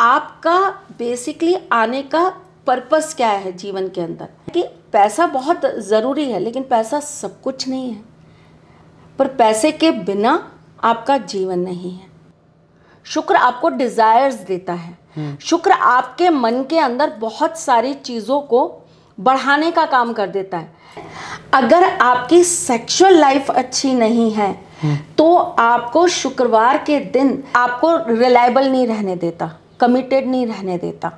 आपका बेसिकली आने का पर्पस क्या है जीवन के अंदर कि पैसा बहुत ज़रूरी है लेकिन पैसा सब कुछ नहीं है पर पैसे के बिना आपका जीवन नहीं है शुक्र आपको डिज़ायर्स देता है हम्म। शुक्र आपके मन के अंदर बहुत सारी चीज़ों को बढ़ाने का काम कर देता है अगर आपकी सेक्सुअल लाइफ अच्छी नहीं है हम्म। तो आपको शुक्रवार के दिन आपको रिलायबल नहीं रहने देता कमिटेड नहीं रहने देता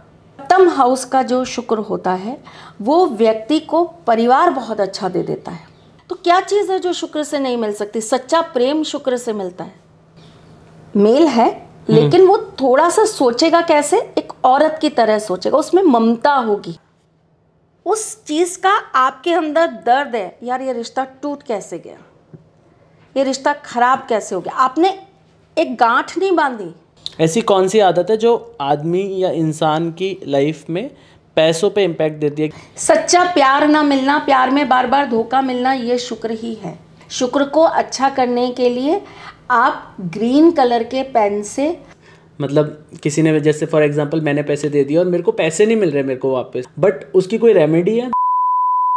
सप्तम हाउस का जो शुक्र होता है वो व्यक्ति को परिवार बहुत अच्छा दे देता है तो क्या चीज़ है जो शुक्र से नहीं मिल सकती सच्चा प्रेम शुक्र से मिलता है मेल है हम्म। लेकिन वो थोड़ा सा सोचेगा कैसे एक औरत की तरह सोचेगा उसमें ममता होगी उस चीज़ का आपके अंदर दर्द है यार ये रिश्ता टूट कैसे गया ये रिश्ता खराब कैसे हो गया आपने एक गांठ नहीं बांधी ऐसी कौन सी आदत है जो आदमी या इंसान की लाइफ में पैसों पे इम्पैक्ट देती है सच्चा प्यार ना मिलना प्यार में बार बार धोखा मिलना ये शुक्र ही है शुक्र को अच्छा करने के लिए आप ग्रीन कलर के पेन से मतलब किसी ने जैसे फॉर एग्जाम्पल मैंने पैसे दे दिए और मेरे को पैसे नहीं मिल रहे मेरे को वापस बट उसकी कोई रेमेडी है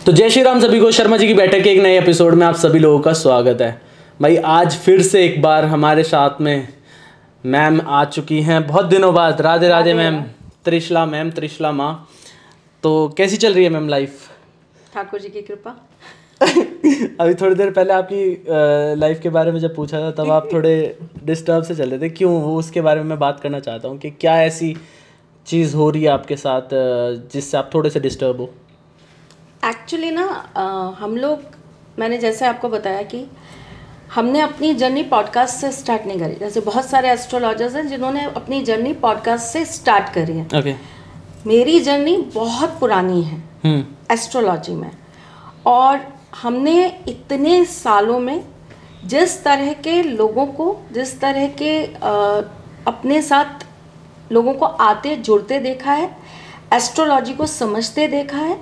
तो जय श्री राम सभी को शर्मा जी की बैठक के एक नए एपिसोड में आप सभी लोगों का स्वागत है भाई आज फिर से एक बार हमारे साथ में मैम आ चुकी हैं बहुत दिनों बाद राधे राधे मैम त्रिशला मैम त्रिशला माँ तो कैसी चल रही है मैम लाइफ ठाकुर जी की कृपा अभी थोड़ी देर पहले आपकी लाइफ के बारे में जब पूछा था तब आप थोड़े डिस्टर्ब से चल रहे थे क्यों वो उसके बारे में मैं बात करना चाहता हूँ कि क्या ऐसी चीज़ हो रही है आपके साथ जिससे आप थोड़े से डिस्टर्ब हो एक्चुअली ना हम लोग मैंने जैसे आपको बताया कि हमने अपनी जर्नी पॉडकास्ट से स्टार्ट नहीं करी जैसे बहुत सारे एस्ट्रोलॉजर्स हैं जिन्होंने अपनी जर्नी पॉडकास्ट से स्टार्ट करी है okay. मेरी जर्नी बहुत पुरानी है एस्ट्रोलॉजी hmm. में और हमने इतने सालों में जिस तरह के लोगों को जिस तरह के आ, अपने साथ लोगों को आते जुड़ते देखा है एस्ट्रोलॉजी को समझते देखा है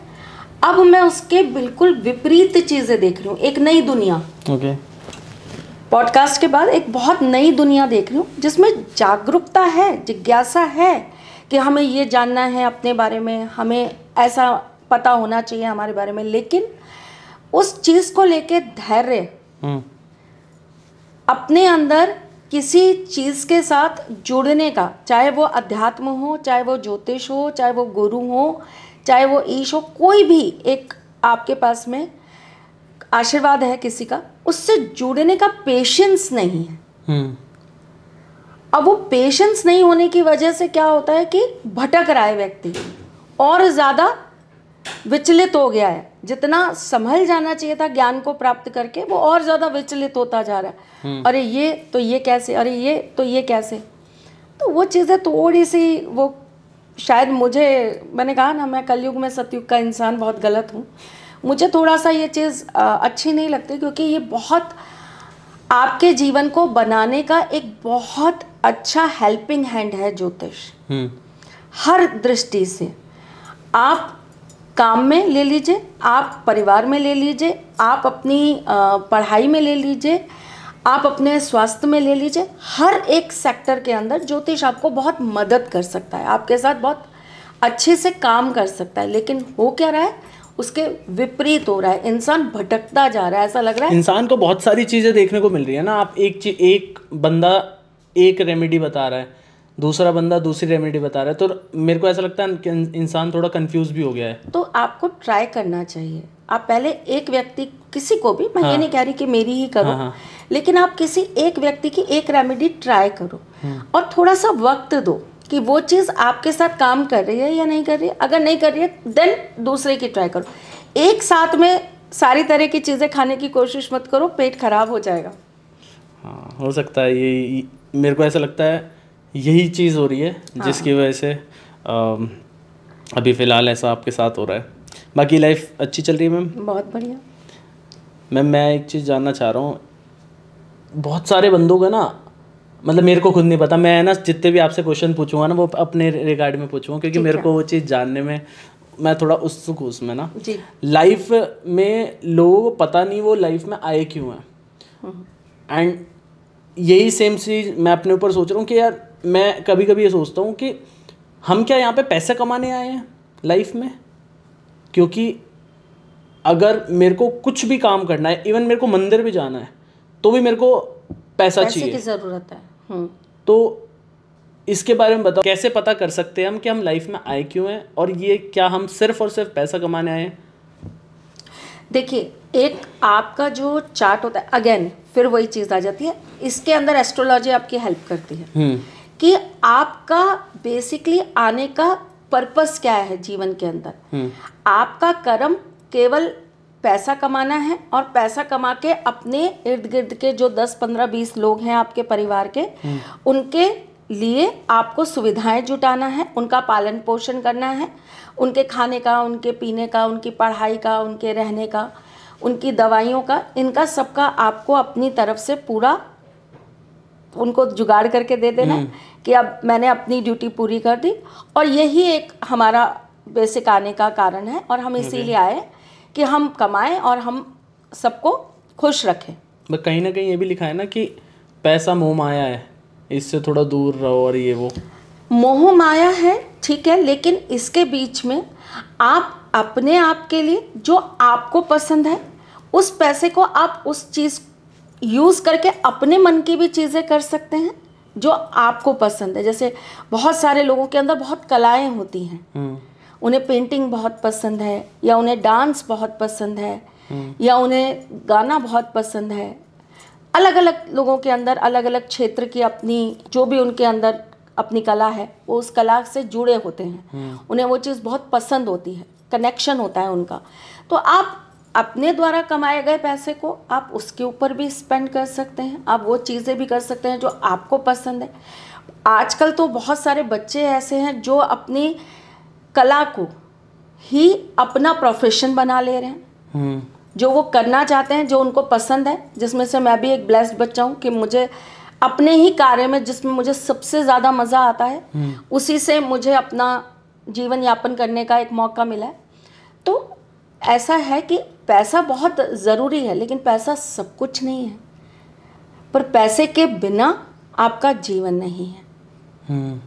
अब मैं उसके बिल्कुल विपरीत चीज़ें देख रही हूँ एक नई दुनिया okay. पॉडकास्ट के बाद एक बहुत नई दुनिया देख रही हूँ जिसमें जागरूकता है जिज्ञासा है कि हमें ये जानना है अपने बारे में हमें ऐसा पता होना चाहिए हमारे बारे में लेकिन उस चीज़ को लेके धैर्य हम्म। अपने अंदर किसी चीज़ के साथ जुड़ने का चाहे वो अध्यात्म हो चाहे वो ज्योतिष हो चाहे वो गुरु हो चाहे वो ईश हो कोई भी एक आपके पास में आशीर्वाद है किसी का उससे जुड़ने का पेशेंस नहीं है हम्म। अब वो पेशेंस नहीं होने की वजह से क्या होता है कि भटक रहा है व्यक्ति और ज़्यादा विचलित हो गया है जितना संभल जाना चाहिए था ज्ञान को प्राप्त करके वो और ज़्यादा विचलित होता जा रहा है हम्म। अरे ये तो ये कैसे अरे ये तो ये कैसे तो वो चीज़ें थोड़ी सी वो शायद मुझे मैंने कहा ना मैं कलयुग में सतयुग का इंसान बहुत गलत हूँ मुझे थोड़ा सा ये चीज़ अच्छी नहीं लगती क्योंकि ये बहुत आपके जीवन को बनाने का एक बहुत अच्छा हेल्पिंग हैंड है ज्योतिष हम्म। हर दृष्टि से आप काम में ले लीजिए आप परिवार में ले लीजिए आप अपनी पढ़ाई में ले लीजिए आप अपने स्वास्थ्य में ले लीजिए हर एक सेक्टर के अंदर ज्योतिष आपको बहुत मदद कर सकता है आपके साथ बहुत अच्छे से काम कर सकता है लेकिन हो क्या रहा है उसके विपरीत हो रहा है इंसान भटकता जा रहा है ऐसा लग रहा है इंसान को बहुत सारी चीज़ें देखने को मिल रही है ना आप एक चीज एक बंदा एक रेमेडी बता रहा है दूसरा बंदा दूसरी रेमेडी बता रहा है तो मेरे को ऐसा लगता है इंसान थोड़ा कंफ्यूज भी हो गया है तो आपको ट्राई करना चाहिए आप पहले एक व्यक्ति किसी को भी मैं हाँ। ये नहीं कह रही कि मेरी ही करो हाँ, हाँ। लेकिन आप किसी एक व्यक्ति की एक रेमेडी ट्राई करो हम्म। और थोड़ा सा वक्त दो कि वो चीज़ आपके साथ काम कर रही है या नहीं कर रही है अगर नहीं कर रही है देन दूसरे की ट्राई करो एक साथ में सारी तरह की चीज़ें खाने की कोशिश मत करो पेट खराब हो जाएगा हाँ हो सकता है ये मेरे को ऐसा लगता है यही चीज़ हो रही है हाँ। जिसकी वजह से अभी फ़िलहाल ऐसा आपके साथ हो रहा है बाकी लाइफ अच्छी चल रही है मैम बहुत बढ़िया मैम मैं एक चीज़ जानना चाह रहा हूँ बहुत सारे बंदों का ना मतलब मेरे को खुद नहीं पता मैं ना जितने भी आपसे क्वेश्चन पूछूंगा ना वो अपने रिगार्ड में पूछूंगा क्योंकि मेरे को वो चीज़ जानने में मैं थोड़ा उत्सुक हूँ उसमें ना लाइफ में लोगों को पता नहीं वो लाइफ में आए क्यों हैं एंड हम्म। यही सेम चीज मैं अपने ऊपर सोच रहा हूँ कि यार मैं कभी कभी ये सोचता हूँ कि हम क्या यहाँ पे पैसे कमाने आए हैं लाइफ में क्योंकि अगर मेरे को कुछ भी काम करना है इवन मेरे को मंदिर भी जाना है तो भी मेरे को पैसा चाहिए की ज़रूरत है हम्म। तो इसके बारे में बताओ कैसे पता कर सकते हैं हम कि हम लाइफ में आए क्यों हैं और ये क्या हम सिर्फ और सिर्फ पैसा कमाने आए हैं देखिए एक आपका जो चार्ट होता है अगेन फिर वही चीज़ आ जाती है इसके अंदर एस्ट्रोलॉजी आपकी हेल्प करती है हम्म। कि आपका बेसिकली आने का पर्पस क्या है जीवन के अंदर हम्म। आपका कर्म केवल पैसा कमाना है और पैसा कमा के अपने इर्द गिर्द के जो 10, 15, 20 लोग हैं आपके परिवार के हम्म। उनके लिए आपको सुविधाएं जुटाना है उनका पालन पोषण करना है उनके खाने का उनके पीने का उनकी पढ़ाई का उनके रहने का उनकी दवाइयों का इनका सबका आपको अपनी तरफ से पूरा उनको जुगाड़ करके दे देना हम्म। कि अब मैंने अपनी ड्यूटी पूरी कर दी और यही एक हमारा बेसिक आने का कारण है और हम इसीलिए आए कि हम कमाएं और हम सबको खुश रखें बट कहीं ना कहीं ये भी लिखा है ना कि पैसा मोह माया है इससे थोड़ा दूर रहो और ये वो मोह माया है ठीक है लेकिन इसके बीच में आप अपने आप के लिए जो आपको पसंद है उस पैसे को आप उस चीज़ यूज़ करके अपने मन की भी चीज़ें कर सकते हैं जो आपको पसंद है जैसे बहुत सारे लोगों के अंदर बहुत कलाएं होती हैं हम्म। उन्हें पेंटिंग बहुत पसंद है या उन्हें डांस बहुत पसंद है या उन्हें गाना बहुत पसंद है अलग अलग लोगों के अंदर अलग अलग क्षेत्र की अपनी जो भी उनके अंदर अपनी कला है वो उस कला से जुड़े होते हैं उन्हें वो चीज़ बहुत पसंद होती है कनेक्शन होता है उनका तो आप अपने द्वारा कमाए गए पैसे को आप उसके ऊपर भी स्पेंड कर सकते हैं आप वो चीज़ें भी कर सकते हैं जो आपको पसंद है आजकल तो बहुत सारे बच्चे ऐसे हैं जो अपनी कला को ही अपना प्रोफेशन बना ले रहे हैं हम्म। जो वो करना चाहते हैं जो उनको पसंद है जिसमें से मैं भी एक ब्लेस्ड बच्चा हूँ कि मुझे अपने ही कार्य में जिसमें मुझे सबसे ज़्यादा मज़ा आता है हम्म। उसी से मुझे अपना जीवन यापन करने का एक मौका मिला है तो ऐसा है कि पैसा बहुत ज़रूरी है लेकिन पैसा सब कुछ नहीं है पर पैसे के बिना आपका जीवन नहीं है हम्म।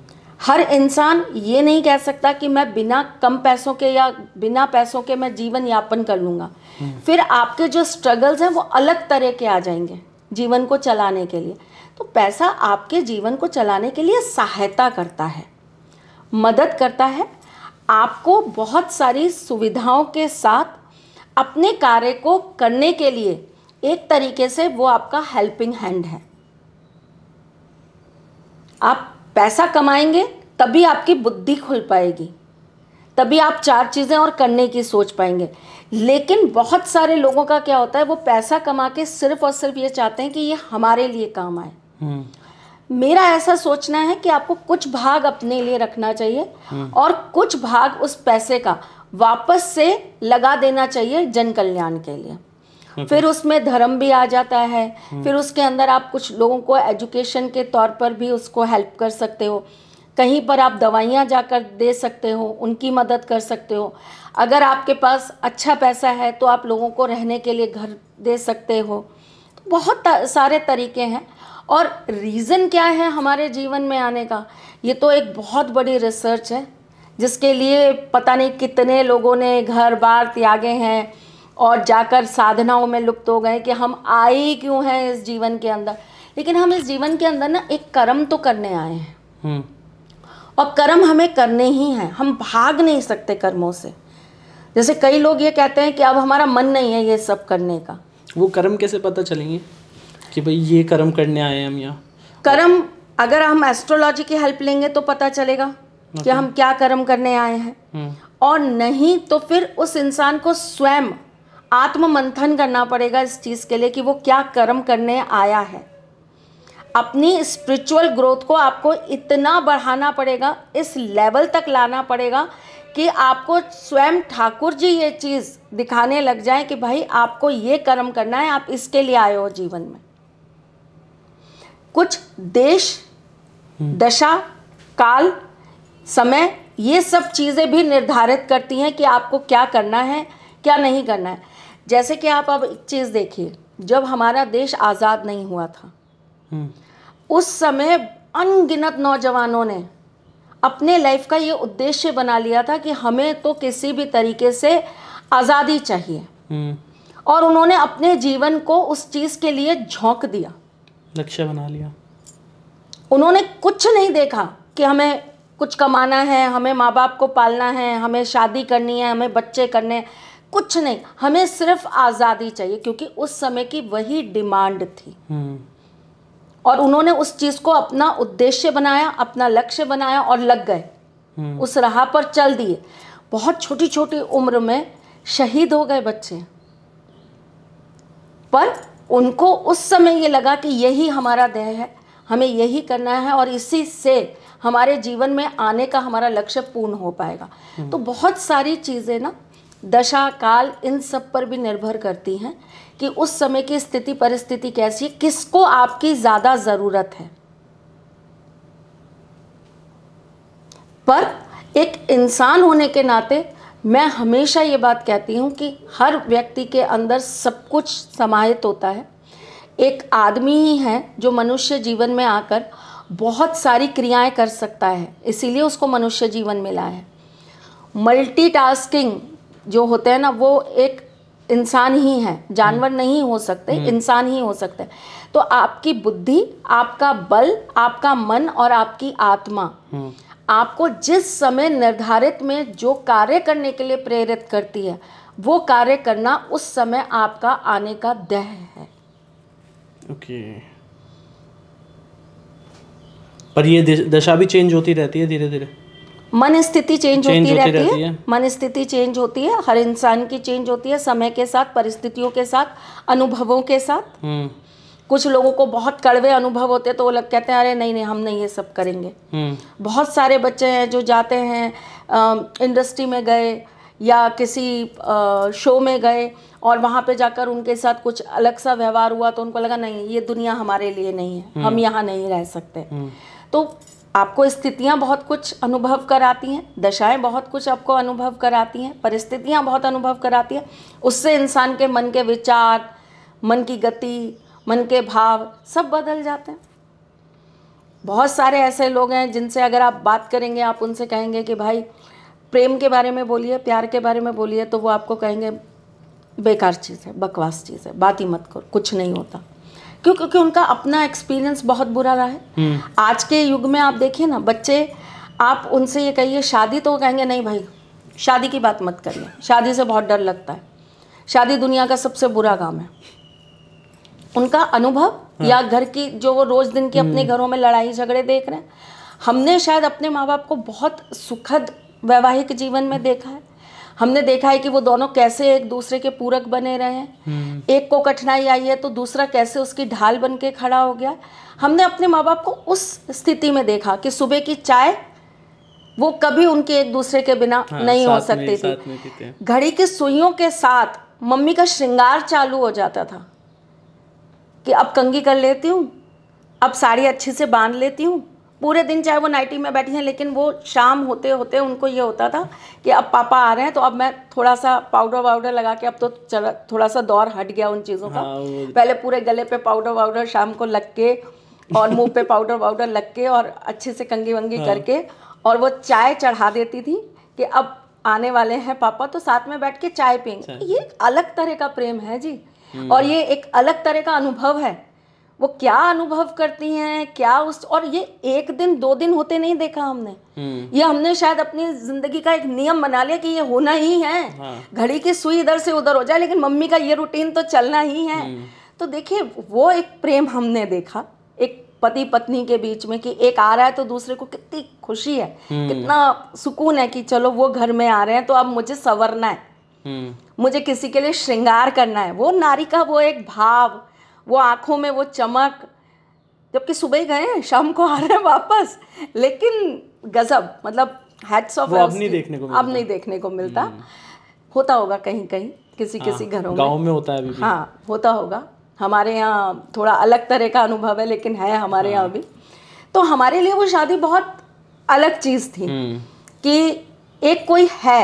हर इंसान ये नहीं कह सकता कि मैं बिना कम पैसों के या बिना पैसों के मैं जीवन यापन कर लूँगा फिर आपके जो स्ट्रगल्स हैं वो अलग तरह के आ जाएंगे जीवन को चलाने के लिए तो पैसा आपके जीवन को चलाने के लिए सहायता करता है मदद करता है आपको बहुत सारी सुविधाओं के साथ अपने कार्य को करने के लिए एक तरीके से वो आपका हेल्पिंग हैंड है आप पैसा कमाएंगे तभी आपकी बुद्धि खुल पाएगी तभी आप चार चीज़ें और करने की सोच पाएंगे लेकिन बहुत सारे लोगों का क्या होता है वो पैसा कमा के सिर्फ और सिर्फ ये चाहते हैं कि ये हमारे लिए काम आए हम्म। मेरा ऐसा सोचना है कि आपको कुछ भाग अपने लिए रखना चाहिए हम्म। और कुछ भाग उस पैसे का वापस से लगा देना चाहिए जन कल्याण के लिए फिर उसमें धर्म भी आ जाता है हम्म। फिर उसके अंदर आप कुछ लोगों को एजुकेशन के तौर पर भी उसको हेल्प कर सकते हो कहीं पर आप दवाइयाँ जाकर दे सकते हो उनकी मदद कर सकते हो अगर आपके पास अच्छा पैसा है तो आप लोगों को रहने के लिए घर दे सकते हो तो बहुत सारे तरीके हैं और रीज़न क्या है हमारे जीवन में आने का ये तो एक बहुत बड़ी रिसर्च है जिसके लिए पता नहीं कितने लोगों ने घर बार त्यागे हैं और जाकर साधनाओं में लुप्त हो गए कि हम आए क्यों हैं इस जीवन के अंदर लेकिन हम इस जीवन के अंदर ना एक कर्म तो करने आए हैं हम्म। और कर्म हमें करने ही हैं हम भाग नहीं सकते कर्मों से जैसे कई लोग ये कहते हैं कि अब हमारा मन नहीं है ये सब करने का वो कर्म कैसे पता चलेंगे कि भाई ये कर्म करने आए हैं हम यहाँ कर्म अगर हम एस्ट्रोलॉजी की हेल्प लेंगे तो पता चलेगा कि हम क्या कर्म करने आए हैं हम्म। और नहीं तो फिर उस इंसान को स्वयं आत्म मंथन करना पड़ेगा इस चीज़ के लिए कि वो क्या कर्म करने आया है अपनी स्पिरिचुअल ग्रोथ को आपको इतना बढ़ाना पड़ेगा इस लेवल तक लाना पड़ेगा कि आपको स्वयं ठाकुर जी ये चीज़ दिखाने लग जाए कि भाई आपको ये कर्म करना है आप इसके लिए आए हो जीवन में कुछ देश हम्म। दशा काल समय ये सब चीज़ें भी निर्धारित करती हैं कि आपको क्या करना है क्या नहीं करना है जैसे कि आप अब एक चीज़ देखिए जब हमारा देश आज़ाद नहीं हुआ था हम्म। उस समय अनगिनत नौजवानों ने अपने लाइफ का ये उद्देश्य बना लिया था कि हमें तो किसी भी तरीके से आज़ादी चाहिए हम्म। और उन्होंने अपने जीवन को उस चीज़ के लिए झोंक दिया लक्ष्य बना लिया उन्होंने कुछ नहीं देखा कि हमें कुछ कमाना है हमें माँ बाप को पालना है हमें शादी करनी है हमें बच्चे करने हैं कुछ नहीं हमें सिर्फ आज़ादी चाहिए क्योंकि उस समय की वही डिमांड थी हम्म। और उन्होंने उस चीज़ को अपना उद्देश्य बनाया अपना लक्ष्य बनाया और लग गए हम्म। उस राह पर चल दिए बहुत छोटी छोटी उम्र में शहीद हो गए बच्चे पर उनको उस समय ये लगा कि यही हमारा देह है हमें यही करना है और इसी से हमारे जीवन में आने का हमारा लक्ष्य पूर्ण हो पाएगा हम्म। तो बहुत सारी चीज़ें ना दशा काल इन सब पर भी निर्भर करती हैं कि उस समय की स्थिति परिस्थिति कैसी है किसको आपकी ज़्यादा ज़रूरत है पर एक इंसान होने के नाते मैं हमेशा ये बात कहती हूँ कि हर व्यक्ति के अंदर सब कुछ समाहित होता है एक आदमी ही है जो मनुष्य जीवन में आकर बहुत सारी क्रियाएं कर सकता है इसीलिए उसको मनुष्य जीवन मिला है मल्टीटास्किंग जो होते हैं ना वो एक इंसान ही है जानवर हम्म। नहीं हो सकते हम्म। इंसान ही हो सकते तो आपकी बुद्धि आपका बल आपका मन और आपकी आत्मा हम्म। आपको जिस समय निर्धारित में जो कार्य करने के लिए प्रेरित करती है वो कार्य करना उस समय आपका आने का दह है ओके पर ये दशा भी चेंज होती रहती है धीरे धीरे मन स्थिति चेंज होती, होती रहती, रहती है, है। मन स्थिति चेंज होती है हर इंसान की चेंज होती है समय के साथ परिस्थितियों के साथ अनुभवों के साथ हम्म। कुछ लोगों को बहुत कड़वे अनुभव होते हैं तो वो लग कहते हैं अरे नहीं नहीं हम नहीं ये सब करेंगे हम्म। बहुत सारे बच्चे हैं जो जाते हैं इंडस्ट्री में गए या किसी आ, शो में गए और वहाँ पे जाकर उनके साथ कुछ अलग सा व्यवहार हुआ तो उनको लगा नहीं ये दुनिया हमारे लिए नहीं है हम्म। हम यहाँ नहीं रह सकते तो आपको स्थितियाँ बहुत कुछ अनुभव कराती हैं दशाएं बहुत कुछ आपको अनुभव कराती हैं परिस्थितियाँ बहुत अनुभव कराती हैं उससे इंसान के मन के विचार मन की गति मन के भाव सब बदल जाते हैं बहुत सारे ऐसे लोग हैं जिनसे अगर आप बात करेंगे आप उनसे कहेंगे कि भाई प्रेम के बारे में बोलिए प्यार के बारे में बोलिए तो वो आपको कहेंगे बेकार चीज़ है बकवास चीज़ है बात ही मत करो कुछ नहीं होता क्यों क्योंकि उनका अपना एक्सपीरियंस बहुत बुरा रहा है हम्म। आज के युग में आप देखिए ना बच्चे आप उनसे ये कहिए शादी तो कहेंगे नहीं भाई शादी की बात मत करिए शादी से बहुत डर लगता है शादी दुनिया का सबसे बुरा काम है उनका अनुभव हाँ। या घर की जो वो रोज दिन की अपने हम्म। घरों में लड़ाई झगड़े देख रहे हैं हमने शायद अपने माँ बाप को बहुत सुखद वैवाहिक जीवन में देखा है हमने देखा है कि वो दोनों कैसे एक दूसरे के पूरक बने रहे हैं हम्म। एक को कठिनाई आई है तो दूसरा कैसे उसकी ढाल बन के खड़ा हो गया हमने अपने माँ बाप को उस स्थिति में देखा कि सुबह की चाय वो कभी उनके एक दूसरे के बिना हाँ, नहीं हो सकती थी घड़ी की सुइयों के साथ मम्मी का श्रृंगार चालू हो जाता था कि अब कंगी कर लेती हूँ अब साड़ी अच्छे से बांध लेती हूँ पूरे दिन चाहे वो नाइटी में बैठी हैं लेकिन वो शाम होते होते उनको ये होता था कि अब पापा आ रहे हैं तो अब मैं थोड़ा सा पाउडर वाउडर लगा के अब तो चला थोड़ा सा दौर हट गया उन चीज़ों का हाँ, पहले पूरे गले पे पाउडर वाउडर शाम को लग के और मुंह पे पाउडर वाउडर लग के और अच्छे से कंगी वंगी हाँ। करके और वो चाय चढ़ा देती थी कि अब आने वाले हैं पापा तो साथ में बैठ के चाय पियेंगे ये अलग तरह का प्रेम है जी हम्म। और ये एक अलग तरह का अनुभव है वो क्या अनुभव करती हैं क्या उस और ये एक दिन दो दिन होते नहीं देखा हमने हम्म। ये हमने शायद अपनी जिंदगी का एक नियम बना लिया कि ये होना ही है हाँ। की सुई इधर से उधर हो जाए लेकिन मम्मी का ये रूटीन तो चलना ही है हम्म। तो देखिए वो एक प्रेम हमने देखा एक पति पत्नी के बीच में कि एक आ रहा है तो दूसरे को कितनी खुशी है हम्म। कितना सुकून है कि चलो वो घर में आ रहे हैं तो अब मुझे संवरना है मुझे किसी के लिए श्रृंगार करना है वो नारी का वो एक भाव वो आँखों में वो चमक जबकि सुबह गए हैं शाम को आ रहे हैं वापस लेकिन गजब मतलब हैट्स ऑफ अब नहीं देखने को अब नहीं देखने को मिलता हम्म। होता होगा कहीं कहीं किसी आ, हाँ, किसी घरों गाँव में होता है अभी हाँ होता होगा हमारे यहाँ थोड़ा अलग तरह का अनुभव है लेकिन है हमारे यहाँ हाँ। भी तो हमारे लिए वो शादी बहुत अलग चीज़ थी हम्म। कि एक कोई है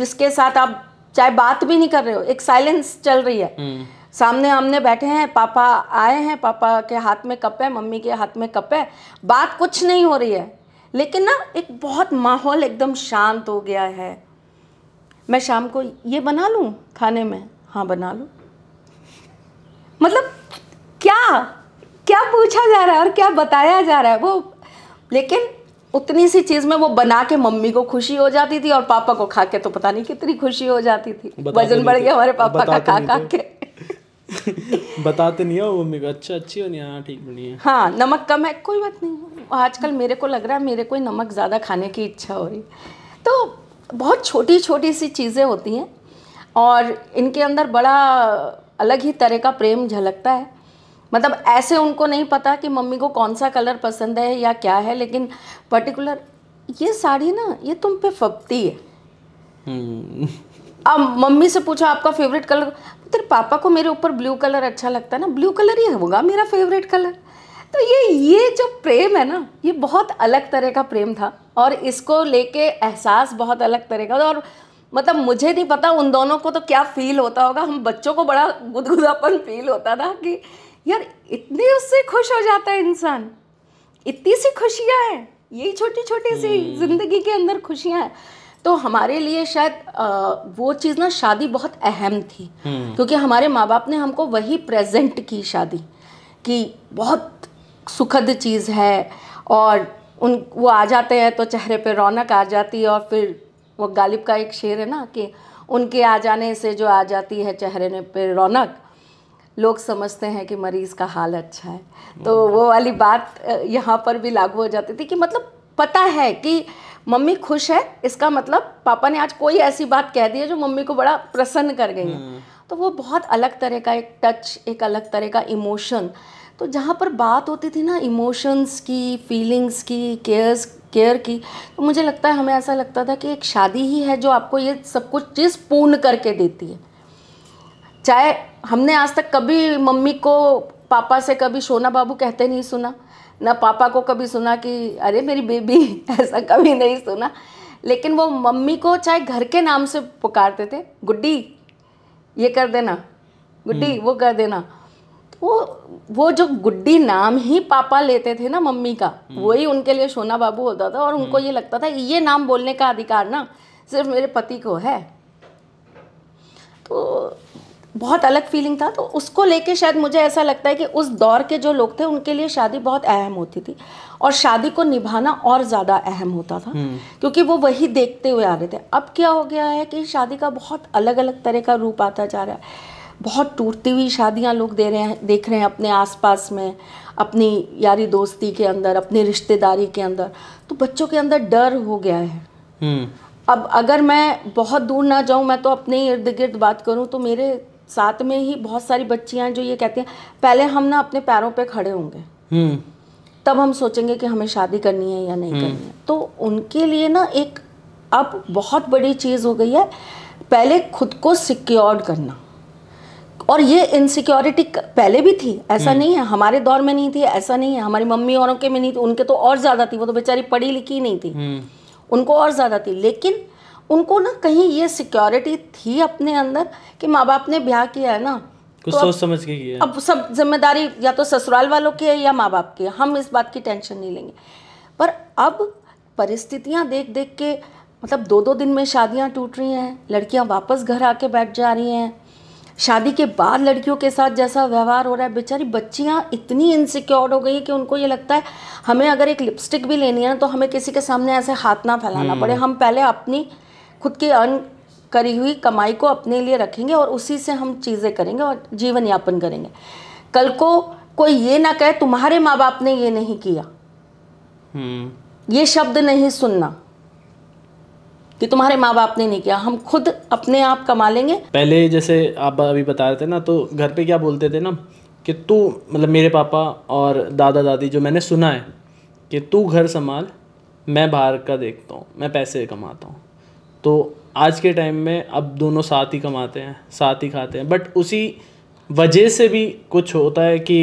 जिसके साथ आप चाहे बात भी नहीं कर रहे हो एक साइलेंस चल रही है हम्म। सामने आमने बैठे हैं पापा आए हैं पापा के हाथ में कप है मम्मी के हाथ में कप है बात कुछ नहीं हो रही है लेकिन ना एक बहुत माहौल एकदम शांत हो गया है मैं शाम को ये बना लूँ खाने में हाँ बना लूँ मतलब क्या क्या पूछा जा रहा है और क्या बताया जा रहा है वो लेकिन उतनी सी चीज़ में वो बना के मम्मी को खुशी हो जाती थी और पापा को खा के तो पता नहीं कितनी खुशी हो जाती थी तो वजन बढ़ गया हमारे पापा का तो खा खा के बताते नहीं हो मम्मी को अच्छा अच्छी होनी हाँ ठीक बनी है हाँ नमक कम है कोई बात नहीं आजकल मेरे को लग रहा है मेरे को नमक ज़्यादा खाने की इच्छा हो रही तो बहुत छोटी छोटी सी चीज़ें होती हैं और इनके अंदर बड़ा अलग ही तरह का प्रेम झलकता है मतलब ऐसे उनको नहीं पता कि मम्मी को कौन सा कलर पसंद है या क्या है लेकिन पर्टिकुलर ये साड़ी ना ये तुम पे फपती है हम्म। अब मम्मी से पूछा आपका फेवरेट कलर तेरे पापा को मेरे ऊपर ब्लू कलर अच्छा लगता है ना ब्लू कलर ही होगा मेरा फेवरेट कलर तो ये ये जो प्रेम है ना ये बहुत अलग तरह का प्रेम था और इसको लेके एहसास बहुत अलग तरह का और मतलब मुझे नहीं पता उन दोनों को तो क्या फील होता होगा हम बच्चों को बड़ा गुदगुदापन फील होता था कि यार इतने उससे खुश हो जाता है इंसान इतनी सी खुशियाँ हैं यही छोटी छोटी सी हम्म। जिंदगी के अंदर खुशियाँ हैं तो हमारे लिए शायद वो चीज़ ना शादी बहुत अहम थी हम्म। क्योंकि हमारे माँ बाप ने हमको वही प्रेजेंट की शादी कि बहुत सुखद चीज़ है और उन वो आ जाते हैं तो चेहरे पे रौनक आ जाती है और फिर वो गालिब का एक शेर है ना कि उनके आ जाने से जो आ जाती है चेहरे पे रौनक लोग समझते हैं कि मरीज़ का हाल अच्छा है तो हम्म। वो वाली बात यहाँ पर भी लागू हो जाती थी कि मतलब पता है कि मम्मी खुश है इसका मतलब पापा ने आज कोई ऐसी बात कह दी है जो मम्मी को बड़ा प्रसन्न कर गई है हम्म। तो वो बहुत अलग तरह का एक टच एक अलग तरह का इमोशन तो जहाँ पर बात होती थी ना इमोशंस की फीलिंग्स की केयर्स केयर की तो मुझे लगता है हमें ऐसा लगता था कि एक शादी ही है जो आपको ये सब कुछ चीज़ पूर्ण करके देती है चाहे हमने आज तक कभी मम्मी को पापा से कभी सोना बाबू कहते नहीं सुना ना पापा को कभी सुना कि अरे मेरी बेबी ऐसा कभी नहीं सुना लेकिन वो मम्मी को चाहे घर के नाम से पुकारते थे गुड्डी ये कर देना गुड्डी हम्म। वो कर देना वो वो जो गुड्डी नाम ही पापा लेते थे ना मम्मी का हम्म। वही उनके लिए सोना बाबू होता था और उनको हम्म। ये लगता था ये नाम बोलने का अधिकार ना सिर्फ मेरे पति को है तो बहुत अलग फीलिंग था तो उसको लेके शायद मुझे ऐसा लगता है कि उस दौर के जो लोग थे उनके लिए शादी बहुत अहम होती थी और शादी को निभाना और ज़्यादा अहम होता था हम्म। क्योंकि वो वही देखते हुए आ रहे थे अब क्या हो गया है कि शादी का बहुत अलग अलग तरह का रूप आता जा रहा है बहुत टूटती हुई शादियाँ लोग दे रहे हैं देख रहे हैं अपने आसपास में अपनी यारी दोस्ती के अंदर अपनी रिश्तेदारी के अंदर तो बच्चों के अंदर डर हो गया है हम्म। अब अगर मैं बहुत दूर ना जाऊं मैं तो अपने इर्द गिर्द बात करूं तो मेरे साथ में ही बहुत सारी बच्चियां जो ये कहती हैं पहले हम ना अपने पैरों पे खड़े होंगे हम्म। तब हम सोचेंगे कि हमें शादी करनी है या नहीं हम्म। करनी है तो उनके लिए ना एक अब बहुत बड़ी चीज़ हो गई है पहले खुद को सिक्योर्ड करना और ये इनसिक्योरिटी पहले भी थी ऐसा हम्म। नहीं है हमारे दौर में नहीं थी ऐसा नहीं है हमारी मम्मी औरों के में नहीं थी उनके तो और ज़्यादा थी वो तो बेचारी पढ़ी लिखी नहीं थी उनको और ज़्यादा थी लेकिन उनको ना कहीं ये सिक्योरिटी थी अपने अंदर कि माँ बाप ने ब्याह किया है ना कुछ तो सोच समझ के किया अब सब जिम्मेदारी या तो ससुराल वालों की है या माँ बाप की है हम इस बात की टेंशन नहीं लेंगे पर अब परिस्थितियाँ देख देख के मतलब दो दो दिन में शादियाँ टूट रही हैं लड़कियाँ वापस घर आके बैठ जा रही हैं शादी के बाद लड़कियों के साथ जैसा व्यवहार हो रहा है बेचारी बच्चियाँ इतनी इनसिक्योर हो गई कि उनको ये लगता है हमें अगर एक लिपस्टिक भी लेनी है तो हमें किसी के सामने ऐसे हाथ ना फैलाना हम्म। पड़े हम पहले अपनी खुद की अर्न करी हुई कमाई को अपने लिए रखेंगे और उसी से हम चीज़ें करेंगे और जीवन यापन करेंगे कल को कोई ये ना कहे तुम्हारे माँ बाप ने ये नहीं किया हम्म। ये शब्द नहीं सुनना कि तुम्हारे माँ बाप ने नहीं किया हम खुद अपने आप कमा लेंगे पहले जैसे आप अभी बता रहे थे ना तो घर पे क्या बोलते थे ना कि तू मतलब मेरे पापा और दादा दादी जो मैंने सुना है कि तू घर संभाल मैं बाहर का देखता हूँ मैं पैसे कमाता हूँ तो आज के टाइम में अब दोनों साथ ही कमाते हैं साथ ही खाते हैं बट उसी वजह से भी कुछ होता है कि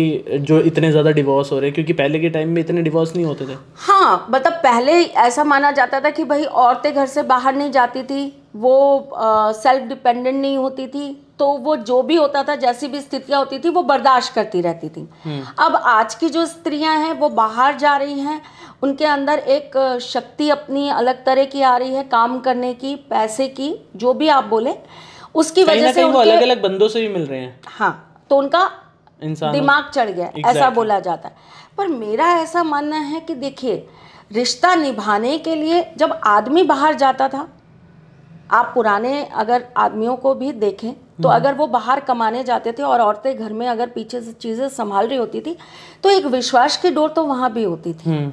जो इतने ज़्यादा डिवोर्स हो रहे हैं क्योंकि पहले के टाइम में इतने डिवोर्स नहीं होते थे हाँ मतलब पहले ऐसा माना जाता था कि भाई औरतें घर से बाहर नहीं जाती थी वो सेल्फ डिपेंडेंट नहीं होती थी तो वो जो भी होता था जैसी भी स्थितियाँ होती थी वो बर्दाश्त करती रहती थी हम्म। अब आज की जो स्त्रियाँ हैं वो बाहर जा रही हैं उनके अंदर एक शक्ति अपनी अलग तरह की आ रही है काम करने की पैसे की जो भी आप बोले उसकी वजह से उनके अलग अलग बंदों से भी मिल रहे हैं हाँ तो उनका दिमाग चढ़ गया exactly. ऐसा बोला जाता है पर मेरा ऐसा मानना है कि देखिए रिश्ता निभाने के लिए जब आदमी बाहर जाता था आप पुराने अगर आदमियों को भी देखें तो हम्म। अगर वो बाहर कमाने जाते थे और औरतें घर में अगर पीछे से चीज़ें संभाल रही होती थी तो एक विश्वास की डोर तो वहाँ भी होती थी हम्म।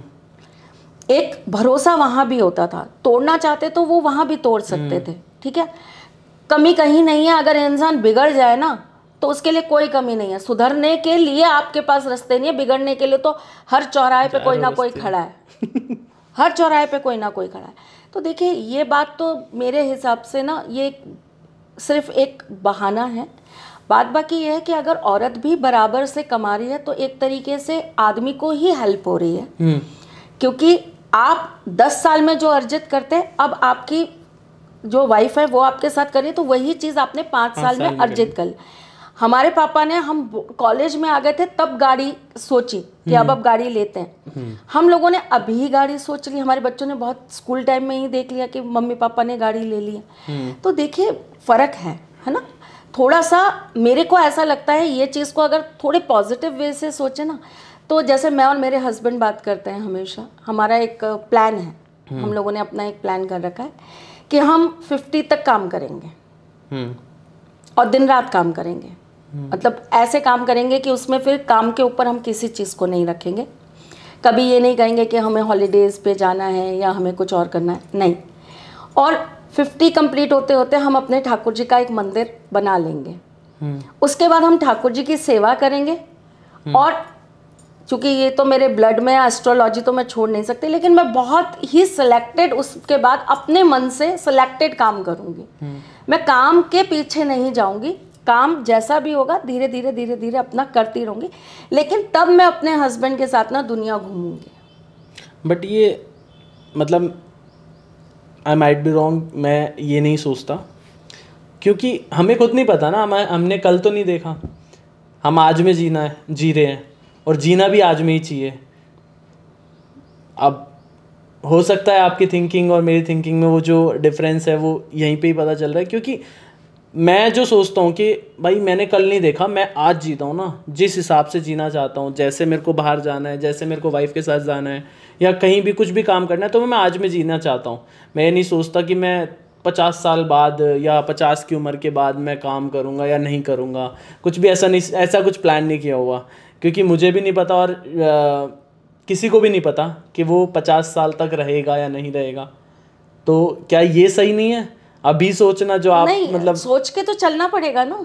एक भरोसा वहाँ भी होता था तोड़ना चाहते तो वो वहाँ भी तोड़ सकते हम्म। थे ठीक है कमी कहीं नहीं है अगर इंसान बिगड़ जाए ना तो उसके लिए कोई कमी नहीं है सुधरने के लिए आपके पास रस्ते नहीं है बिगड़ने के लिए तो हर चौराहे पे कोई ना कोई खड़ा है हर चौराहे पे कोई ना कोई खड़ा है तो देखिए ये बात तो मेरे हिसाब से ना ये सिर्फ एक बहाना है बात बाकी ये है कि अगर औरत भी बराबर से कमा रही है तो एक तरीके से आदमी को ही हेल्प हो रही है हम्म। क्योंकि आप 10 साल में जो अर्जित करते हैं अब आपकी जो वाइफ है वो आपके साथ करिए तो वही चीज़ आपने पाँच साल, साल में अर्जित कर ली हमारे पापा ने हम कॉलेज में आ गए थे तब गाड़ी सोची कि हम्म। अब अब गाड़ी लेते हैं हम्म। हम लोगों ने अभी ही गाड़ी सोच ली हमारे बच्चों ने बहुत स्कूल टाइम में ही देख लिया कि मम्मी पापा ने गाड़ी ले ली हम्म। तो देखिए फ़र्क है है ना थोड़ा सा मेरे को ऐसा लगता है ये चीज़ को अगर थोड़े पॉजिटिव वे से सोचे ना तो जैसे मैं और मेरे हस्बैंड बात करते हैं हमेशा हमारा एक प्लान है हम्म। हम लोगों ने अपना एक प्लान कर रखा है कि हम फिफ्टी तक काम करेंगे हम्म। और दिन रात काम करेंगे हम्म। मतलब ऐसे काम करेंगे कि उसमें फिर काम के ऊपर हम किसी चीज़ को नहीं रखेंगे कभी ये नहीं कहेंगे कि हमें हॉलीडेज़ पे जाना है या हमें कुछ और करना है नहीं और फिफ्टी कंप्लीट होते होते हम अपने ठाकुर जी का एक मंदिर बना लेंगे उसके बाद हम ठाकुर जी की सेवा करेंगे और क्योंकि ये तो मेरे ब्लड में है एस्ट्रोलॉजी तो मैं छोड़ नहीं सकती लेकिन मैं बहुत ही सिलेक्टेड उसके बाद अपने मन से सिलेक्टेड काम करूँगी हम्म। मैं काम के पीछे नहीं जाऊँगी काम जैसा भी होगा धीरे धीरे धीरे धीरे अपना करती रहूँगी लेकिन तब मैं अपने हस्बैंड के साथ ना दुनिया घूमूंगी बट ये मतलब आई माइट बी रॉन्ग मैं ये नहीं सोचता क्योंकि हमें खुद नहीं पता ना हम हमने कल तो नहीं देखा हम आज में जीना है जी रहे हैं और जीना भी आज में ही चाहिए अब हो सकता है आपकी थिंकिंग और मेरी थिंकिंग में वो जो डिफरेंस है वो यहीं पे ही पता चल रहा है क्योंकि मैं जो सोचता हूँ कि भाई मैंने कल नहीं देखा मैं आज जीता हूँ ना जिस हिसाब से जीना चाहता हूँ जैसे मेरे को बाहर जाना है जैसे मेरे को वाइफ के साथ जाना है या कहीं भी कुछ भी काम करना है तो मैं आज में जीना चाहता हूँ मैं ये नहीं सोचता कि मैं पचास साल बाद या पचास की उम्र के बाद मैं काम करूँगा या नहीं करूँगा कुछ भी ऐसा नहीं ऐसा कुछ प्लान नहीं किया हुआ क्योंकि मुझे भी नहीं पता और आ, किसी को भी नहीं पता कि वो पचास साल तक रहेगा या नहीं रहेगा तो क्या ये सही नहीं है अभी सोचना जो आप नहीं, मतलब सोच के तो चलना पड़ेगा ना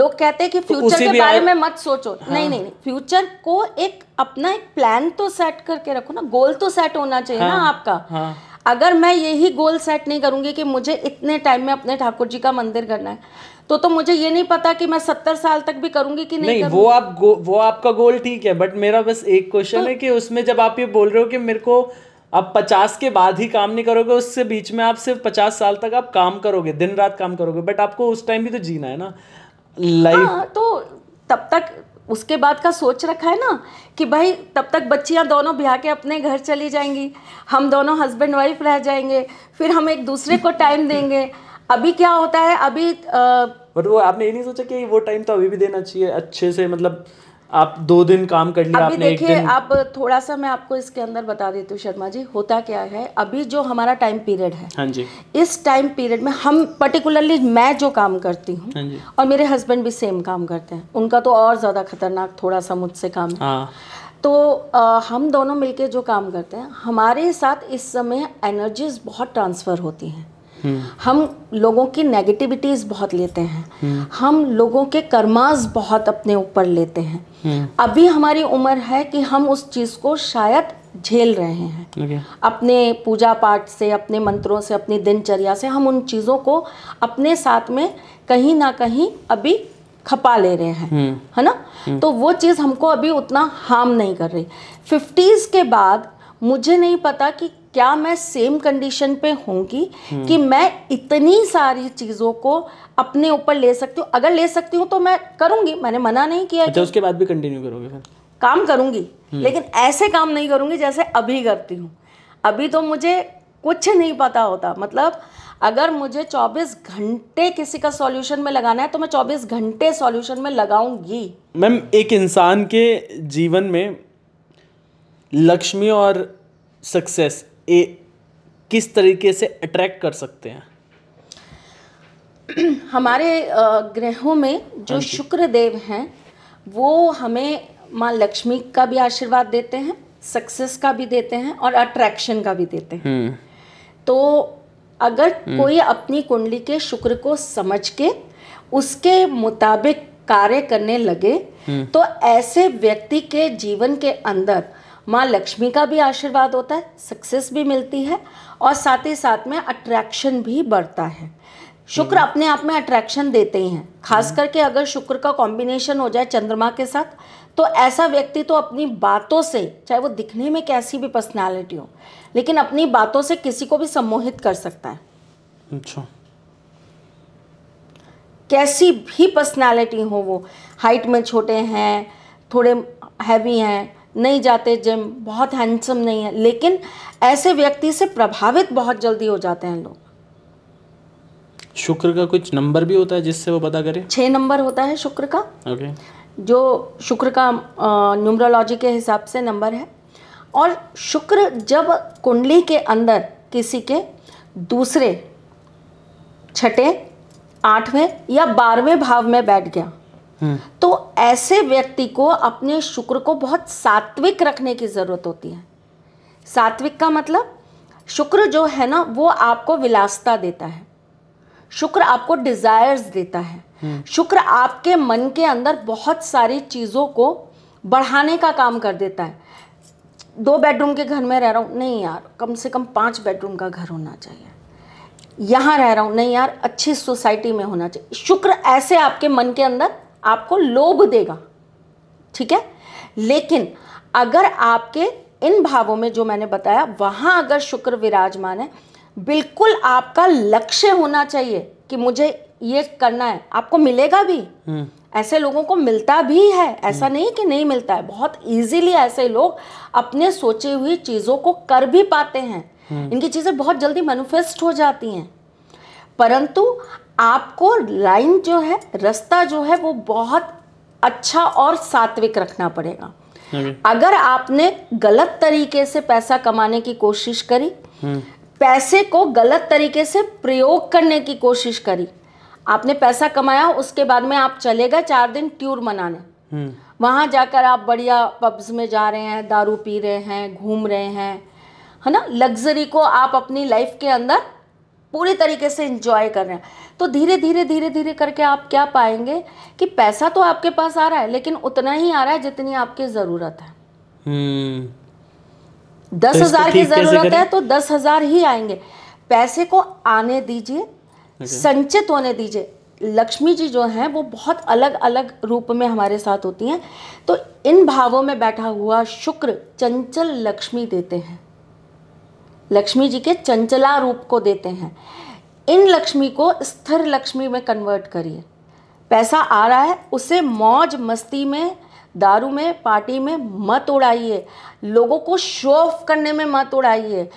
लोग कहते हैं कि फ्यूचर तो के बारे में मत सोचो हाँ। नहीं नहीं नहीं फ्यूचर को एक अपना एक प्लान तो सेट करके रखो ना गोल तो सेट होना चाहिए हाँ, ना आपका हाँ। अगर मैं यही गोल सेट नहीं करूंगी कि मुझे इतने टाइम में अपने ठाकुर जी का मंदिर करना है तो तो मुझे ये नहीं पता कि मैं सत्तर साल तक भी करूंगी कि नहीं, नहीं करूंगी? वो आप वो आपका गोल ठीक है बट मेरा बस एक क्वेश्चन तो, है कि उसमें जब आप ये बोल रहे हो कि मेरे को आप पचास के बाद ही काम नहीं करोगे उससे बीच में आप सिर्फ पचास साल तक आप काम करोगे दिन रात काम करोगे बट आपको उस टाइम भी तो जीना है ना लाइफ हाँ, तो तब तक उसके बाद का सोच रखा है ना कि भाई तब तक बच्चियां दोनों ब्याह के अपने घर चली जाएंगी हम दोनों हस्बैंड वाइफ रह जाएंगे फिर हम एक दूसरे को टाइम देंगे अभी क्या होता है अभी बट वो आपने ये नहीं सोचा कि वो टाइम तो अभी भी देना चाहिए अच्छे से मतलब आप दो दिन काम कर लिया आपने देखिए आप थोड़ा सा मैं आपको इसके अंदर बता देती हूँ शर्मा जी होता क्या है अभी जो हमारा टाइम पीरियड है हाँ जी इस टाइम पीरियड में हम पर्टिकुलरली मैं जो काम करती हूँ हाँ और मेरे हस्बैंड भी सेम काम करते हैं उनका तो और ज़्यादा खतरनाक थोड़ा सा मुझसे काम है हाँ। तो आ, हम दोनों मिलके जो काम करते हैं हमारे साथ इस समय एनर्जीज बहुत ट्रांसफ़र होती हैं हम लोगों की नेगेटिविटीज बहुत लेते हैं हम लोगों के कर्माज बहुत अपने ऊपर लेते हैं अभी हमारी उम्र है कि हम उस चीज़ को शायद झेल रहे हैं अपने पूजा पाठ से अपने मंत्रों से अपनी दिनचर्या से हम उन चीज़ों को अपने साथ में कहीं ना कहीं अभी खपा ले रहे हैं hmm. है ना hmm. तो वो चीज़ हमको अभी उतना हार्म नहीं कर रही फिफ्टीज़ के बाद मुझे नहीं पता कि क्या मैं सेम कंडीशन पे होंगी कि मैं इतनी सारी चीज़ों को अपने ऊपर ले सकती हूँ अगर ले सकती हूँ तो मैं करूंगी मैंने मना नहीं किया अच्छा उसके बाद भी कंटिन्यू करोगे काम करूंगी हम्म। लेकिन ऐसे काम नहीं करूंगी जैसे अभी करती हूँ अभी तो मुझे कुछ नहीं पता होता मतलब अगर मुझे 24 घंटे किसी का सॉल्यूशन में लगाना है तो मैं 24 घंटे सॉल्यूशन में लगाऊंगी मैम एक इंसान के जीवन में लक्ष्मी और सक्सेस ए किस तरीके से अट्रैक्ट कर सकते हैं हमारे ग्रहों में जो हाँ शुक्र देव हैं वो हमें माँ लक्ष्मी का भी आशीर्वाद देते हैं सक्सेस का भी देते हैं और अट्रैक्शन का भी देते हैं हम्म। तो अगर हम्म। कोई अपनी कुंडली के शुक्र को समझ के उसके मुताबिक कार्य करने लगे हम्म। तो ऐसे व्यक्ति के जीवन के अंदर माँ लक्ष्मी का भी आशीर्वाद होता है सक्सेस भी मिलती है और साथ ही साथ में अट्रैक्शन भी बढ़ता है शुक्र हम्म। अपने आप में अट्रैक्शन देते ही हैं खास हम्म। करके अगर शुक्र का कॉम्बिनेशन हो जाए चंद्रमा के साथ तो ऐसा व्यक्ति तो अपनी बातों से चाहे वो दिखने में कैसी भी पर्सनैलिटी हो लेकिन अपनी बातों से किसी को भी सम्मोहित कर सकता है अच्छा कैसी भी पर्सनैलिटी हो वो हाइट में छोटे हैं थोड़े हैवी हैं नहीं जाते जिम बहुत हैंडसम नहीं है लेकिन ऐसे व्यक्ति से प्रभावित बहुत जल्दी हो जाते हैं लोग शुक्र का कुछ नंबर भी होता है जिससे वो पता करें छः नंबर होता है शुक्र का ओके okay. जो शुक्र का न्यूमरोलॉजी के हिसाब से नंबर है और शुक्र जब कुंडली के अंदर किसी के दूसरे छठे आठवें या बारहवें भाव में बैठ गया तो ऐसे व्यक्ति को अपने शुक्र को बहुत सात्विक रखने की ज़रूरत होती है सात्विक का मतलब शुक्र जो है ना वो आपको विलासता देता है शुक्र आपको डिज़ायर्स देता है शुक्र आपके मन के अंदर बहुत सारी चीज़ों को बढ़ाने का काम कर देता है दो बेडरूम के घर में रह रहा हूँ नहीं यार कम से कम पांच बेडरूम का घर होना चाहिए यहाँ रह रहा हूँ नहीं यार अच्छी सोसाइटी में होना चाहिए शुक्र ऐसे आपके मन के अंदर आपको लोभ देगा ठीक है लेकिन अगर आपके इन भावों में जो मैंने बताया वहां अगर शुक्र विराजमान है बिल्कुल आपका लक्ष्य होना चाहिए कि मुझे ये करना है आपको मिलेगा भी हम्म। ऐसे लोगों को मिलता भी है ऐसा हम्म। नहीं कि नहीं मिलता है बहुत इजीली ऐसे लोग अपने सोचे हुई चीज़ों को कर भी पाते हैं हम्म। इनकी चीज़ें बहुत जल्दी मैनुफेस्ट हो जाती हैं परंतु आपको लाइन जो है रास्ता जो है वो बहुत अच्छा और सात्विक रखना पड़ेगा हाँ अगर आपने गलत तरीके से पैसा कमाने की कोशिश करी हम्म। पैसे को गलत तरीके से प्रयोग करने की कोशिश करी आपने पैसा कमाया उसके बाद में आप चले गए चार दिन ट्यूर मनाने हम्म। वहां जाकर आप बढ़िया पब्स में जा रहे हैं दारू पी रहे हैं घूम रहे हैं है ना लग्जरी को आप अपनी लाइफ के अंदर पूरी तरीके से इंजॉय कर रहे हैं तो धीरे धीरे धीरे धीरे करके आप क्या पाएंगे कि पैसा तो आपके पास आ रहा है लेकिन उतना ही आ रहा है जितनी आपकी ज़रूरत है हम्म। दस तो हज़ार की ज़रूरत है तो दस हज़ार ही आएंगे पैसे को आने दीजिए अच्छा। संचित होने दीजिए लक्ष्मी जी जो हैं वो बहुत अलग अलग रूप में हमारे साथ होती हैं तो इन भावों में बैठा हुआ शुक्र चंचल लक्ष्मी देते हैं लक्ष्मी जी के चंचला रूप को देते हैं इन लक्ष्मी को स्थिर लक्ष्मी में कन्वर्ट करिए पैसा आ रहा है उसे मौज मस्ती में दारू में पार्टी में मत उड़ाइए लोगों को शो ऑफ करने में मत उड़ाइए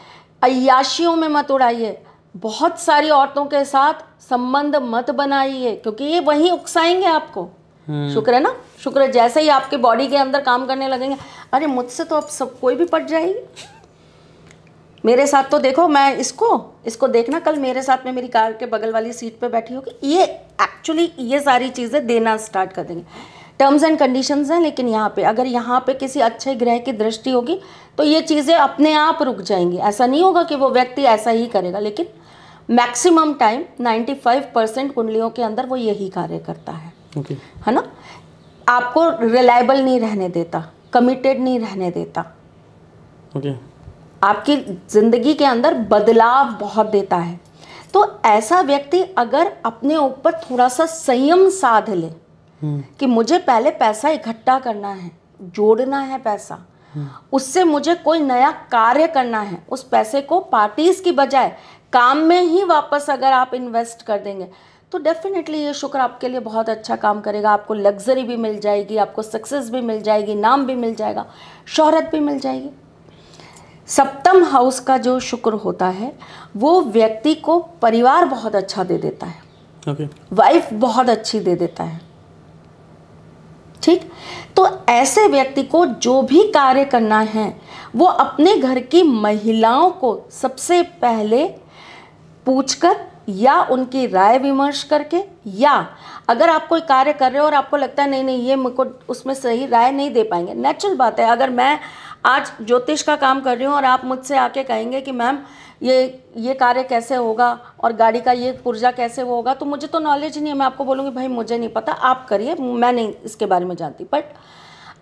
अयाशियों में मत उड़ाइए बहुत सारी औरतों के साथ संबंध मत बनाइए क्योंकि ये वहीं उकसाएंगे आपको हम्म। शुक्र है ना शुक्र जैसे ही आपके बॉडी के अंदर काम करने लगेंगे अरे मुझसे तो अब सब कोई भी पट जाएगी मेरे साथ तो देखो मैं इसको इसको देखना कल मेरे साथ में मेरी कार के बगल वाली सीट पे बैठी होगी ये एक्चुअली ये सारी चीज़ें देना स्टार्ट कर देंगे टर्म्स एंड कंडीशंस हैं लेकिन यहाँ पे अगर यहाँ पे किसी अच्छे ग्रह की दृष्टि होगी तो ये चीज़ें अपने आप रुक जाएंगी ऐसा नहीं होगा कि वो व्यक्ति ऐसा ही करेगा लेकिन मैक्सिमम टाइम नाइन्टी परसेंट कुंडलियों के अंदर वो यही कार्य करता है okay. है ना आपको रिलायबल नहीं रहने देता कमिटेड नहीं रहने देता okay. आपकी ज़िंदगी के अंदर बदलाव बहुत देता है तो ऐसा व्यक्ति अगर अपने ऊपर थोड़ा सा संयम साध ले हम्म। कि मुझे पहले पैसा इकट्ठा करना है जोड़ना है पैसा हम्म। उससे मुझे कोई नया कार्य करना है उस पैसे को पार्टीज की बजाय काम में ही वापस अगर आप इन्वेस्ट कर देंगे तो डेफिनेटली ये शुक्र आपके लिए बहुत अच्छा काम करेगा आपको लग्जरी भी मिल जाएगी आपको सक्सेस भी मिल जाएगी नाम भी मिल जाएगा शोहरत भी मिल जाएगी सप्तम हाउस का जो शुक्र होता है वो व्यक्ति को परिवार बहुत अच्छा दे देता है okay. वाइफ बहुत अच्छी दे देता है ठीक तो ऐसे व्यक्ति को जो भी कार्य करना है वो अपने घर की महिलाओं को सबसे पहले पूछकर या उनकी राय विमर्श करके या अगर आप कोई कार्य कर रहे हो और आपको लगता है नहीं नहीं ये मुझको उसमें सही राय नहीं दे पाएंगे नेचुरल बात है अगर मैं आज ज्योतिष का काम कर रही हूँ और आप मुझसे आके कहेंगे कि मैम ये ये कार्य कैसे होगा और गाड़ी का ये पुर्जा कैसे होगा तो मुझे तो नॉलेज नहीं है मैं आपको बोलूँगी भाई मुझे नहीं पता आप करिए मैं नहीं इसके बारे में जानती बट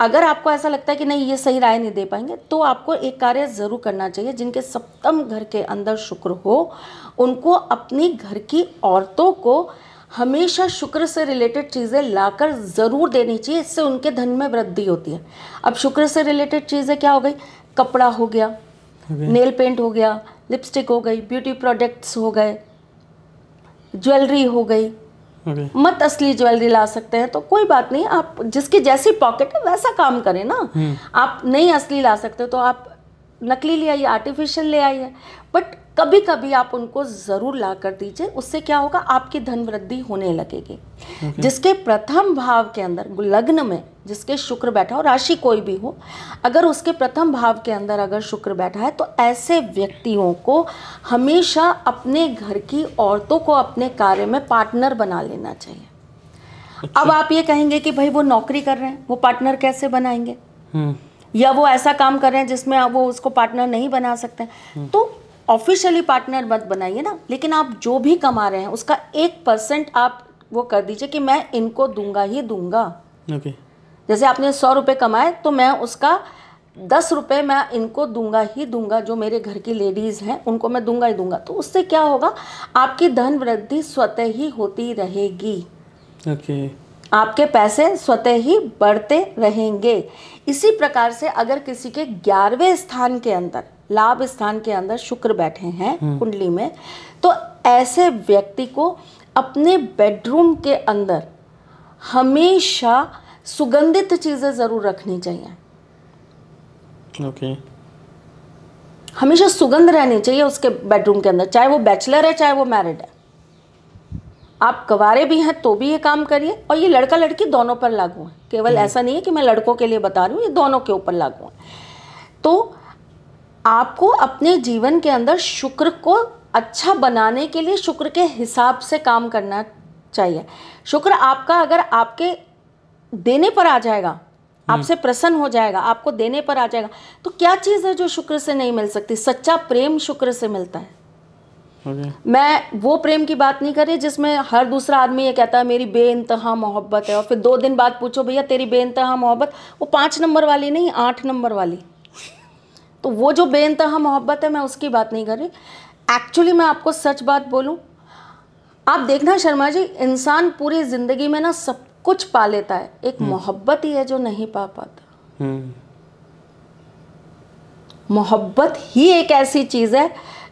अगर आपको ऐसा लगता है कि नहीं ये सही राय नहीं दे पाएंगे तो आपको एक कार्य ज़रूर करना चाहिए जिनके सप्तम घर के अंदर शुक्र हो उनको अपनी घर की औरतों को हमेशा शुक्र से रिलेटेड चीज़ें लाकर ज़रूर देनी चाहिए इससे उनके धन में वृद्धि होती है अब शुक्र से रिलेटेड चीज़ें क्या हो गई कपड़ा हो गया नेल पेंट हो गया लिपस्टिक हो गई ब्यूटी प्रोडक्ट्स हो गए ज्वेलरी हो गई मत असली ज्वेलरी ला सकते हैं तो कोई बात नहीं आप जिसकी जैसी पॉकेट है वैसा काम करें ना हम्म। आप नहीं असली ला सकते तो आप नकली ले आइए आर्टिफिशियल ले आइए बट कभी कभी आप उनको ज़रूर ला कर दीजिए उससे क्या होगा आपकी धन वृद्धि होने लगेगी okay. जिसके प्रथम भाव के अंदर लग्न में जिसके शुक्र बैठा हो राशि कोई भी हो अगर उसके प्रथम भाव के अंदर अगर शुक्र बैठा है तो ऐसे व्यक्तियों को हमेशा अपने घर की औरतों को अपने कार्य में पार्टनर बना लेना चाहिए अच्छा। अब आप ये कहेंगे कि भाई वो नौकरी कर रहे हैं वो पार्टनर कैसे बनाएंगे हम्म। या वो ऐसा काम कर रहे हैं जिसमें वो उसको पार्टनर नहीं बना सकते हम्म। तो ऑफिशियली पार्टनर मत बनाइए ना लेकिन आप जो भी कमा रहे हैं उसका एक परसेंट आप वो कर दीजिए कि मैं इनको दूंगा ही दूंगा okay. जैसे आपने सौ रुपये कमाए तो मैं उसका दस रुपये मैं इनको दूंगा ही दूंगा जो मेरे घर की लेडीज़ हैं उनको मैं दूंगा ही दूंगा तो उससे क्या होगा आपकी धन वृद्धि स्वतः ही होती रहेगी okay. आपके पैसे स्वतः ही बढ़ते रहेंगे इसी प्रकार से अगर किसी के ग्यारहवें स्थान के अंदर लाभ स्थान के अंदर शुक्र बैठे हैं हम्म। कुंडली में तो ऐसे व्यक्ति को अपने बेडरूम के अंदर हमेशा सुगंधित चीज़ें ज़रूर रखनी चाहिए ओके okay. हमेशा सुगंध रहनी चाहिए उसके बेडरूम के अंदर चाहे वो बैचलर है चाहे वो मैरिड है आप कवारे भी हैं तो भी ये काम करिए और ये लड़का लड़की दोनों पर लागू है केवल हम्म। ऐसा नहीं है कि मैं लड़कों के लिए बता रही हूँ ये दोनों के ऊपर लागू है तो आपको अपने जीवन के अंदर शुक्र को अच्छा बनाने के लिए शुक्र के हिसाब से काम करना चाहिए शुक्र आपका अगर आपके देने पर आ जाएगा हम्म। आपसे प्रसन्न हो जाएगा आपको देने पर आ जाएगा तो क्या चीज़ है जो शुक्र से नहीं मिल सकती सच्चा प्रेम शुक्र से मिलता है मैं वो प्रेम की बात नहीं कर रही जिसमें हर दूसरा आदमी ये कहता है मेरी बे इंतहा मोहब्बत है और फिर दो दिन बाद पूछो भैया तेरी बे इंतहा मोहब्बत वो पाँच नंबर वाली नहीं आठ नंबर वाली तो वो जो बेनतहा मोहब्बत है मैं उसकी बात नहीं कर रही एक्चुअली मैं आपको सच बात बोलूँ आप देखना शर्मा जी इंसान पूरी ज़िंदगी में ना सब कुछ पा लेता है एक हम्म। मोहब्बत ही है जो नहीं पा पाता हम्म। मोहब्बत ही एक ऐसी चीज़ है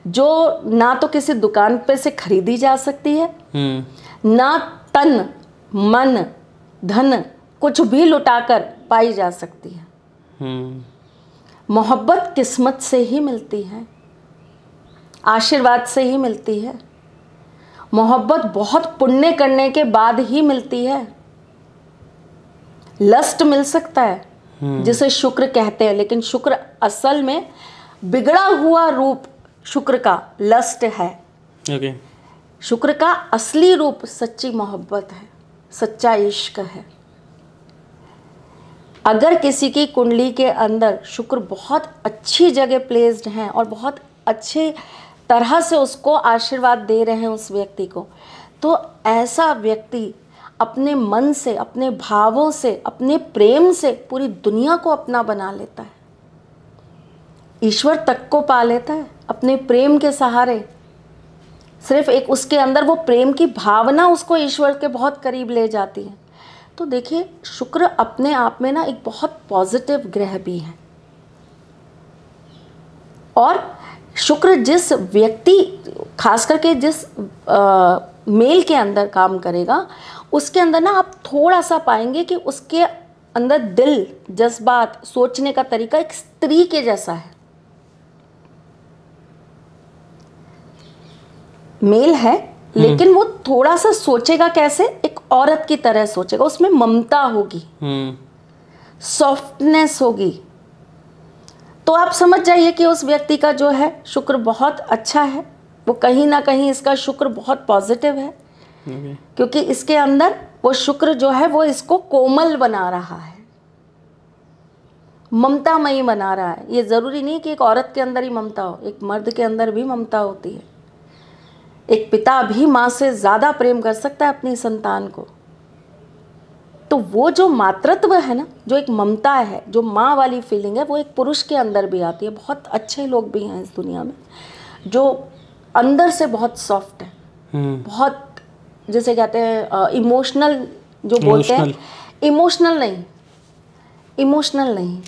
जो ना तो किसी दुकान पे से खरीदी जा सकती है हम्म। ना तन मन धन कुछ भी लुटाकर पाई जा सकती है मोहब्बत किस्मत से ही मिलती है आशीर्वाद से ही मिलती है मोहब्बत बहुत पुण्य करने के बाद ही मिलती है लस्ट मिल सकता है हम्म। जिसे शुक्र कहते हैं लेकिन शुक्र असल में बिगड़ा हुआ रूप शुक्र का लस्ट है okay. शुक्र का असली रूप सच्ची मोहब्बत है सच्चा इश्क है अगर किसी की कुंडली के अंदर शुक्र बहुत अच्छी जगह प्लेस्ड हैं और बहुत अच्छे तरह से उसको आशीर्वाद दे रहे हैं उस व्यक्ति को तो ऐसा व्यक्ति अपने मन से अपने भावों से अपने प्रेम से पूरी दुनिया को अपना बना लेता है ईश्वर तक को पा लेता है अपने प्रेम के सहारे सिर्फ एक उसके अंदर वो प्रेम की भावना उसको ईश्वर के बहुत करीब ले जाती है तो देखिए शुक्र अपने आप में ना एक बहुत पॉजिटिव ग्रह भी है और शुक्र जिस व्यक्ति खास करके जिस आ, मेल के अंदर काम करेगा उसके अंदर ना आप थोड़ा सा पाएंगे कि उसके अंदर दिल जज्बात सोचने का तरीका एक स्त्री के जैसा है मेल है हम्म। लेकिन वो थोड़ा सा सोचेगा कैसे एक औरत की तरह सोचेगा उसमें ममता होगी सॉफ्टनेस हम्म। होगी तो आप समझ जाइए कि उस व्यक्ति का जो है शुक्र बहुत अच्छा है वो कहीं ना कहीं इसका शुक्र बहुत पॉजिटिव है क्योंकि इसके अंदर वो शुक्र जो है वो इसको कोमल बना रहा है ममतामयी बना रहा है ये ज़रूरी नहीं कि एक औरत के अंदर ही ममता हो एक मर्द के अंदर भी ममता होती है एक पिता भी माँ से ज़्यादा प्रेम कर सकता है अपनी संतान को तो वो जो मातृत्व है ना जो एक ममता है जो माँ वाली फीलिंग है वो एक पुरुष के अंदर भी आती है बहुत अच्छे लोग भी हैं इस दुनिया में जो अंदर से बहुत सॉफ्ट है हम्म। बहुत जैसे कहते हैं इमोशनल जो बोलते हैं इमोशनल नहीं इमोशनल नहीं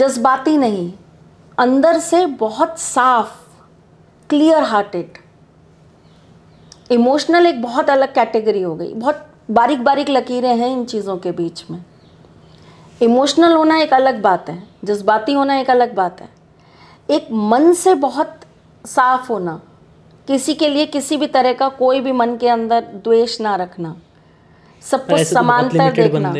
जज्बाती नहीं अंदर से बहुत साफ क्लियर हार्टेड इमोशनल एक बहुत अलग कैटेगरी हो गई बहुत बारीक बारीक लकीरें हैं इन चीज़ों के बीच में इमोशनल होना एक अलग बात है जज्बाती होना एक अलग बात है एक मन से बहुत साफ होना किसी के लिए किसी भी तरह का कोई भी मन के अंदर द्वेष ना रखना सब कुछ तो समानता तो देखना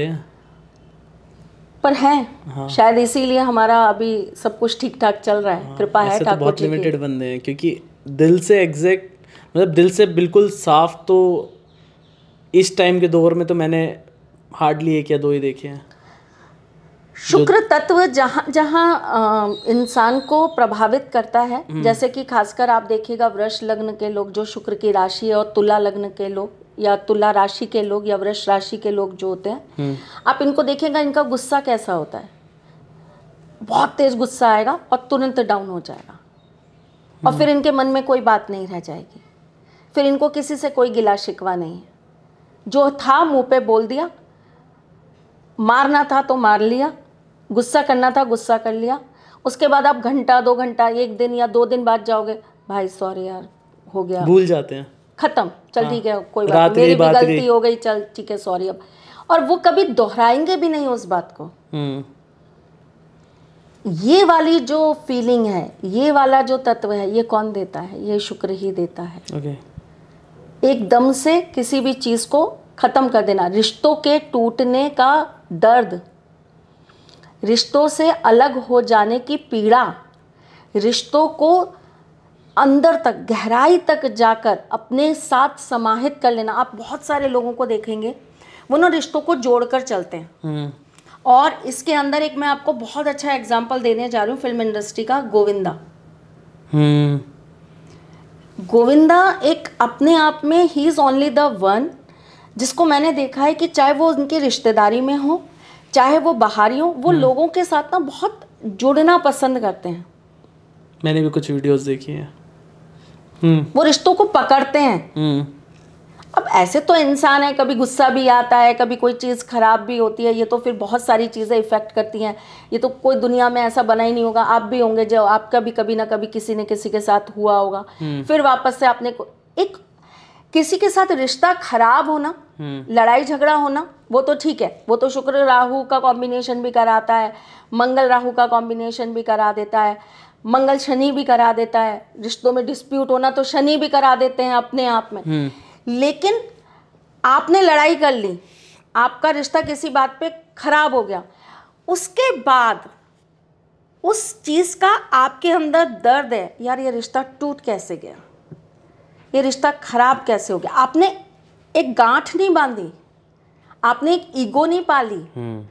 पर है हाँ। शायद इसीलिए हमारा अभी सब कुछ ठीक ठाक चल रहा है हाँ। कृपा है तो बहुत लिमिटेड बंदे हैं क्योंकि दिल से एग्जैक्ट मतलब दिल से बिल्कुल साफ तो इस टाइम के दौर में तो मैंने हार्डली एक या दो ही देखे हैं शुक्र तत्व जहाँ जहाँ इंसान को प्रभावित करता है हम्म। जैसे कि खासकर आप देखिएगा वृक्ष लग्न के लोग जो शुक्र की राशि है और तुला लग्न के लोग या तुला राशि के लोग या वृक्ष राशि के लोग जो होते हैं हम्म। आप इनको देखेगा इनका गुस्सा कैसा होता है बहुत तेज गुस्सा आएगा और तुरंत डाउन हो जाएगा और हम्म। फिर इनके मन में कोई बात नहीं रह जाएगी फिर इनको किसी से कोई गिला शिकवा नहीं जो था मुंह पे बोल दिया मारना था तो मार लिया गुस्सा करना था गुस्सा कर लिया उसके बाद आप घंटा दो घंटा एक दिन या दो दिन बाद जाओगे भाई सॉरी यार हो गया भूल जाते हैं खत्म चल हाँ। ठीक है कोई बात मेरी भी गलती हो गई चल ठीक है सॉरी अब और वो कभी दोहराएंगे भी नहीं उस बात को हम्म। ये वाली जो फीलिंग है ये वाला जो तत्व है ये कौन देता है ये शुक्र ही देता है okay. एकदम से किसी भी चीज़ को ख़त्म कर देना रिश्तों के टूटने का दर्द रिश्तों से अलग हो जाने की पीड़ा रिश्तों को अंदर तक गहराई तक जाकर अपने साथ समाहित कर लेना आप बहुत सारे लोगों को देखेंगे वो ना रिश्तों को जोड़कर चलते हैं हम्म। और इसके अंदर एक मैं आपको बहुत अच्छा एग्जाम्पल देने जा रही हूँ फिल्म इंडस्ट्री का गोविंदा हम्म। गोविंदा एक अपने आप में ही इज़ ओनली द वन जिसको मैंने देखा है कि चाहे वो उनकी रिश्तेदारी में हो चाहे वो बाहरी हो वो हम्म। लोगों के साथ ना बहुत जुड़ना पसंद करते हैं मैंने भी कुछ वीडियोस देखी हैं हम्म। वो रिश्तों को पकड़ते हैं हम्म। अब ऐसे तो इंसान है कभी गुस्सा भी आता है कभी कोई चीज़ ख़राब भी होती है ये तो फिर बहुत सारी चीज़ें इफ़ेक्ट करती हैं ये तो कोई दुनिया में ऐसा बना ही नहीं होगा आप भी होंगे जो आपका भी कभी ना कभी किसी ने किसी के साथ हुआ होगा हम्म। फिर वापस से आपने एक किसी के साथ रिश्ता खराब होना हम्म। लड़ाई झगड़ा होना वो तो ठीक है वो तो शुक्र राहु का कॉम्बिनेशन भी कराता है मंगल राहु का कॉम्बिनेशन भी करा देता है मंगल शनि भी करा देता है रिश्तों में डिस्प्यूट होना तो शनि भी करा देते हैं अपने आप में हम्म। लेकिन आपने लड़ाई कर ली आपका रिश्ता किसी बात पे ख़राब हो गया उसके बाद उस चीज़ का आपके अंदर दर्द है यार ये रिश्ता टूट कैसे गया ये रिश्ता ख़राब कैसे हो गया आपने एक गांठ नहीं बांधी आपने एक ईगो नहीं पाली हम्म।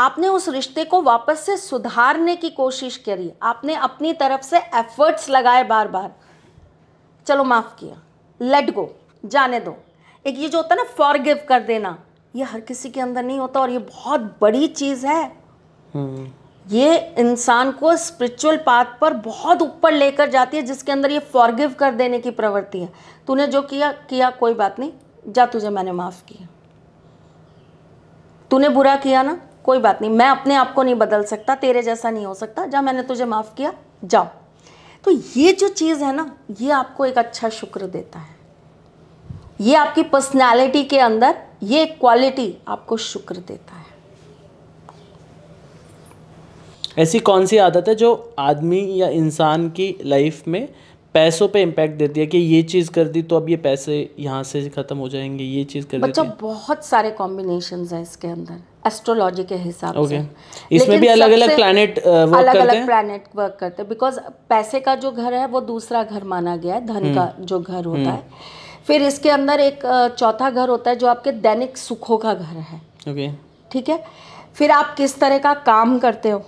आपने उस रिश्ते को वापस से सुधारने की कोशिश करी आपने अपनी तरफ से एफर्ट्स लगाए बार बार चलो माफ़ किया लेट गो जाने दो एक ये जो होता है ना फॉरगिव कर देना ये हर किसी के अंदर नहीं होता और ये बहुत बड़ी चीज़ है हम्म। ये इंसान को स्पिरिचुअल पाथ पर बहुत ऊपर लेकर जाती है जिसके अंदर ये फॉरगिव कर देने की प्रवृत्ति है तूने जो किया किया कोई बात नहीं जा तुझे मैंने माफ़ किया तूने बुरा किया ना कोई बात नहीं मैं अपने आप को नहीं बदल सकता तेरे जैसा नहीं हो सकता जा मैंने तुझे माफ़ किया जाओ तो ये जो चीज़ है ना ये आपको एक अच्छा शुक्र देता है ये आपकी पर्सनालिटी के अंदर ये क्वालिटी आपको शुक्र देता है ऐसी कौन सी आदत है जो आदमी या इंसान की लाइफ में पैसों पे इम्पैक्ट देती है कि ये चीज़ कर दी तो अब ये पैसे यहाँ से ख़त्म हो जाएंगे ये चीज़ कर बच्चों बहुत सारे कॉम्बिनेशन है इसके अंदर एस्ट्रोलॉजी के हिसाब okay. से इसमें भी अलग अलग प्लानट अलग अलग प्लानट वर्क करते हैं बिकॉज पैसे का जो घर है वो दूसरा घर माना गया है धन हम्म। का जो घर होता हम्म। है फिर इसके अंदर एक चौथा घर होता है जो आपके दैनिक सुखों का घर है ओके ठीक है फिर आप किस तरह का काम करते हो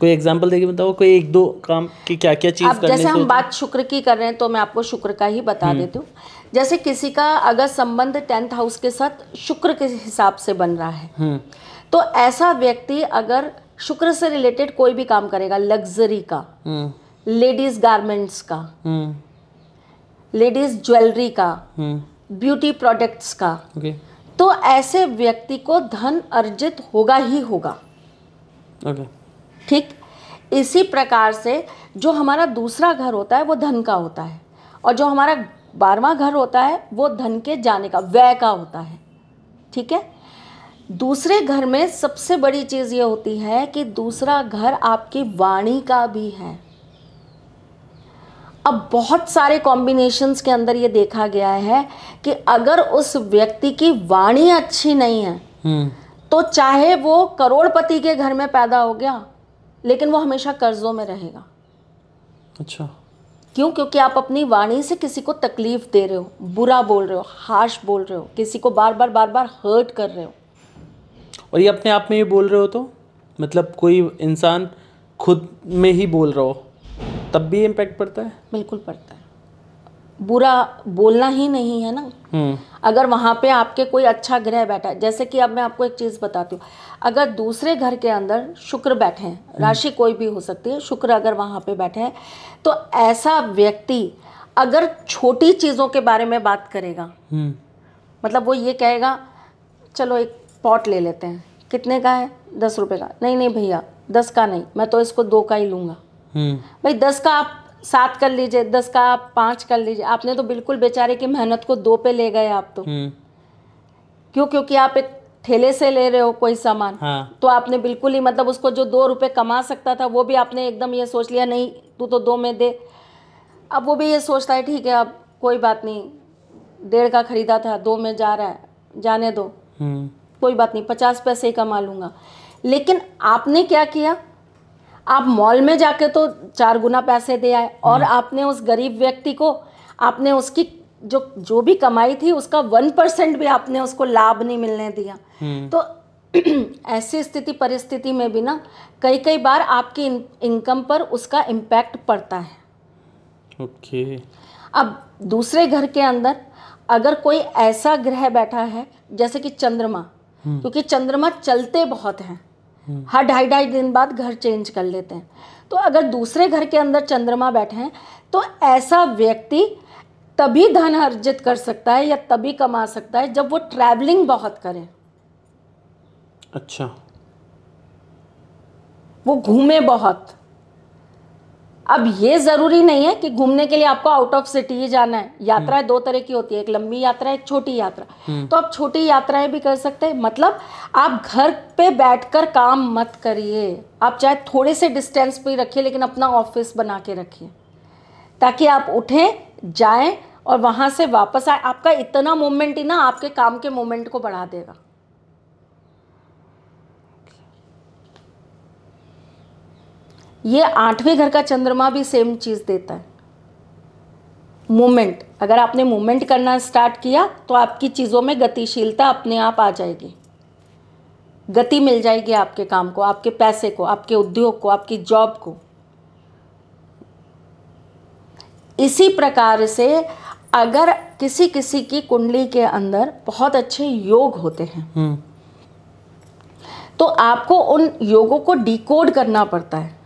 कोई एग्जांपल देके बताओ कोई एक दो काम की क्या क्या चीज़ अब जैसे हम बात शुक्र की कर रहे हैं तो मैं आपको शुक्र का ही बता हम्म। देती हूँ जैसे किसी का अगर संबंध टेंथ हाउस के साथ शुक्र के हिसाब से बन रहा है हम्म। तो ऐसा व्यक्ति अगर शुक्र से रिलेटेड कोई भी काम करेगा लग्जरी का लेडीज हम्म। गारमेंट्स का लेडीज ज्वेलरी का हम्म। ब्यूटी प्रोडक्ट्स का तो ऐसे व्यक्ति को धन अर्जित होगा ही होगा ठीक इसी प्रकार से जो हमारा दूसरा घर होता है वो धन का होता है और जो हमारा बारवा घर होता है वो धन के जाने का व्यय का होता है ठीक है दूसरे घर में सबसे बड़ी चीज़ ये होती है कि दूसरा घर आपकी वाणी का भी है अब बहुत सारे कॉम्बिनेशंस के अंदर ये देखा गया है कि अगर उस व्यक्ति की वाणी अच्छी नहीं है हम्म। तो चाहे वो करोड़पति के घर में पैदा हो गया लेकिन वो हमेशा कर्जों में रहेगा अच्छा क्यों क्योंकि आप अपनी वाणी से किसी को तकलीफ दे रहे हो बुरा बोल रहे हो हार्श बोल रहे हो किसी को बार बार बार बार हर्ट कर रहे हो और ये अपने आप में ही बोल रहे हो तो मतलब कोई इंसान खुद में ही बोल रहा हो तब भी इम्पैक्ट पड़ता है बिल्कुल पड़ता है बुरा बोलना ही नहीं है ना हम्म। अगर वहाँ पे आपके कोई अच्छा ग्रह बैठा है जैसे कि अब मैं आपको एक चीज़ बताती हूँ अगर दूसरे घर के अंदर शुक्र बैठे हैं हम्म। राशि कोई भी हो सकती है शुक्र अगर वहाँ पे बैठे हैं तो ऐसा व्यक्ति अगर छोटी चीज़ों के बारे में बात करेगा हम्म। मतलब वो ये कहेगा चलो एक पॉट ले लेते हैं कितने का है दस रुपये का नहीं नहीं भैया दस का नहीं मैं तो इसको दो का ही लूँगा हम्म। भाई दस का आप सात कर लीजिए दस का आप पांच कर लीजिए आपने तो बिल्कुल बेचारे की मेहनत को दो पे ले गए आप तो हम्म। क्यों क्योंकि आप एक ठेले से ले रहे हो कोई सामान हाँ। तो आपने बिल्कुल ही मतलब उसको जो दो रुपए कमा सकता था वो भी आपने एकदम ये सोच लिया नहीं तू तो दो में दे अब वो भी ये सोचता है ठीक है अब कोई बात नहीं डेढ़ का खरीदा था दो में जा रहा है जाने दो हम्म। कोई बात नहीं पचास पैसे ही कमा लूंगा लेकिन आपने क्या किया आप मॉल में जाके तो चार गुना पैसे दे आए और हम्म। आपने उस गरीब व्यक्ति को आपने उसकी जो जो भी कमाई थी उसका वन परसेंट भी आपने उसको लाभ नहीं मिलने दिया हम्म। तो ऐसी स्थिति परिस्थिति में भी ना कई कई बार आपकी इनकम पर उसका इम्पैक्ट पड़ता है ओके अब दूसरे घर के अंदर अगर कोई ऐसा ग्रह बैठा है जैसे कि चंद्रमा हम्म। क्योंकि चंद्रमा चलते बहुत हैं हर हम्म। हाँ, ढाई ढाई दिन बाद घर चेंज कर लेते हैं तो अगर दूसरे घर के अंदर चंद्रमा बैठे हैं तो ऐसा व्यक्ति तभी धन अर्जित कर सकता है या तभी कमा सकता है जब वो ट्रैवलिंग बहुत करे अच्छा वो घूमे बहुत अब ये ज़रूरी नहीं है कि घूमने के लिए आपको आउट ऑफ सिटी ही जाना है यात्राएं हम्म। दो तरह की होती है एक लंबी यात्रा एक छोटी यात्रा हम्म। तो आप छोटी यात्राएं भी कर सकते हैं मतलब आप घर पे बैठकर काम मत करिए आप चाहे थोड़े से डिस्टेंस पे रखिए लेकिन अपना ऑफिस बना के रखिए ताकि आप उठें जाएं और वहाँ से वापस आए आपका इतना मोमेंट ही ना आपके काम के मोमेंट को बढ़ा देगा ये आठवें घर का चंद्रमा भी सेम चीज़ देता है मूवमेंट अगर आपने मूवमेंट करना स्टार्ट किया तो आपकी चीज़ों में गतिशीलता अपने आप आ जाएगी गति मिल जाएगी आपके काम को आपके पैसे को आपके उद्योग को आपकी जॉब को इसी प्रकार से अगर किसी किसी की कुंडली के अंदर बहुत अच्छे योग होते हैं हम्म। तो आपको उन योगों को डिकोड करना पड़ता है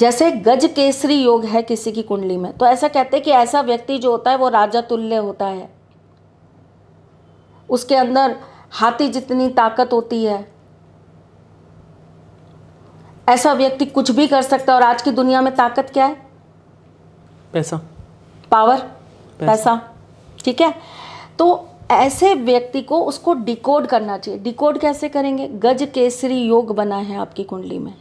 जैसे गज केसरी योग है किसी की कुंडली में तो ऐसा कहते हैं कि ऐसा व्यक्ति जो होता है वो राजा तुल्य होता है उसके अंदर हाथी जितनी ताकत होती है ऐसा व्यक्ति कुछ भी कर सकता है और आज की दुनिया में ताकत क्या है पैसा पावर पैसा, ठीक है तो ऐसे व्यक्ति को उसको डिकोड करना चाहिए डिकोड कैसे करेंगे गज केसरी योग बना है आपकी कुंडली में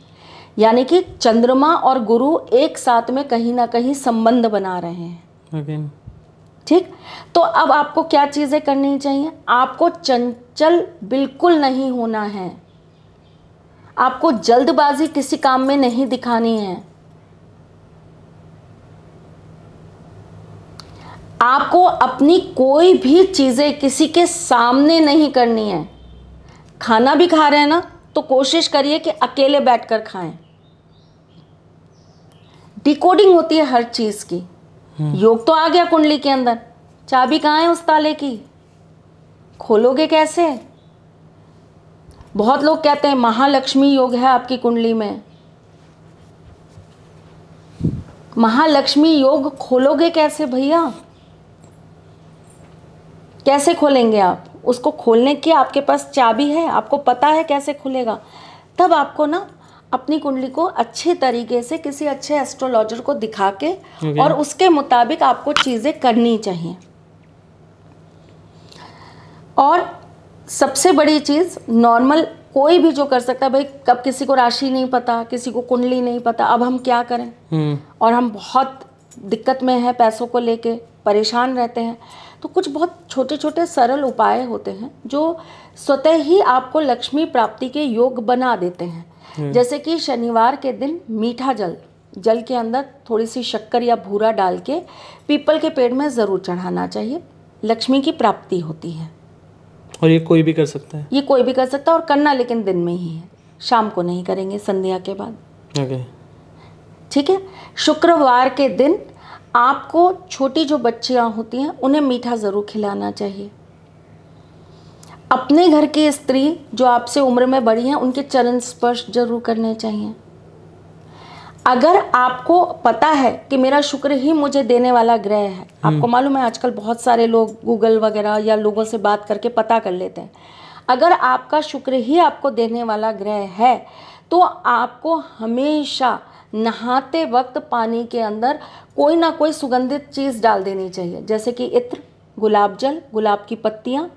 यानी कि चंद्रमा और गुरु एक साथ में कहीं ना कहीं संबंध बना रहे हैं ठीक तो अब आपको क्या चीज़ें करनी चाहिए आपको चंचल बिल्कुल नहीं होना है आपको जल्दबाजी किसी काम में नहीं दिखानी है आपको अपनी कोई भी चीज़ें किसी के सामने नहीं करनी है खाना भी खा रहे हैं ना तो कोशिश करिए कि अकेले बैठकर खाएं डिकोडिंग होती है हर चीज़ की योग तो आ गया कुंडली के अंदर चाबी कहाँ है उस ताले की खोलोगे कैसे बहुत लोग कहते हैं महालक्ष्मी योग है आपकी कुंडली में महालक्ष्मी योग खोलोगे कैसे भैया कैसे खोलेंगे आप उसको खोलने की आपके पास चाबी है आपको पता है कैसे खुलेगा तब आपको ना अपनी कुंडली को अच्छे तरीके से किसी अच्छे एस्ट्रोलॉजर को दिखा के और उसके मुताबिक आपको चीज़ें करनी चाहिए और सबसे बड़ी चीज़ नॉर्मल कोई भी जो कर सकता है भाई कब किसी को राशि नहीं पता किसी को कुंडली नहीं पता अब हम क्या करें हम्म। और हम बहुत दिक्कत में है पैसों को लेके परेशान रहते हैं तो कुछ बहुत छोटे छोटे सरल उपाय होते हैं जो स्वतः ही आपको लक्ष्मी प्राप्ति के योग बना देते हैं हम्म। जैसे कि शनिवार के दिन मीठा जल जल के अंदर थोड़ी सी शक्कर या भूरा डाल के पीपल के पेड़ में ज़रूर चढ़ाना चाहिए लक्ष्मी की प्राप्ति होती है और ये कोई भी कर सकता है ये कोई भी कर सकता है और करना लेकिन दिन में ही है शाम को नहीं करेंगे संध्या के बाद ठीक है शुक्रवार के दिन आपको छोटी जो बच्चियाँ होती हैं उन्हें मीठा ज़रूर खिलाना चाहिए अपने घर की स्त्री जो आपसे उम्र में बड़ी हैं उनके चरण स्पर्श जरूर करने चाहिए अगर आपको पता है कि मेरा शुक्र ही मुझे देने वाला ग्रह है हम्म। आपको मालूम है आजकल बहुत सारे लोग गूगल वगैरह या लोगों से बात करके पता कर लेते हैं अगर आपका शुक्र ही आपको देने वाला ग्रह है तो आपको हमेशा नहाते वक्त पानी के अंदर कोई ना कोई सुगंधित चीज़ डाल देनी चाहिए जैसे कि इत्र गुलाब जल गुलाब की पत्तियाँ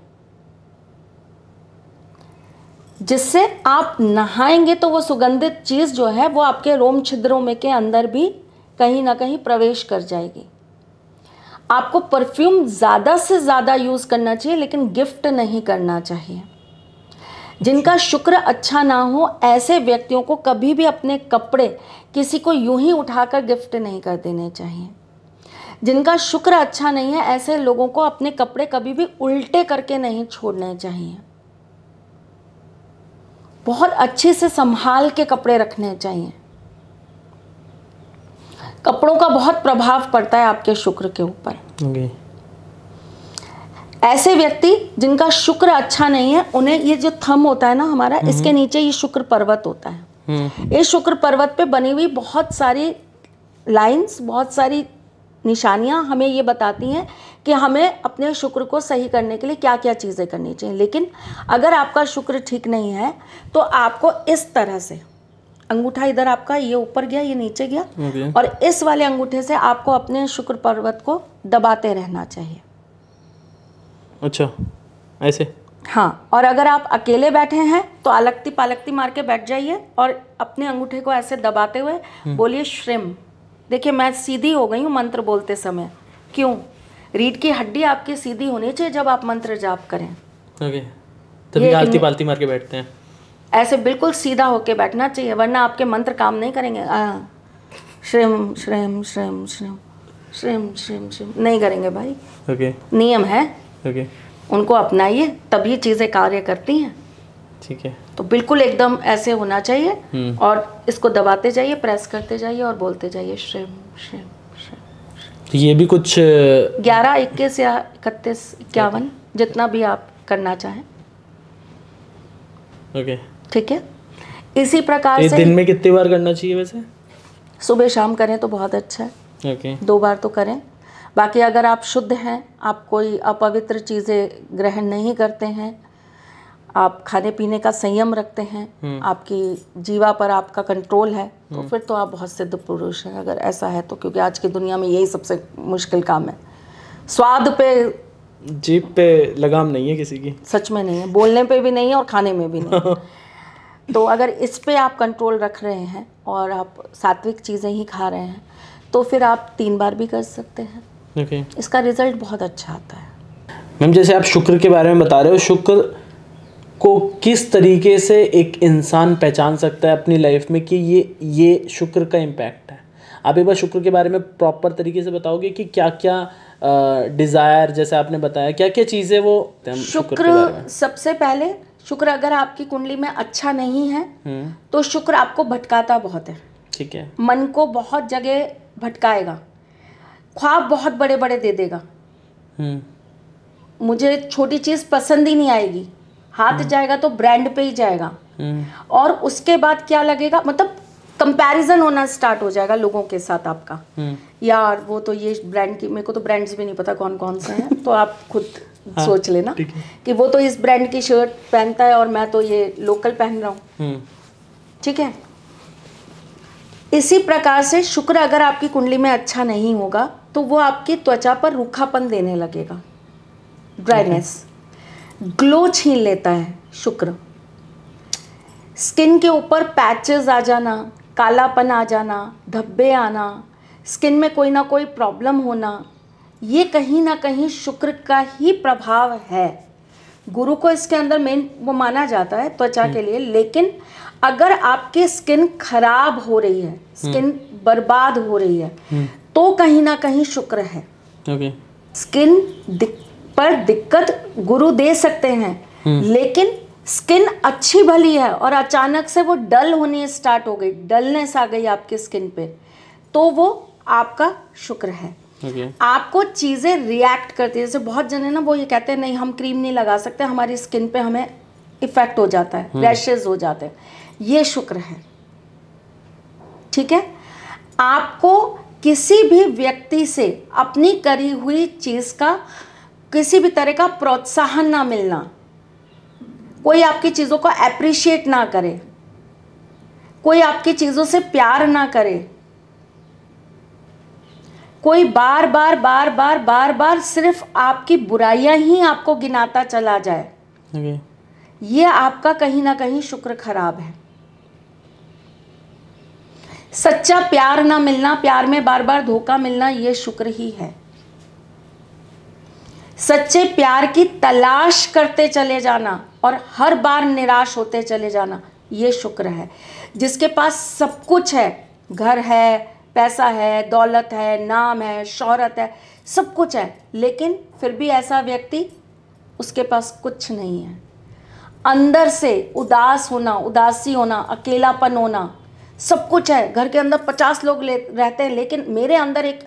जिससे आप नहाएंगे तो वो सुगंधित चीज़ जो है वो आपके रोम छिद्रों में के अंदर भी कहीं ना कहीं प्रवेश कर जाएगी आपको परफ्यूम ज़्यादा से ज़्यादा यूज़ करना चाहिए लेकिन गिफ्ट नहीं करना चाहिए जिनका शुक्र अच्छा ना हो ऐसे व्यक्तियों को कभी भी अपने कपड़े किसी को यूं ही उठाकर गिफ्ट नहीं कर देने चाहिए जिनका शुक्र अच्छा नहीं है ऐसे लोगों को अपने कपड़े कभी भी उल्टे करके नहीं छोड़ने चाहिए बहुत अच्छे से संभाल के कपड़े रखने चाहिए कपड़ों का बहुत प्रभाव पड़ता है आपके शुक्र के ऊपर ऐसे व्यक्ति जिनका शुक्र अच्छा नहीं है उन्हें ये जो थम होता है ना हमारा हम्म। इसके नीचे ये शुक्र पर्वत होता है ये हम्म। शुक्र पर्वत पे बनी हुई बहुत सारी लाइंस बहुत सारी निशानियाँ हमें ये बताती हैं कि हमें अपने शुक्र को सही करने के लिए क्या क्या चीज़ें करनी चाहिए लेकिन अगर आपका शुक्र ठीक नहीं है तो आपको इस तरह से अंगूठा इधर आपका ये ऊपर गया ये नीचे गया और इस वाले अंगूठे से आपको अपने शुक्र पर्वत को दबाते रहना चाहिए अच्छा ऐसे हाँ और अगर आप अकेले बैठे हैं तो अलगती पालकती मार के बैठ जाइए और अपने अंगूठे को ऐसे दबाते हुए हम्म। बोलिए श्रिम देखिए मैं सीधी हो गई हूँ मंत्र बोलते समय क्यों रीढ़ की हड्डी आपकी सीधी होनी चाहिए जब आप मंत्र जाप करें ओके तभी आलती पालती मार के बैठते हैं ऐसे बिल्कुल सीधा होके बैठना चाहिए वरना आपके मंत्र काम नहीं करेंगे श्रेम श्रेम श्रेम श्रेम श्रेम श्रेम श्रेम नहीं करेंगे भाई ओके नियम है ओके उनको अपनाइए तभी चीज़ें कार्य करती हैं ठीक है तो बिल्कुल एकदम ऐसे होना चाहिए हम्म। और इसको दबाते जाइए प्रेस करते जाइए और बोलते जाइए श्रेम श्रेम श्रिम तो ये भी कुछ ग्यारह इक्कीस या इकतीस इक्यावन जितना भी आप करना चाहें ओके ठीक है इसी प्रकार से दिन में कितनी बार करना चाहिए वैसे सुबह शाम करें तो बहुत अच्छा है ओके दो बार तो करें बाकी अगर आप शुद्ध हैं आप कोई अपवित्र चीज़ें ग्रहण नहीं करते हैं आप खाने पीने का संयम रखते हैं हम्म। आपकी जीवा पर आपका कंट्रोल है तो हम्म। फिर तो आप बहुत सिद्ध पुरुष हैं अगर ऐसा है तो क्योंकि आज की दुनिया में यही सबसे मुश्किल काम है स्वाद पे जीप पे लगाम नहीं है किसी की सच में नहीं है बोलने पे भी नहीं है और खाने में भी नहीं तो अगर इस पे आप कंट्रोल रख रहे हैं और आप सात्विक चीज़ें ही खा रहे हैं तो फिर आप तीन बार भी कर सकते हैं okay. इसका रिजल्ट बहुत अच्छा आता है मैम जैसे आप शुक्र के बारे में बता रहे हो शुक्र को किस तरीके से एक इंसान पहचान सकता है अपनी लाइफ में कि ये ये शुक्र का इम्पैक्ट है आप एक बार शुक्र के बारे में प्रॉपर तरीके से बताओगे कि क्या क्या डिज़ायर जैसे आपने बताया क्या क्या चीज़ें वो शुक्र सबसे पहले शुक्र अगर आपकी कुंडली में अच्छा नहीं है हम्म। तो शुक्र आपको भटकाता बहुत है ठीक है मन को बहुत जगह भटकाएगा ख्वाब बहुत बड़े बड़े दे देगा हम्म। मुझे छोटी चीज़ पसंद ही नहीं आएगी हाथ हम्म। जाएगा तो ब्रांड पे ही जाएगा हम्म। और उसके बाद क्या लगेगा मतलब कंपैरिजन होना स्टार्ट हो जाएगा लोगों के साथ आपका हम्म। यार वो तो ये ब्रांड की मेरे को तो ब्रांड्स भी नहीं पता कौन कौन से हैं तो आप खुद हाँ, सोच लेना कि वो तो इस ब्रांड की शर्ट पहनता है और मैं तो ये लोकल पहन रहा हूँ ठीक है इसी प्रकार से शुक्र अगर आपकी कुंडली में अच्छा नहीं होगा तो वो आपकी त्वचा पर रूखापन देने लगेगा ड्राइनेस ग्लो छीन लेता है शुक्र स्किन के ऊपर पैचेस आ जाना कालापन आ जाना धब्बे आना स्किन में कोई ना कोई प्रॉब्लम होना ये कहीं ना कहीं शुक्र का ही प्रभाव है गुरु को इसके अंदर मेन वो माना जाता है त्वचा के हम्म। लिए लेकिन अगर आपकी स्किन खराब हो रही है हम्म। स्किन बर्बाद हो रही है हम्म। तो कहीं ना कहीं शुक्र है स्किन दिख पर दिक्कत गुरु दे सकते हैं हम्म। लेकिन स्किन अच्छी भली है और अचानक से वो डल होनी स्टार्ट हो गई डलनेस आ गई आपकी स्किन पे तो वो आपका शुक्र है okay. आपको चीज़ें रिएक्ट करती है जैसे बहुत जने ना वो ये कहते हैं नहीं हम क्रीम नहीं लगा सकते हमारी स्किन पे हमें इफेक्ट हो जाता है रैशेज हम्म। हो जाते हैं ये शुक्र है ठीक है आपको किसी भी व्यक्ति से अपनी करी हुई चीज़ का किसी भी तरह का प्रोत्साहन ना मिलना कोई आपकी चीज़ों को अप्रिशिएट ना करे कोई आपकी चीज़ों से प्यार ना करे कोई बार बार बार बार बार बार सिर्फ आपकी बुराइयां ही आपको गिनाता चला जाए ये आपका कहीं ना कहीं शुक्र खराब है सच्चा प्यार ना मिलना प्यार में बार बार धोखा मिलना ये शुक्र ही है सच्चे प्यार की तलाश करते चले जाना और हर बार निराश होते चले जाना ये शुक्र है जिसके पास सब कुछ है घर है पैसा है दौलत है नाम है शोहरत है सब कुछ है लेकिन फिर भी ऐसा व्यक्ति उसके पास कुछ नहीं है अंदर से उदास होना उदासी होना अकेलापन होना सब कुछ है घर के अंदर पचास लोग ले रहते हैं लेकिन मेरे अंदर एक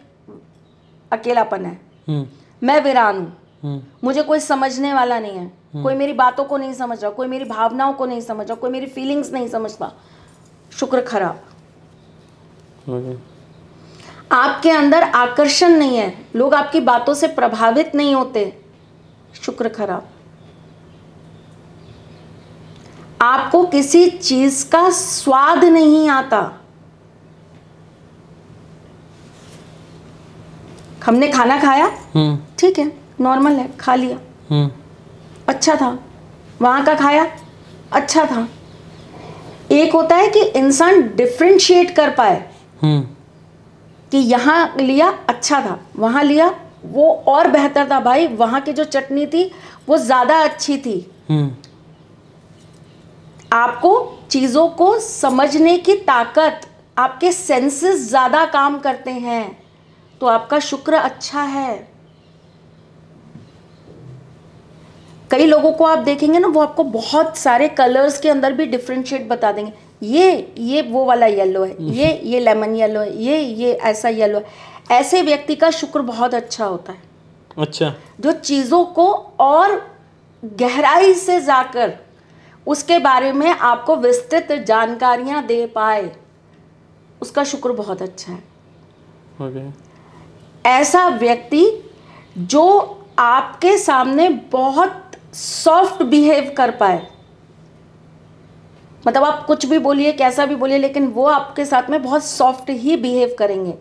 अकेलापन है हम्म। मैं वीरान हूँ मुझे कोई समझने वाला नहीं है कोई मेरी बातों को नहीं समझ रहा कोई मेरी भावनाओं को नहीं समझ रहा कोई मेरी फीलिंग्स नहीं समझता शुक्र खराब आपके अंदर आकर्षण नहीं है लोग आपकी बातों से प्रभावित नहीं होते शुक्र खराब आपको किसी चीज का स्वाद नहीं आता हमने खाना खाया हम्म। ठीक है नॉर्मल है खा लिया हम्म। अच्छा था वहाँ का खाया अच्छा था एक होता है कि इंसान डिफ्रेंशिएट कर पाए हम्म। कि यहाँ लिया अच्छा था वहाँ लिया वो और बेहतर था भाई वहाँ की जो चटनी थी वो ज़्यादा अच्छी थी हम्म। आपको चीज़ों को समझने की ताकत आपके सेंसेस ज़्यादा काम करते हैं तो आपका शुक्र अच्छा है कई लोगों को आप देखेंगे ना वो आपको बहुत सारे कलर्स के अंदर भी डिफ्रेंशिएट बता देंगे ये ये वो वाला येलो है हम्म। ये ये लेमन येलो है ये ये ऐसा येलो है ऐसे व्यक्ति का शुक्र बहुत अच्छा होता है अच्छा जो चीज़ों को और गहराई से जाकर उसके बारे में आपको विस्तृत जानकारियां दे पाए उसका शुक्र बहुत अच्छा है ऐसा व्यक्ति जो आपके सामने बहुत सॉफ्ट बिहेव कर पाए मतलब आप कुछ भी बोलिए कैसा भी बोलिए लेकिन वो आपके साथ में बहुत सॉफ्ट ही बिहेव करेंगे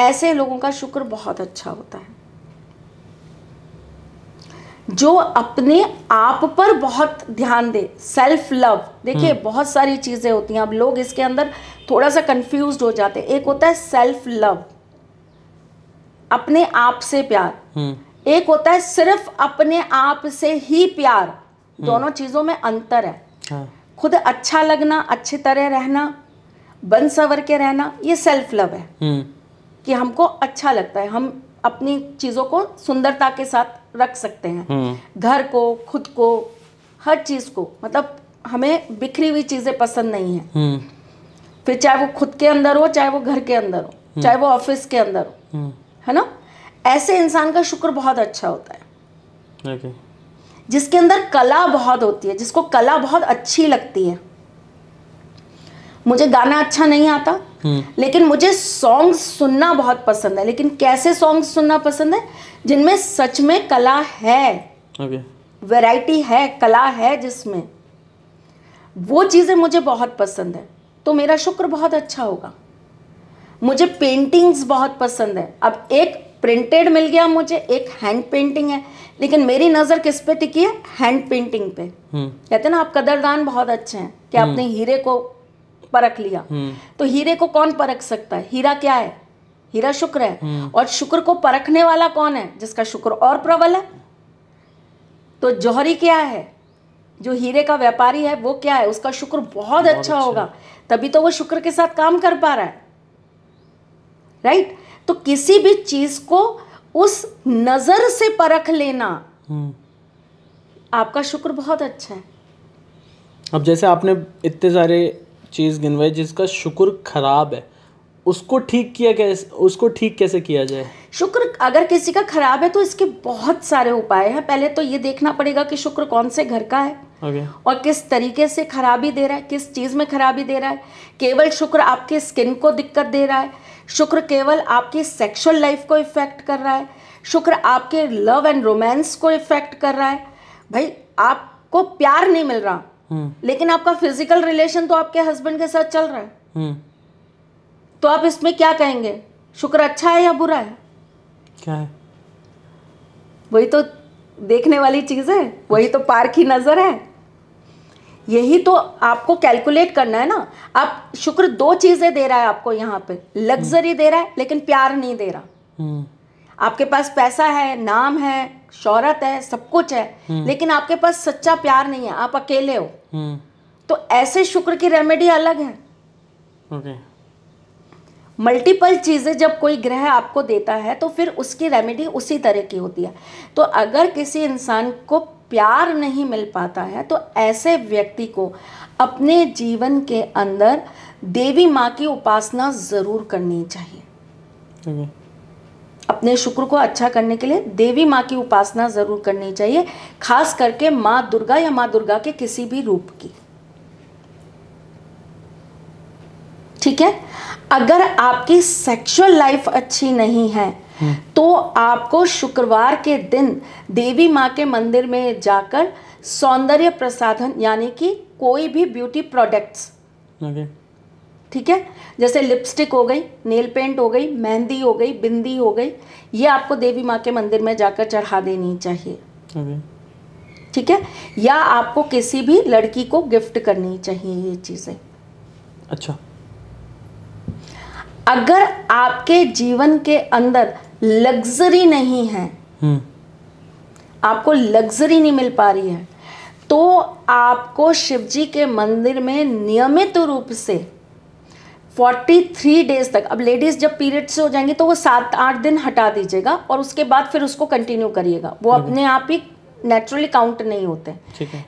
ऐसे लोगों का शुक्र बहुत अच्छा होता है जो अपने आप पर बहुत ध्यान दे सेल्फ लव देखिए हम्म। बहुत सारी चीज़ें होती हैं अब लोग इसके अंदर थोड़ा सा कंफ्यूज हो जाते हैं एक होता है सेल्फ लव अपने आप से प्यार हम्म। एक होता है सिर्फ अपने आप से ही प्यार दोनों चीजों में अंतर है हाँ। खुद अच्छा लगना अच्छी तरह रहना बन सवर के रहना ये सेल्फ लव है हम्म। कि हमको अच्छा लगता है हम अपनी चीजों को सुंदरता के साथ रख सकते हैं हम्म। घर को खुद को हर चीज को मतलब हमें बिखरी हुई चीजें पसंद नहीं है हम्म। फिर चाहे वो खुद के अंदर हो चाहे वो घर के अंदर हो चाहे वो ऑफिस के अंदर हो है ना ऐसे इंसान का शुक्र बहुत अच्छा होता है okay. जिसके अंदर कला बहुत होती है जिसको कला बहुत अच्छी लगती है मुझे गाना अच्छा नहीं आता hmm. लेकिन मुझे सॉन्ग सुनना बहुत पसंद है लेकिन कैसे सॉन्ग सुनना पसंद है जिनमें सच में कला है वैरायटी okay. है कला है जिसमें वो चीज़ें मुझे बहुत पसंद है तो मेरा शुक्र बहुत अच्छा होगा मुझे पेंटिंग्स बहुत पसंद है अब एक प्रिंटेड मिल गया मुझे एक हैंड पेंटिंग है लेकिन मेरी नज़र किस पे टिकी है हैंड पेंटिंग पे हम्म। कहते हैं ना आप कदरदान बहुत अच्छे हैं कि आपने हम्म। हीरे को परख लिया हम्म। तो हीरे को कौन परख सकता है हीरा क्या है हीरा शुक्र है और शुक्र को परखने वाला कौन है जिसका शुक्र और प्रबल है तो जौहरी क्या है जो हीरे का व्यापारी है वो क्या है उसका शुक्र बहुत बहुत अच्छा, अच्छा होगा तभी तो वो शुक्र के साथ काम कर पा रहा है राइट right? तो किसी भी चीज को उस नजर से परख लेना हम्म। आपका शुक्र बहुत अच्छा है अब जैसे आपने इतने सारे चीज़ गिनवाई जिसका शुक्र खराब है उसको ठीक किया कैसे उसको ठीक कैसे किया जाए शुक्र अगर किसी का खराब है तो इसके बहुत सारे उपाय हैं पहले तो ये देखना पड़ेगा कि शुक्र कौन से घर का है okay. और किस तरीके से खराबी दे रहा है किस चीज़ में खराबी दे रहा है केवल शुक्र आपके स्किन को दिक्कत दे रहा है शुक्र केवल आपकी सेक्सुअल लाइफ को इफ़ेक्ट कर रहा है शुक्र आपके लव एंड रोमांस को इफ़ेक्ट कर रहा है भाई आपको प्यार नहीं मिल रहा हम्म। लेकिन आपका फिजिकल रिलेशन तो आपके हस्बैंड के साथ चल रहा है हम्म। तो आप इसमें क्या कहेंगे शुक्र अच्छा है या बुरा है क्या है वही तो देखने वाली चीज़ है वही तो पार की नज़र है यही तो आपको कैलकुलेट करना है ना आप शुक्र दो चीज़ें दे रहा है आपको यहाँ पे लग्जरी हम्म। दे रहा है लेकिन प्यार नहीं दे रहा हम्म। आपके पास पैसा है नाम है शोहरत है सब कुछ है हम्म। लेकिन आपके पास सच्चा प्यार नहीं है आप अकेले हो तो ऐसे शुक्र की रेमेडी अलग है मल्टीपल चीज़ें जब कोई ग्रह आपको देता है तो फिर उसकी रेमेडी उसी तरह की होती है तो अगर किसी इंसान को प्यार नहीं मिल पाता है तो ऐसे व्यक्ति को अपने जीवन के अंदर देवी माँ की उपासना ज़रूर करनी चाहिए अपने शुक्र को अच्छा करने के लिए देवी माँ की उपासना ज़रूर करनी चाहिए खास करके माँ दुर्गा या माँ दुर्गा के किसी भी रूप की ठीक है अगर आपकी सेक्सुअल लाइफ अच्छी नहीं है तो आपको शुक्रवार के दिन देवी माँ के मंदिर में जाकर सौंदर्य प्रसाधन यानी कि कोई भी ब्यूटी प्रोडक्ट्स ठीक है जैसे लिपस्टिक हो गई नेल पेंट हो गई मेहंदी हो गई बिंदी हो गई ये आपको देवी माँ के मंदिर में जाकर चढ़ा देनी चाहिए ठीक है या आपको किसी भी लड़की को गिफ्ट करनी चाहिए ये चीज़ें अच्छा अगर आपके जीवन के अंदर लग्जरी नहीं है हम्म। आपको लग्जरी नहीं मिल पा रही है तो आपको शिवजी के मंदिर में नियमित रूप से 43 डेज तक अब लेडीज़ जब पीरियड से हो जाएंगे तो वो सात आठ दिन हटा दीजिएगा और उसके बाद फिर उसको कंटिन्यू करिएगा वो हम्म। अपने आप ही नेचुरली काउंट नहीं होते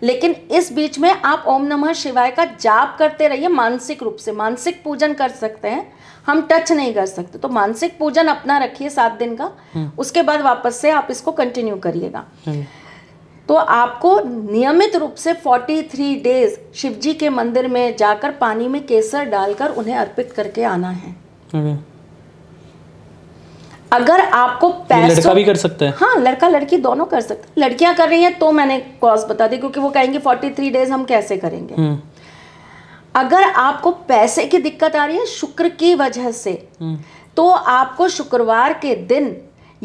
लेकिन इस बीच में आप ओम नमः शिवाय का जाप करते रहिए मानसिक रूप से मानसिक पूजन कर सकते हैं हम टच नहीं कर सकते तो मानसिक पूजन अपना रखिए सात दिन का हम्म। उसके बाद वापस से आप इसको कंटिन्यू करिएगा हम्म। तो आपको नियमित रूप से 43 डेज शिवजी के मंदिर में जाकर पानी में केसर डालकर उन्हें अर्पित करके आना है हम्म। अगर आपको लड़का भी कर सकते हैं हाँ लड़का लड़की दोनों कर सकते हैं लड़कियां कर रही हैं तो मैंने कॉज बता दी क्योंकि वो कहेंगे 43 डेज हम कैसे करेंगे अगर आपको पैसे की दिक्कत आ रही है शुक्र की वजह से हम्म। तो आपको शुक्रवार के दिन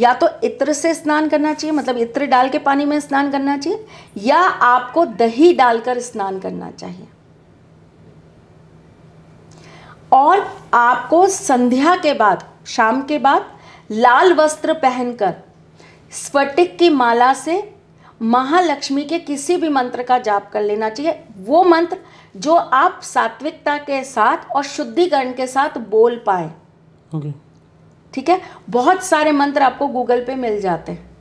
या तो इत्र से स्नान करना चाहिए मतलब इत्र डाल के पानी में स्नान करना चाहिए या आपको दही डालकर स्नान करना चाहिए और आपको संध्या के बाद शाम के बाद लाल वस्त्र पहनकर स्फटिक की माला से महालक्ष्मी के किसी भी मंत्र का जाप कर लेना चाहिए वो मंत्र जो आप सात्विकता के साथ और शुद्धिकरण के साथ बोल पाए okay. ठीक है बहुत सारे मंत्र आपको गूगल पे मिल जाते हैं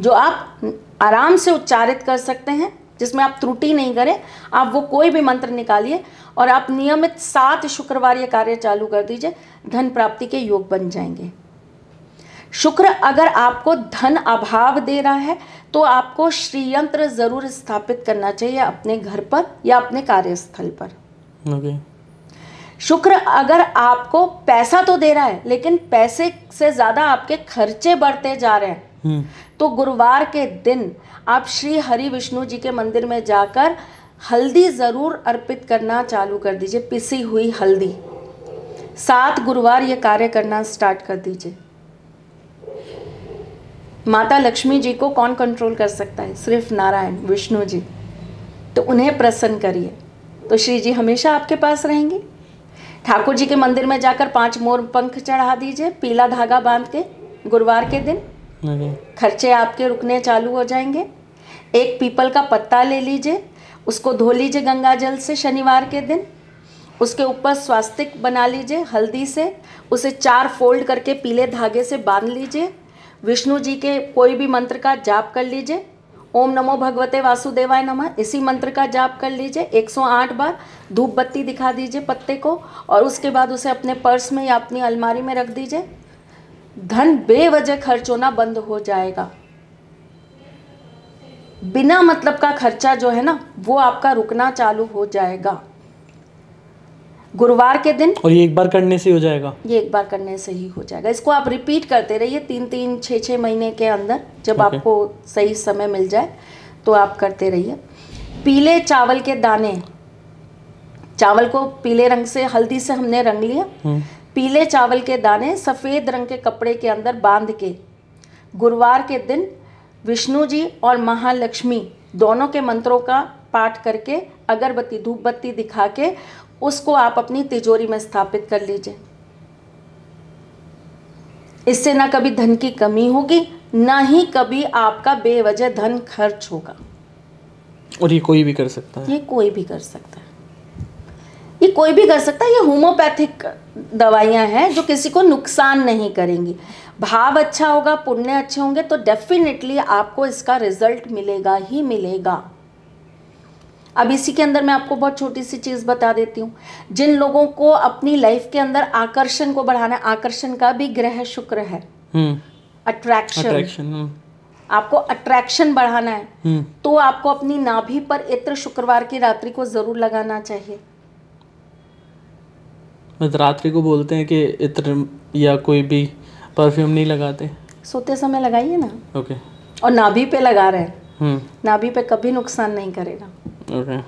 जो आप आराम से उच्चारित कर सकते हैं जिसमें आप त्रुटि नहीं करें आप वो कोई भी मंत्र निकालिए और आप नियमित सात शुक्रवार ये कार्य चालू कर दीजिए धन प्राप्ति के योग बन जाएंगे शुक्र अगर आपको धन अभाव दे रहा है तो आपको श्रीयंत्र ज़रूर स्थापित करना चाहिए अपने घर पर या अपने कार्यस्थल पर okay. शुक्र अगर आपको पैसा तो दे रहा है लेकिन पैसे से ज़्यादा आपके खर्चे बढ़ते जा रहे हैं hmm. तो गुरुवार के दिन आप श्री हरि विष्णु जी के मंदिर में जाकर हल्दी ज़रूर अर्पित करना चालू कर दीजिए पिसी हुई हल्दी सात गुरुवार ये कार्य करना स्टार्ट कर दीजिए माता लक्ष्मी जी को कौन कंट्रोल कर सकता है सिर्फ नारायण विष्णु जी तो उन्हें प्रसन्न करिए तो श्री जी हमेशा आपके पास रहेंगे ठाकुर जी के मंदिर में जाकर पांच मोर पंख चढ़ा दीजिए पीला धागा बांध के गुरुवार के दिन खर्चे आपके रुकने चालू हो जाएंगे एक पीपल का पत्ता ले लीजिए उसको धो लीजिए गंगा जल से शनिवार के दिन उसके ऊपर स्वास्तिक बना लीजिए हल्दी से उसे चार फोल्ड करके पीले धागे से बांध लीजिए विष्णु जी के कोई भी मंत्र का जाप कर लीजिए ओम नमो भगवते वासुदेवाय नमः इसी मंत्र का जाप कर लीजिए 108 बार धूप बत्ती दिखा दीजिए पत्ते को और उसके बाद उसे अपने पर्स में या अपनी अलमारी में रख दीजिए धन बेवजह खर्च होना बंद हो जाएगा बिना मतलब का खर्चा जो है ना वो आपका रुकना चालू हो जाएगा गुरुवार के दिन और ये एक बार करने से हो जाएगा ये एक बार करने से ही हो जाएगा इसको आप रिपीट करते रहिए तीन तीन छः छः महीने के अंदर जब okay. आपको सही समय मिल जाए तो आप करते रहिए पीले चावल के दाने चावल को पीले रंग से हल्दी से हमने रंग लिया हुँ. हम्म। पीले चावल के दाने सफ़ेद रंग के कपड़े के अंदर बांध के गुरुवार के दिन विष्णु जी और महालक्ष्मी दोनों के मंत्रों का पाठ करके अगरबत्ती धूप बत्ती दिखा के उसको आप अपनी तिजोरी में स्थापित कर लीजिए इससे ना कभी धन की कमी होगी ना ही कभी आपका बेवजह धन खर्च होगा और ये कोई भी कर सकता है ये कोई भी कर सकता है ये कोई भी कर सकता है ये होम्योपैथिक दवाइयां हैं जो किसी को नुकसान नहीं करेंगी भाव अच्छा होगा पुण्य अच्छे होंगे तो डेफिनेटली आपको इसका रिजल्ट मिलेगा ही मिलेगा अब इसी के अंदर मैं आपको बहुत छोटी सी चीज़ बता देती हूँ जिन लोगों को अपनी लाइफ के अंदर आकर्षण को बढ़ाना आकर्षण का भी ग्रह शुक्र है अट्रैक्शन हम्म। हम्म। आपको अट्रैक्शन बढ़ाना है हम्म। तो आपको अपनी नाभि पर इत्र शुक्रवार की रात्रि को जरूर लगाना चाहिए मतलब रात्रि को बोलते हैं कि इत्र या कोई भी परफ्यूम नहीं लगाते सोते समय लगाइए ना ओके और नाभि पे लगा रहे हैं हम्म। नाभि पे कभी नुकसान नहीं करेगा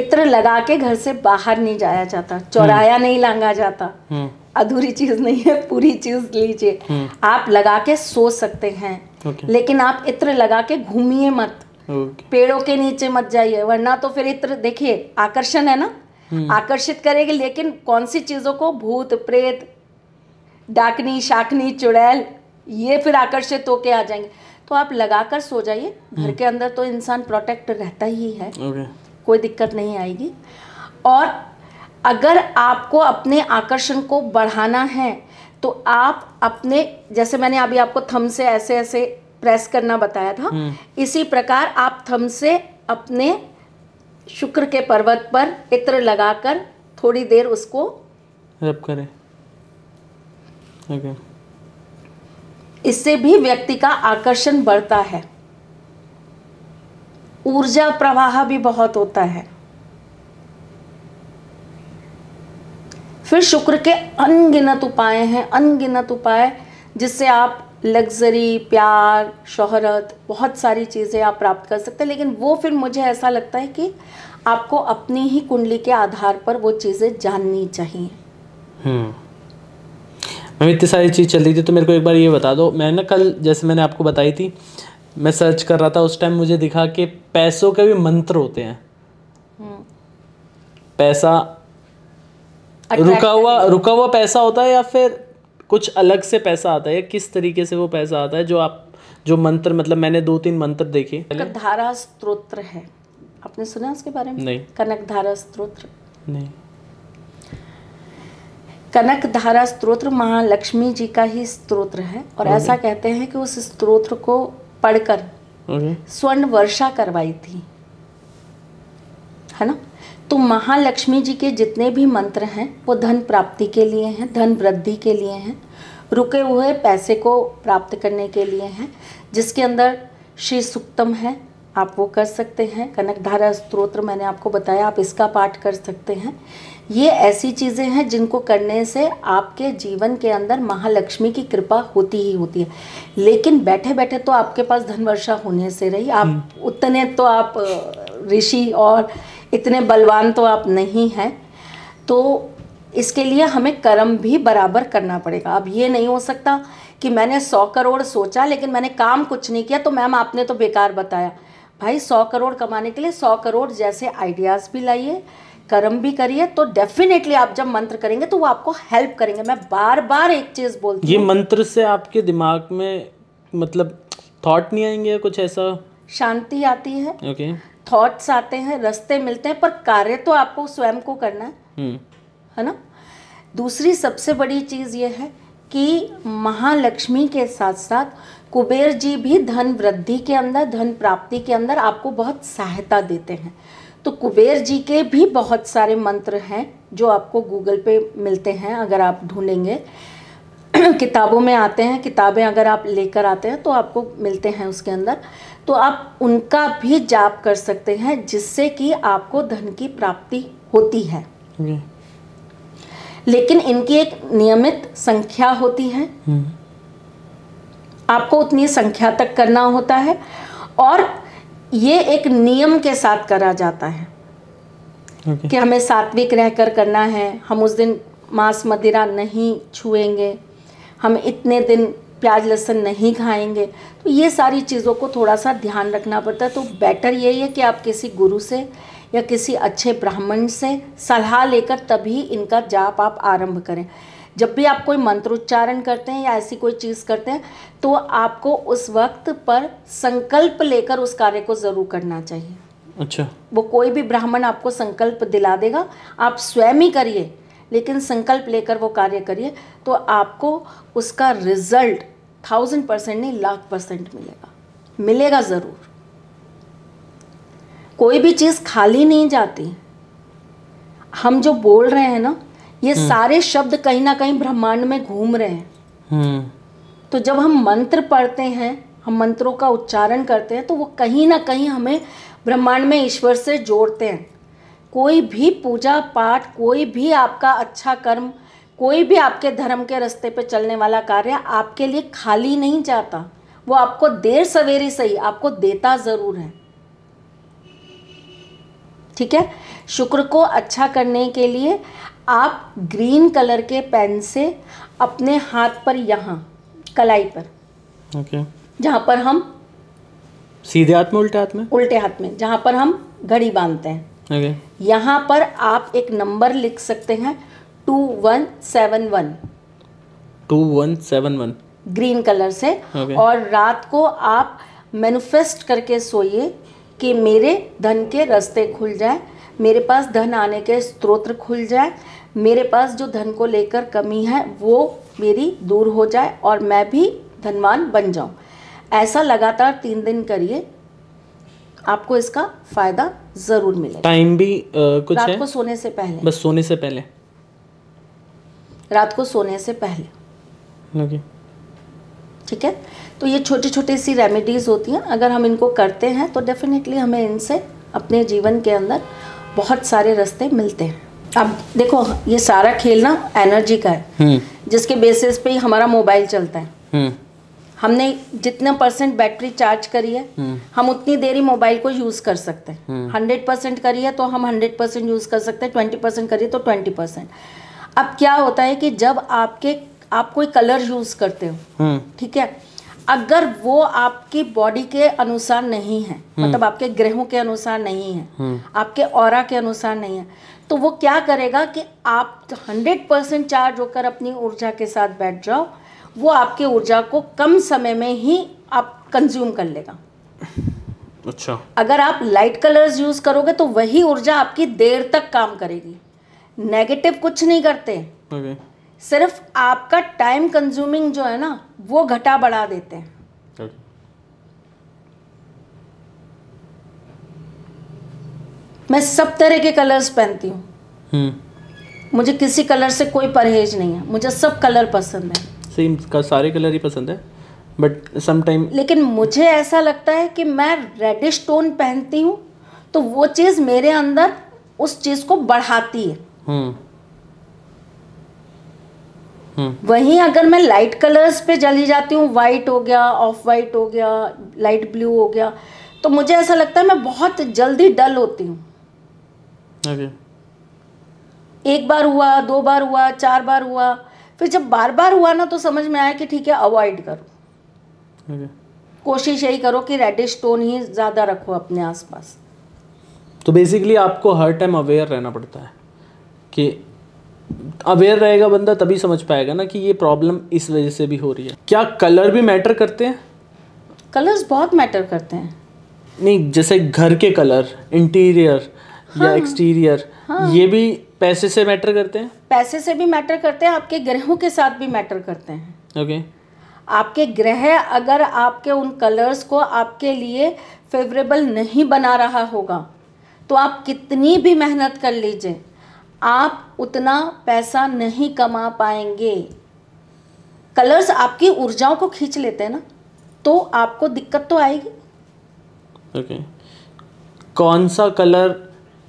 इत्र लगा के घर से बाहर नहीं जाया जाता चौराया हम्म। नहीं लांगा जाता हम्म। अधूरी चीज नहीं है पूरी चीज लीजिए आप लगा के सो सकते हैं okay. लेकिन आप इत्र लगा के घूमिए मत okay. पेड़ों के नीचे मत जाइए वरना तो फिर इत्र देखिए आकर्षण है ना आकर्षित करेगी लेकिन कौन सी चीजों को भूत प्रेत डाकनी शाकनी चुड़ैल ये फिर आकर्षित होके आ जाएंगे तो आप लगाकर सो जाइए हम्म। घर के अंदर तो इंसान प्रोटेक्ट रहता ही है कोई दिक्कत नहीं आएगी और अगर आपको अपने आकर्षण को बढ़ाना है तो आप अपने जैसे मैंने अभी आपको थम से ऐसे ऐसे प्रेस करना बताया था हम्म। इसी प्रकार आप थम से अपने शुक्र के पर्वत पर इत्र लगाकर थोड़ी देर उसको रब करें okay. इससे भी व्यक्ति का आकर्षण बढ़ता है ऊर्जा प्रवाह भी बहुत होता है फिर शुक्र के अनगिनत उपाय हैं अनगिनत उपाय जिससे आप लग्जरी प्यार शोहरत बहुत सारी चीज़ें आप प्राप्त कर सकते हैं लेकिन वो फिर मुझे ऐसा लगता है कि आपको अपनी ही कुंडली के आधार पर वो चीज़ें जाननी चाहिए हम्म। मैम इतनी सारी चीज़ चल रही थी तो मेरे को एक बार ये बता दो मैं ना कल जैसे मैंने आपको बताई थी मैं सर्च कर रहा था उस टाइम मुझे दिखा कि पैसों के भी मंत्र होते हैं हम्म। पैसा रुका हुआ रुका हुआ पैसा होता है या फिर कुछ अलग से पैसा आता है या किस तरीके से वो पैसा आता है जो आप जो मंत्र मतलब मैंने दो तीन मंत्र देखे धारा स्त्रोत्र है आपने सुना उसके बारे में नहीं कनक धारा स्त्रोत्र नहीं कनक धारा स्त्रोत्र महालक्ष्मी जी का ही स्त्रोत्र है और ऐसा हम्म। कहते हैं कि उस स्त्रोत्र को पढ़कर हम्म। स्वर्ण वर्षा करवाई थी है ना तो महालक्ष्मी जी के जितने भी मंत्र हैं वो धन प्राप्ति के लिए हैं धन वृद्धि के लिए हैं रुके हुए पैसे को प्राप्त करने के लिए हैं जिसके अंदर श्री सुक्तम है आप वो कर सकते हैं कनक धारा स्त्रोत्र मैंने आपको बताया आप इसका पाठ कर सकते हैं ये ऐसी चीज़ें हैं जिनको करने से आपके जीवन के अंदर महालक्ष्मी की कृपा होती ही होती है लेकिन बैठे बैठे तो आपके पास धन वर्षा होने से रही आप हम्म। उतने तो आप ऋषि और इतने बलवान तो आप नहीं हैं तो इसके लिए हमें कर्म भी बराबर करना पड़ेगा अब ये नहीं हो सकता कि मैंने सौ करोड़ सोचा लेकिन मैंने काम कुछ नहीं किया तो मैम आपने तो बेकार बताया भाई सौ करोड़ कमाने के लिए सौ करोड़ जैसे आइडियाज़ भी लाइए कर्म भी करिए तो डेफिनेटली आप जब मंत्र करेंगे तो वो आपको हेल्प करेंगे मैं बार बार एक चीज़ बोलती ये मंत्र से आपके दिमाग में मतलब थॉट नहीं आएंगे कुछ ऐसा शांति आती है ओके okay. थॉट्स आते हैं रास्ते मिलते हैं पर कार्य तो आपको स्वयं को करना है hmm. है ना दूसरी सबसे बड़ी चीज़ ये है कि महालक्ष्मी के साथ साथ कुबेर जी भी धन वृद्धि के अंदर धन प्राप्ति के अंदर आपको बहुत सहायता देते हैं तो कुबेर जी के भी बहुत सारे मंत्र हैं जो आपको गूगल पे मिलते हैं अगर आप ढूंढेंगे किताबों में आते हैं किताबें अगर आप लेकर आते हैं तो आपको मिलते हैं उसके अंदर तो आप उनका भी जाप कर सकते हैं जिससे कि आपको धन की प्राप्ति होती है लेकिन इनकी एक नियमित संख्या होती है हम्म। आपको उतनी संख्या तक करना होता है और ये एक नियम के साथ करा जाता है okay. कि हमें सात्विक रहकर करना है हम उस दिन मांस मदिरा नहीं छुएंगे हम इतने दिन प्याज लहसुन नहीं खाएंगे तो ये सारी चीज़ों को थोड़ा सा ध्यान रखना पड़ता है तो बेटर यही है कि आप किसी गुरु से या किसी अच्छे ब्राह्मण से सलाह लेकर तभी इनका जाप आप आरंभ करें जब भी आप कोई मंत्रोच्चारण करते हैं या ऐसी कोई चीज़ करते हैं तो आपको उस वक्त पर संकल्प लेकर उस कार्य को ज़रूर करना चाहिए अच्छा वो कोई भी ब्राह्मण आपको संकल्प दिला देगा आप स्वयं ही करिए लेकिन संकल्प लेकर वो कार्य करिए तो आपको उसका रिजल्ट थाउजेंड परसेंट नहीं लाख परसेंट मिलेगा मिलेगा ज़रूर कोई भी चीज़ खाली नहीं जाती हम जो बोल रहे हैं ना ये हम्म। सारे शब्द कहीं ना कहीं ब्रह्मांड में घूम रहे हैं हम्म। तो जब हम मंत्र पढ़ते हैं हम मंत्रों का उच्चारण करते हैं तो वो कहीं ना कहीं हमें ब्रह्मांड में ईश्वर से जोड़ते हैं कोई भी पूजा पाठ कोई भी आपका अच्छा कर्म कोई भी आपके धर्म के रास्ते पे चलने वाला कार्य आपके लिए खाली नहीं जाता वो आपको देर सवेरे सही आपको देता ज़रूर है ठीक है शुक्र को अच्छा करने के लिए आप ग्रीन कलर के पेन से अपने हाथ पर यहाँ कलाई पर okay. जहाँ पर हम सीधे हाथ में उल्टे हाथ में उल्टे हाथ में जहाँ पर हम घड़ी बांधते हैं okay. यहाँ पर आप एक नंबर लिख सकते हैं two one seven one two one seven one green colour से okay. और रात को आप मैनिफेस्ट करके सोइए कि मेरे धन के रास्ते खुल जाए मेरे पास धन आने के स्त्रोत्र खुल जाए मेरे पास जो धन को लेकर कमी है वो मेरी दूर हो जाए और मैं भी धनवान बन जाऊं ऐसा लगातार तीन दिन करिए आपको इसका फायदा ज़रूर मिलेगा टाइम भी आ, कुछ रात है? को सोने से पहले बस सोने से पहले रात को सोने से पहले ठीक है तो ये छोटी छोटी सी रेमेडीज़ होती हैं अगर हम इनको करते हैं तो डेफिनेटली हमें इनसे अपने जीवन के अंदर बहुत सारे रास्ते मिलते हैं अब देखो ये सारा खेल ना एनर्जी का है हम्म। जिसके बेसिस पे ही हमारा मोबाइल चलता है हम्म। हमने जितना परसेंट बैटरी चार्ज करी है हम्म। हम उतनी देर ही मोबाइल को यूज कर सकते हैं हंड्रेड परसेंट करिए तो हम हंड्रेड परसेंट यूज कर सकते हैं ट्वेंटी परसेंट करिए तो ट्वेंटी परसेंट अब क्या होता है कि जब आपके आप कोई कलर यूज करते हो ठीक है अगर वो आपकी बॉडी के अनुसार नहीं है मतलब आपके ग्रहों के अनुसार नहीं है आपके और के अनुसार नहीं है तो वो क्या करेगा कि आप हंड्रेड परसेंट चार्ज होकर अपनी ऊर्जा के साथ बैठ जाओ वो आपके ऊर्जा को कम समय में ही आप कंज्यूम कर लेगा अच्छा अगर आप लाइट कलर्स यूज़ करोगे तो वही ऊर्जा आपकी देर तक काम करेगी नेगेटिव कुछ नहीं करते okay. सिर्फ आपका टाइम कंज्यूमिंग जो है ना वो घटा बढ़ा देते हैं okay. मैं सब तरह के कलर्स पहनती हूँ हम्म। मुझे किसी कलर से कोई परहेज नहीं है मुझे सब कलर पसंद है सेम का सारे कलर ही पसंद है बट समटाइम लेकिन मुझे ऐसा लगता है कि मैं रेडिश टोन पहनती हूँ तो वो चीज़ मेरे अंदर उस चीज़ को बढ़ाती है हम्म। हम्म। वहीं अगर मैं लाइट कलर्स पे जली जाती हूँ वाइट हो गया ऑफ वाइट हो गया लाइट ब्लू हो गया तो मुझे ऐसा लगता है मैं बहुत जल्दी डल होती हूँ okay. एक बार हुआ दो बार हुआ चार बार हुआ फिर जब बार बार हुआ ना तो समझ में आया कि ठीक है अवॉइड करो okay. कोशिश यही करो कि रेडिश टोन ही ज़्यादा रखो अपने आसपास तो बेसिकली आपको हर टाइम अवेयर रहना पड़ता है कि अवेयर रहेगा बंदा तभी समझ पाएगा ना कि ये प्रॉब्लम इस वजह से भी हो रही है क्या कलर भी मैटर करते हैं कलर्स बहुत मैटर करते हैं नहीं जैसे घर के कलर इंटीरियर या एक्सटीरियर हाँ, ये भी पैसे से मैटर करते हैं पैसे से भी मैटर करते हैं आपके ग्रहों के साथ भी मैटर करते हैं ओके आपके ग्रह अगर आपके उन कलर्स को आपके लिए फेवरेबल नहीं बना रहा होगा तो आप कितनी भी मेहनत कर लीजिए आप उतना पैसा नहीं कमा पाएंगे कलर्स आपकी ऊर्जाओं को खींच लेते हैं ना तो आपको दिक्कत तो आएगी ओके okay. कौन सा कलर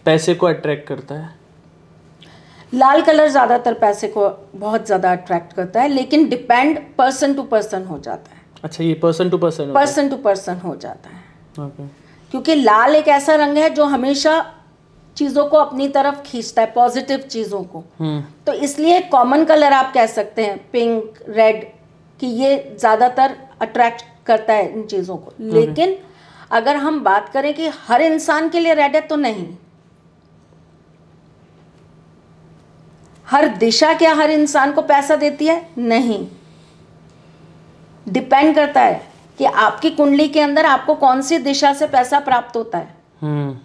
पैसे को अट्रैक्ट करता है लाल कलर ज़्यादातर पैसे को बहुत ज़्यादा अट्रैक्ट करता है लेकिन डिपेंड पर्सन टू पर्सन हो जाता है अच्छा ये person to person person to person हो जाता है क्योंकि लाल एक ऐसा रंग है जो हमेशा चीज़ों को अपनी तरफ खींचता है पॉजिटिव चीज़ों को हम्म। तो इसलिए कॉमन कलर आप कह सकते हैं पिंक रेड कि ये ज़्यादातर अट्रैक्ट करता है इन चीज़ों को लेकिन अगर हम बात करें कि हर इंसान के लिए रेड है तो नहीं हर दिशा क्या हर इंसान को पैसा देती है नहीं डिपेंड करता है कि आपकी कुंडली के अंदर आपको कौन सी दिशा से पैसा प्राप्त होता है हम्म।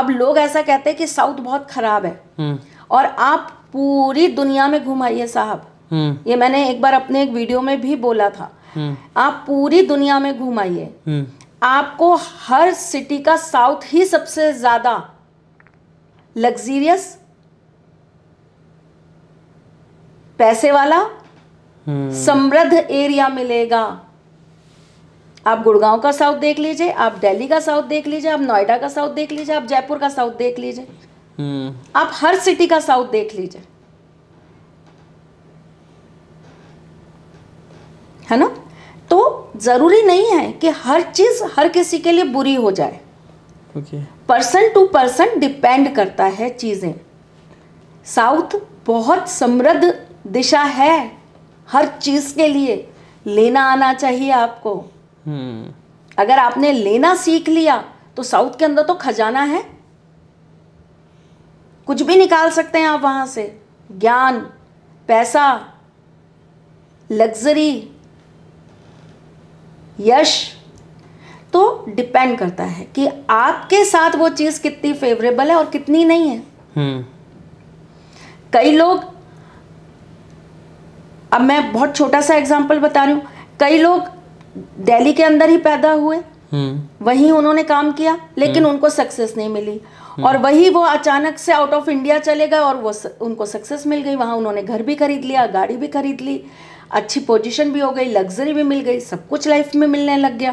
अब लोग ऐसा कहते हैं कि साउथ बहुत खराब है हम्म। और आप पूरी दुनिया में घुमाइए साहब हम्म। ये मैंने एक बार अपने एक वीडियो में भी बोला था आप पूरी दुनिया में घुमाइए आपको हर सिटी का साउथ ही सबसे ज्यादा लग्जीरियस पैसे वाला हम्म। समृद्ध एरिया मिलेगा आप गुड़गांव का साउथ देख लीजिए आप दिल्ली का साउथ देख लीजिए आप नोएडा का साउथ देख लीजिए आप जयपुर का साउथ देख लीजिए हम्म। आप हर सिटी का साउथ देख लीजिए है ना तो जरूरी नहीं है कि हर चीज हर किसी के लिए बुरी हो जाए पर्सन टू पर्सन डिपेंड करता है चीजें साउथ बहुत समृद्ध दिशा है हर चीज के लिए लेना आना चाहिए आपको hmm. अगर आपने लेना सीख लिया तो साउथ के अंदर तो खजाना है कुछ भी निकाल सकते हैं आप वहां से ज्ञान पैसा लग्जरी यश तो डिपेंड करता है कि आपके साथ वो चीज़ कितनी फेवरेबल है और कितनी नहीं है hmm. कई लोग अब मैं बहुत छोटा सा एग्जाम्पल बता रही हूँ कई लोग दिल्ली के अंदर ही पैदा हुए हम्म। वहीं उन्होंने काम किया लेकिन हम्म। उनको सक्सेस नहीं मिली हम्म। और वही वो अचानक से आउट ऑफ इंडिया चले गए और वो स, उनको सक्सेस मिल गई वहाँ उन्होंने घर भी खरीद लिया गाड़ी भी खरीद ली अच्छी पोजीशन भी हो गई लग्जरी भी मिल गई सब कुछ लाइफ में मिलने लग गया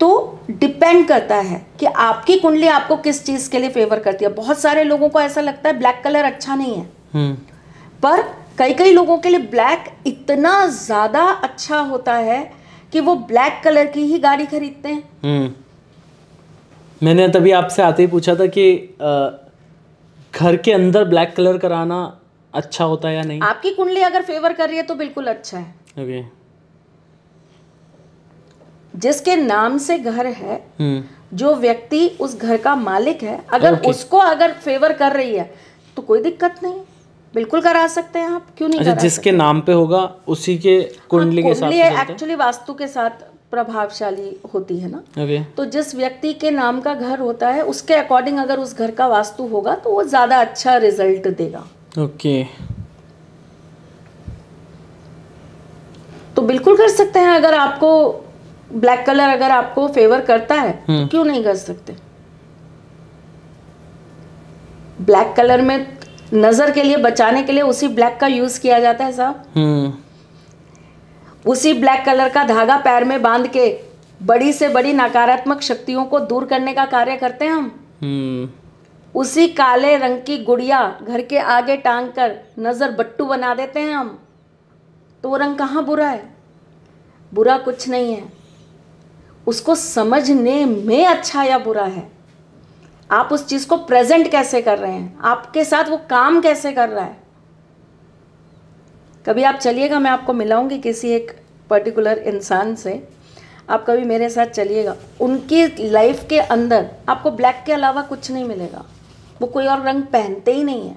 तो डिपेंड करता है कि आपकी कुंडली आपको किस चीज के लिए फेवर करती है बहुत सारे लोगों को ऐसा लगता है ब्लैक कलर अच्छा नहीं है पर कई कई लोगों के लिए ब्लैक इतना ज़्यादा अच्छा होता है कि वो ब्लैक कलर की ही गाड़ी खरीदते हैं हम्म। मैंने तभी आपसे आते ही पूछा था कि आ, घर के अंदर ब्लैक कलर कराना अच्छा होता है या नहीं आपकी कुंडली अगर फेवर कर रही है तो बिल्कुल अच्छा है okay. जिसके नाम से घर है हम्म। जो व्यक्ति उस घर का मालिक है अगर उसको अगर फेवर कर रही है तो कोई दिक्कत नहीं बिल्कुल करा सकते हैं आप क्यों नहीं अच्छा जिसके नाम पे होगा उसी के कुंडली हाँ, के साथ एक्चुअली वास्तु के साथ प्रभावशाली होती है ना okay. तो जिस व्यक्ति के नाम का घर होता है उसके अकॉर्डिंग अगर उस घर का वास्तु होगा तो वो ज़्यादा अच्छा रिजल्ट देगा ओके तो बिल्कुल कर सकते हैं अगर आपको ब्लैक कलर अगर आपको फेवर करता है तो हम्म। क्यों नहीं कर सकते ब्लैक कलर में नज़र के लिए बचाने के लिए उसी ब्लैक का यूज़ किया जाता है साहब हम्म। उसी ब्लैक कलर का धागा पैर में बांध के बड़ी से बड़ी नकारात्मक शक्तियों को दूर करने का कार्य करते हैं हम हम्म। उसी काले रंग की गुड़िया घर के आगे टांग कर नज़र बट्टू बना देते हैं हम तो वो रंग कहाँ बुरा है बुरा कुछ नहीं है उसको समझने में अच्छा या बुरा है आप उस चीज़ को प्रेजेंट कैसे कर रहे हैं आपके साथ वो काम कैसे कर रहा है कभी आप चलिएगा मैं आपको मिलाऊंगी किसी एक पर्टिकुलर इंसान से आप कभी मेरे साथ चलिएगा उनकी लाइफ के अंदर आपको ब्लैक के अलावा कुछ नहीं मिलेगा वो कोई और रंग पहनते ही नहीं है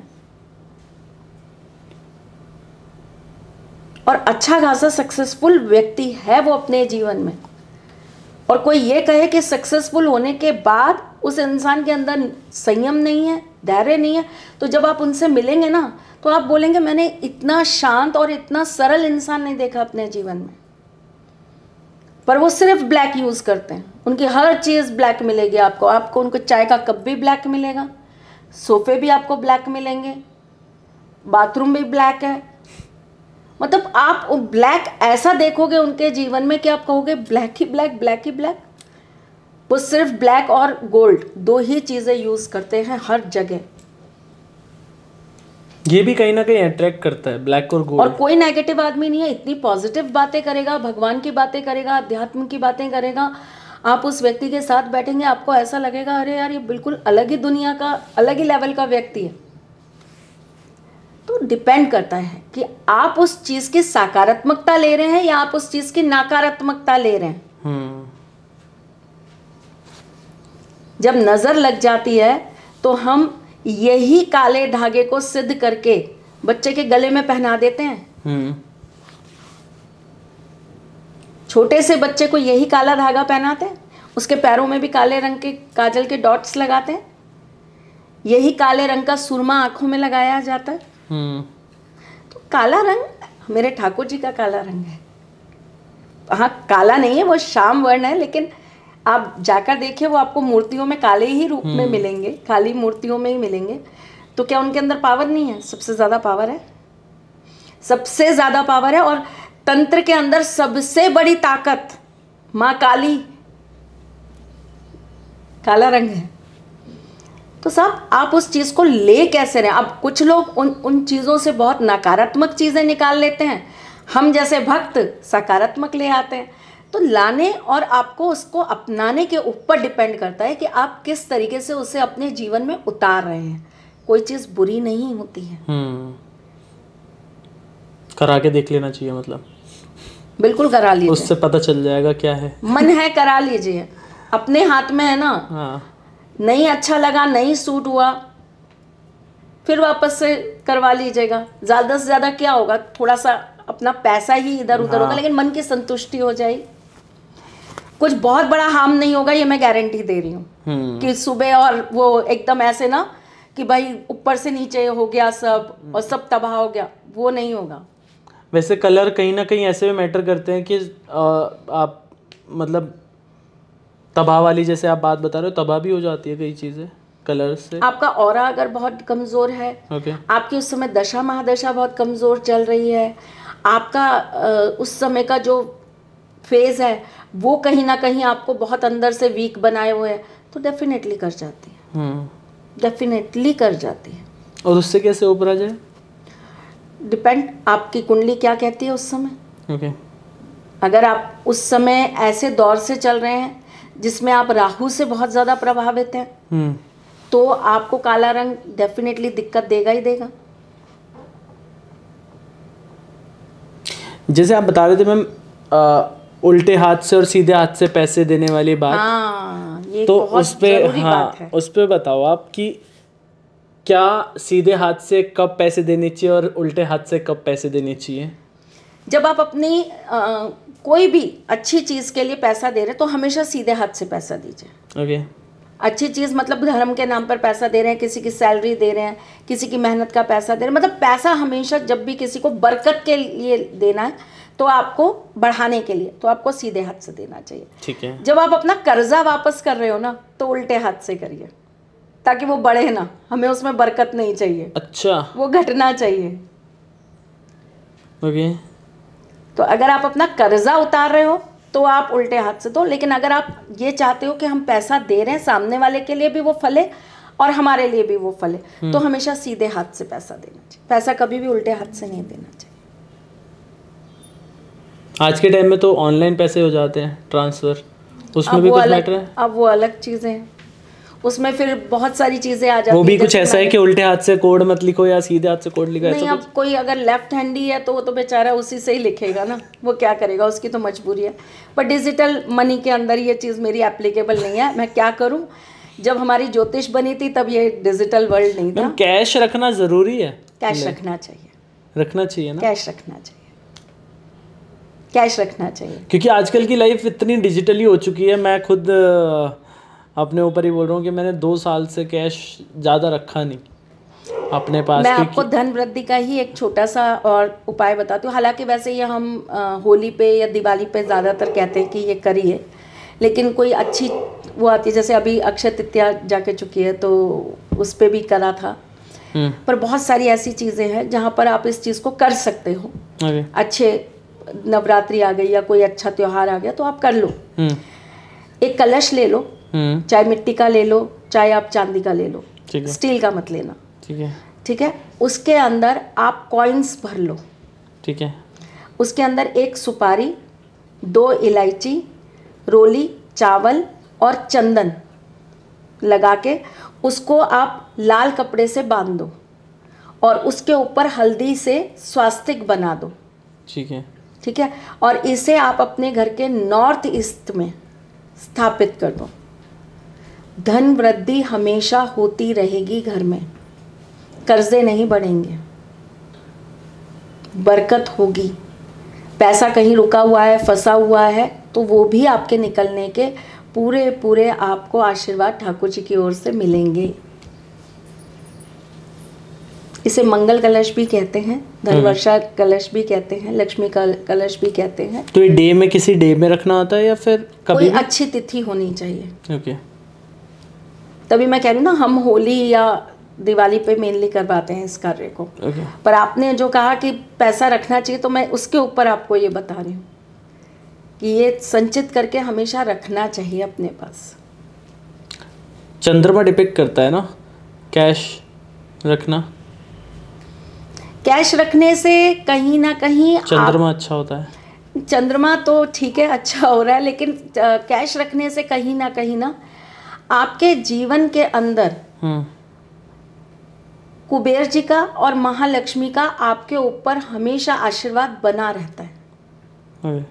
और अच्छा खासा सक्सेसफुल व्यक्ति है वो अपने जीवन में और कोई ये कहे कि सक्सेसफुल होने के बाद उस इंसान के अंदर संयम नहीं है धैर्य नहीं है तो जब आप उनसे मिलेंगे ना तो आप बोलेंगे मैंने इतना शांत और इतना सरल इंसान नहीं देखा अपने जीवन में पर वो सिर्फ ब्लैक यूज़ करते हैं उनकी हर चीज़ ब्लैक मिलेगी आपको आपको उनको चाय का कप भी ब्लैक मिलेगा सोफ़े भी आपको ब्लैक मिलेंगे बाथरूम भी ब्लैक है मतलब आप ब्लैक ऐसा देखोगे उनके जीवन में कि आप कहोगे ब्लैक ही ब्लैक ब्लैक ही ब्लैक वो सिर्फ ब्लैक और गोल्ड दो ही चीज़ें यूज़ करते हैं हर जगह ये भी कहीं ना कहीं अट्रैक्ट करता है ब्लैक और गोल्ड और कोई नेगेटिव आदमी नहीं है इतनी पॉजिटिव बातें करेगा भगवान की बातें करेगा अध्यात्म की बातें करेगा आप उस व्यक्ति के साथ बैठेंगे आपको ऐसा लगेगा अरे यार ये बिल्कुल अलग ही दुनिया का अलग ही लेवल का व्यक्ति है तो डिपेंड करता है कि आप उस चीज़ की सकारात्मकता ले रहे हैं या आप उस चीज़ की नकारात्मकता ले रहे हैं हम्म। जब नज़र लग जाती है तो हम यही काले धागे को सिद्ध करके बच्चे के गले में पहना देते हैं हम्म। छोटे से बच्चे को यही काला धागा पहनाते हैं उसके पैरों में भी काले रंग के काजल के डॉट्स लगाते हैं यही काले रंग का सुरमा आंखों में लगाया जाता है हम्म। तो काला रंग मेरे ठाकुर जी का काला रंग है हाँ काला नहीं है वो शाम वर्ण है लेकिन आप जाकर देखिए वो आपको मूर्तियों में काले ही रूप में हम्म। मिलेंगे काली मूर्तियों में ही मिलेंगे तो क्या उनके अंदर पावर नहीं है सबसे ज़्यादा पावर है सबसे ज़्यादा पावर है और तंत्र के अंदर सबसे बड़ी ताकत माँ काली काला रंग है तो साहब आप उस चीज़ को ले कैसे रहे अब कुछ लोग उन उन चीज़ों से बहुत नकारात्मक चीज़ें निकाल लेते हैं हम जैसे भक्त सकारात्मक ले आते हैं तो लाने और आपको उसको अपनाने के ऊपर डिपेंड करता है कि आप किस तरीके से उसे अपने जीवन में उतार रहे हैं कोई चीज़ बुरी नहीं होती है हम्म। करा के देख लेना चाहिए मतलब बिल्कुल करा लीजिए उससे पता चल जाएगा क्या है मन है करा लीजिए अपने हाथ में है ना हाँ। नहीं अच्छा लगा नहीं सूट हुआ फिर वापस से करवा लीजिएगा ज़्यादा से ज़्यादा क्या होगा थोड़ा सा अपना पैसा ही इधर उधर हाँ। होगा लेकिन मन की संतुष्टि हो जाएगी कुछ बहुत बड़ा हार्म नहीं होगा ये मैं गारंटी दे रही हूँ हम्म। कि सुबह और वो एकदम ऐसे ना कि भाई ऊपर से नीचे हो गया सब हम्म। और सब तबाह हो गया वो नहीं होगा वैसे कलर कहीं ना कहीं ऐसे भी मैटर करते हैं कि आ, आप मतलब तबाह वाली जैसे आप बात बता रहे हो तबाह भी हो जाती है कई चीज़ें कलर से आपका और अगर बहुत कमज़ोर है okay. आपकी उस समय दशा महादशा बहुत कमज़ोर चल रही है आपका उस समय का जो फेज़ है वो कहीं ना कहीं आपको बहुत अंदर से वीक बनाए हुए हैं तो डेफिनेटली कर जाती है डेफिनेटली हम्म। कर जाती है और उससे कैसे ऊपरा जाए डिपेंड आपकी कुंडली क्या कहती है उस समय okay. अगर आप उस समय ऐसे दौर से चल रहे हैं जिसमें आप राहु से बहुत ज़्यादा प्रभावित हैं hmm. तो आपको काला रंग डेफिनेटली दिक्कत देगा ही देगा जैसे आप बता रहे थे मैम उल्टे हाथ से और सीधे हाथ से पैसे देने वाली बात हाँ, ये तो उस पर हाँ उस पर बताओ आप कि क्या सीधे हाथ से कब पैसे देने चाहिए और उल्टे हाथ से कब पैसे देने चाहिए जब आप अपनी आ, कोई भी अच्छी चीज़ के लिए पैसा दे रहे तो हमेशा सीधे हाथ से पैसा दीजिए ओके अच्छी चीज़ मतलब धर्म के नाम पर पैसा दे रहे हैं किसी की सैलरी दे रहे हैं किसी की मेहनत का पैसा दे रहे हैं मतलब पैसा हमेशा जब भी किसी को बरकत के लिए देना है तो आपको बढ़ाने के लिए तो आपको सीधे हाथ से देना चाहिए ठीक है जब आप अपना कर्जा वापस कर रहे हो ना तो उल्टे हाथ से करिए ताकि वो बढ़े ना हमें उसमें बरकत नहीं चाहिए अच्छा वो घटना चाहिए ओके तो अगर आप अपना कर्जा उतार रहे हो तो आप उल्टे हाथ से दो लेकिन अगर आप ये चाहते हो कि हम पैसा दे रहे हैं सामने वाले के लिए भी वो फले और हमारे लिए भी वो फले तो हम्म। हमेशा सीधे हाथ से पैसा देना चाहिए पैसा कभी भी उल्टे हाथ से नहीं देना चाहिए आज के टाइम में तो ऑनलाइन पैसे हो जाते हैं ट्रांसफ़र उसमें भी कुछ मैटर है अब वो अलग चीज़ें हैं उसमें फिर बहुत सारी चीजें आ जाती वो भी कुछ ऐसा है कि उल्टे हाथ से कोड मत लिखो या सीधे हाथ से कोड लिखो नहीं अब कोई अगर लेफ्ट हैंडी है तो वो तो बेचारा उसी से ही लिखेगा ना वो क्या करेगा उसकी तो मजबूरी है पर डिजिटल मनी के अंदर ये चीज़ मेरी एप्लीकेबल नहीं है मैं क्या करूँ जब हमारी ज्योतिष बनी थी तब ये डिजिटल वर्ल्ड नहीं था कैश रखना जरूरी है कैश रखना चाहिए रखना चाहिए ना कैश रखना चाहिए कैश रखना चाहिए क्योंकि आजकल की लाइफ इतनी डिजिटली हो चुकी है मैं खुद अपने ऊपर ही बोल रहा हूँ कि मैंने दो साल से कैश ज़्यादा रखा नहीं अपने पास मैं आपको धन वृद्धि का ही एक छोटा सा और उपाय बताती हूँ हालांकि वैसे ये हम होली पे या दिवाली पे ज़्यादातर कहते हैं कि ये करिए लेकिन कोई अच्छी वो आती है जैसे अभी अक्षय तृतीया जाके चुकी है तो उस पर भी करा था हम्म। पर बहुत सारी ऐसी चीज़ें हैं जहाँ पर आप इस चीज़ को कर सकते हो अच्छे नवरात्रि आ गई या कोई अच्छा त्यौहार आ गया तो आप कर लो हम्म। एक कलश ले लो हम्म। चाहे मिट्टी का ले लो चाहे आप चांदी का ले लो स्टील का मत लेना ठीक है ठीक है उसके अंदर आप कॉइन्स भर लो ठीक है उसके अंदर एक सुपारी दो इलायची रोली चावल और चंदन लगा के उसको आप लाल कपड़े से बांध दो और उसके ऊपर हल्दी से स्वास्तिक बना दो ठीक है ठीक है और इसे आप अपने घर के नॉर्थ ईस्ट में स्थापित कर दो धन वृद्धि हमेशा होती रहेगी घर में कर्जे नहीं बढ़ेंगे बरकत होगी पैसा कहीं रुका हुआ है फंसा हुआ है तो वो भी आपके निकलने के पूरे पूरे आपको आशीर्वाद ठाकुर जी की ओर से मिलेंगे इसे मंगल कलश भी कहते हैं हम्म। धन वर्षा कलश भी कहते हैं लक्ष्मी कलश भी कहते हैं तो ये डे में किसी डे में रखना होता है या फिर कभी कोई अच्छी तिथि होनी चाहिए ओके तभी मैं कह रही ना हम होली या दिवाली पे मेनली करवाते हैं इस कार्य को पर आपने जो कहा कि पैसा रखना चाहिए तो मैं उसके ऊपर आपको ये बता रही हूँ कि ये संचित करके हमेशा रखना चाहिए अपने पास चंद्रमा डिपेक्ट करता है ना कैश रखना कैश रखने से कहीं ना कहीं चंद्रमा अच्छा होता है चंद्रमा तो ठीक है अच्छा हो रहा है लेकिन कैश रखने से कहीं ना कहीं ना आपके जीवन के अंदर हम्म। कुबेर जी का और महालक्ष्मी का आपके ऊपर हमेशा आशीर्वाद बना रहता है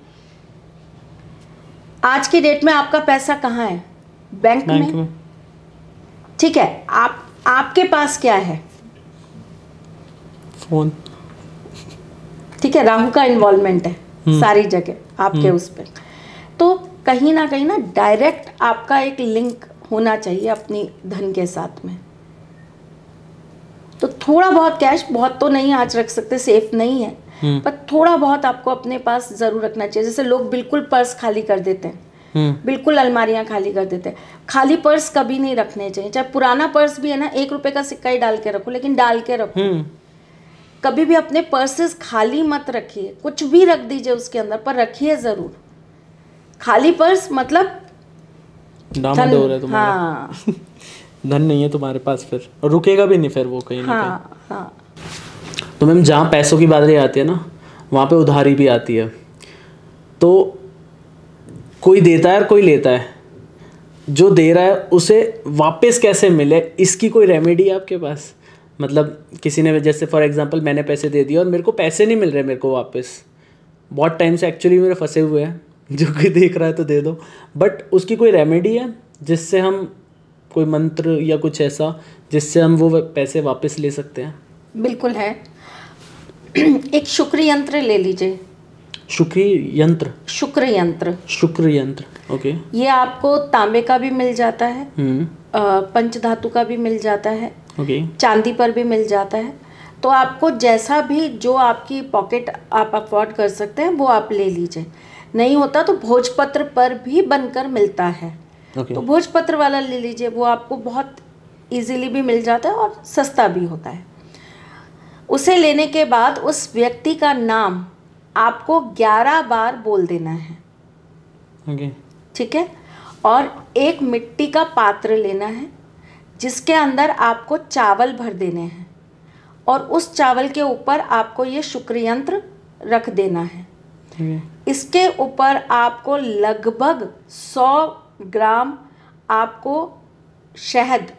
आज की डेट में आपका पैसा कहाँ है बैंक, बैंक में ठीक है आप आपके पास क्या है फोन ठीक है राहु का इन्वॉल्वमेंट है हम्म। सारी जगह आपके हम्म। उस पर तो कहीं ना कहीं ना डायरेक्ट आपका एक लिंक होना चाहिए अपनी धन के साथ में तो थोड़ा बहुत कैश बहुत तो नहीं आज रख सकते सेफ नहीं है हम्म। पर थोड़ा बहुत आपको अपने पास जरूर रखना चाहिए जैसे लोग बिल्कुल पर्स खाली कर देते हैं बिल्कुल अलमारियां खाली कर देते हैं खाली पर्स कभी नहीं रखने चाहिए चाहे पुराना पर्स भी है ना एक रुपए का सिक्का ही डाल के रखो लेकिन डाल के रखो कभी भी अपने पर्सेस खाली मत रखिए कुछ भी रख दीजिए उसके अंदर पर रखिए ज़रूर खाली पर्स मतलब धन हाँ धन नहीं है तुम्हारे पास फिर और रुकेगा भी नहीं फिर वो कहीं हाँ, हाँ तो मैम जहाँ पैसों की बात आती है ना वहाँ पे उधारी भी आती है तो कोई देता है और कोई लेता है जो दे रहा है उसे वापस कैसे मिले इसकी कोई रेमेडी है आपके पास मतलब किसी ने जैसे फॉर एग्ज़ाम्पल मैंने पैसे दे दिए और मेरे को पैसे नहीं मिल रहे मेरे को वापस बहुत टाइम से एक्चुअली मेरे फंसे हुए हैं जो कोई देख रहा है तो दे दो बट उसकी कोई रेमेडी है जिससे हम कोई मंत्र या कुछ ऐसा जिससे हम वो पैसे वापस ले सकते हैं बिल्कुल है एक शुक्र यंत्र ले लीजिए शुक्र यंत्र शुक्र यंत्र शुक्र यंत्र ओके ये आपको तांबे का भी मिल जाता है हम्म। पंच धातु का भी मिल जाता है ओके चांदी पर भी मिल जाता है तो आपको जैसा भी जो आपकी पॉकेट आप अफोर्ड कर सकते हैं वो आप ले लीजिए नहीं होता तो भोजपत्र पर भी बनकर मिलता है okay. तो भोजपत्र वाला ले लीजिए वो आपको बहुत इजीली भी मिल जाता है और सस्ता भी होता है उसे लेने के बाद उस व्यक्ति का नाम आपको ग्यारह बार बोल देना है okay. ठीक है और एक मिट्टी का पात्र लेना है जिसके अंदर आपको चावल भर देने हैं और उस चावल के ऊपर आपको ये शुक्रयंत्र रख देना है इसके ऊपर आपको लगभग सौ ग्राम आपको शहद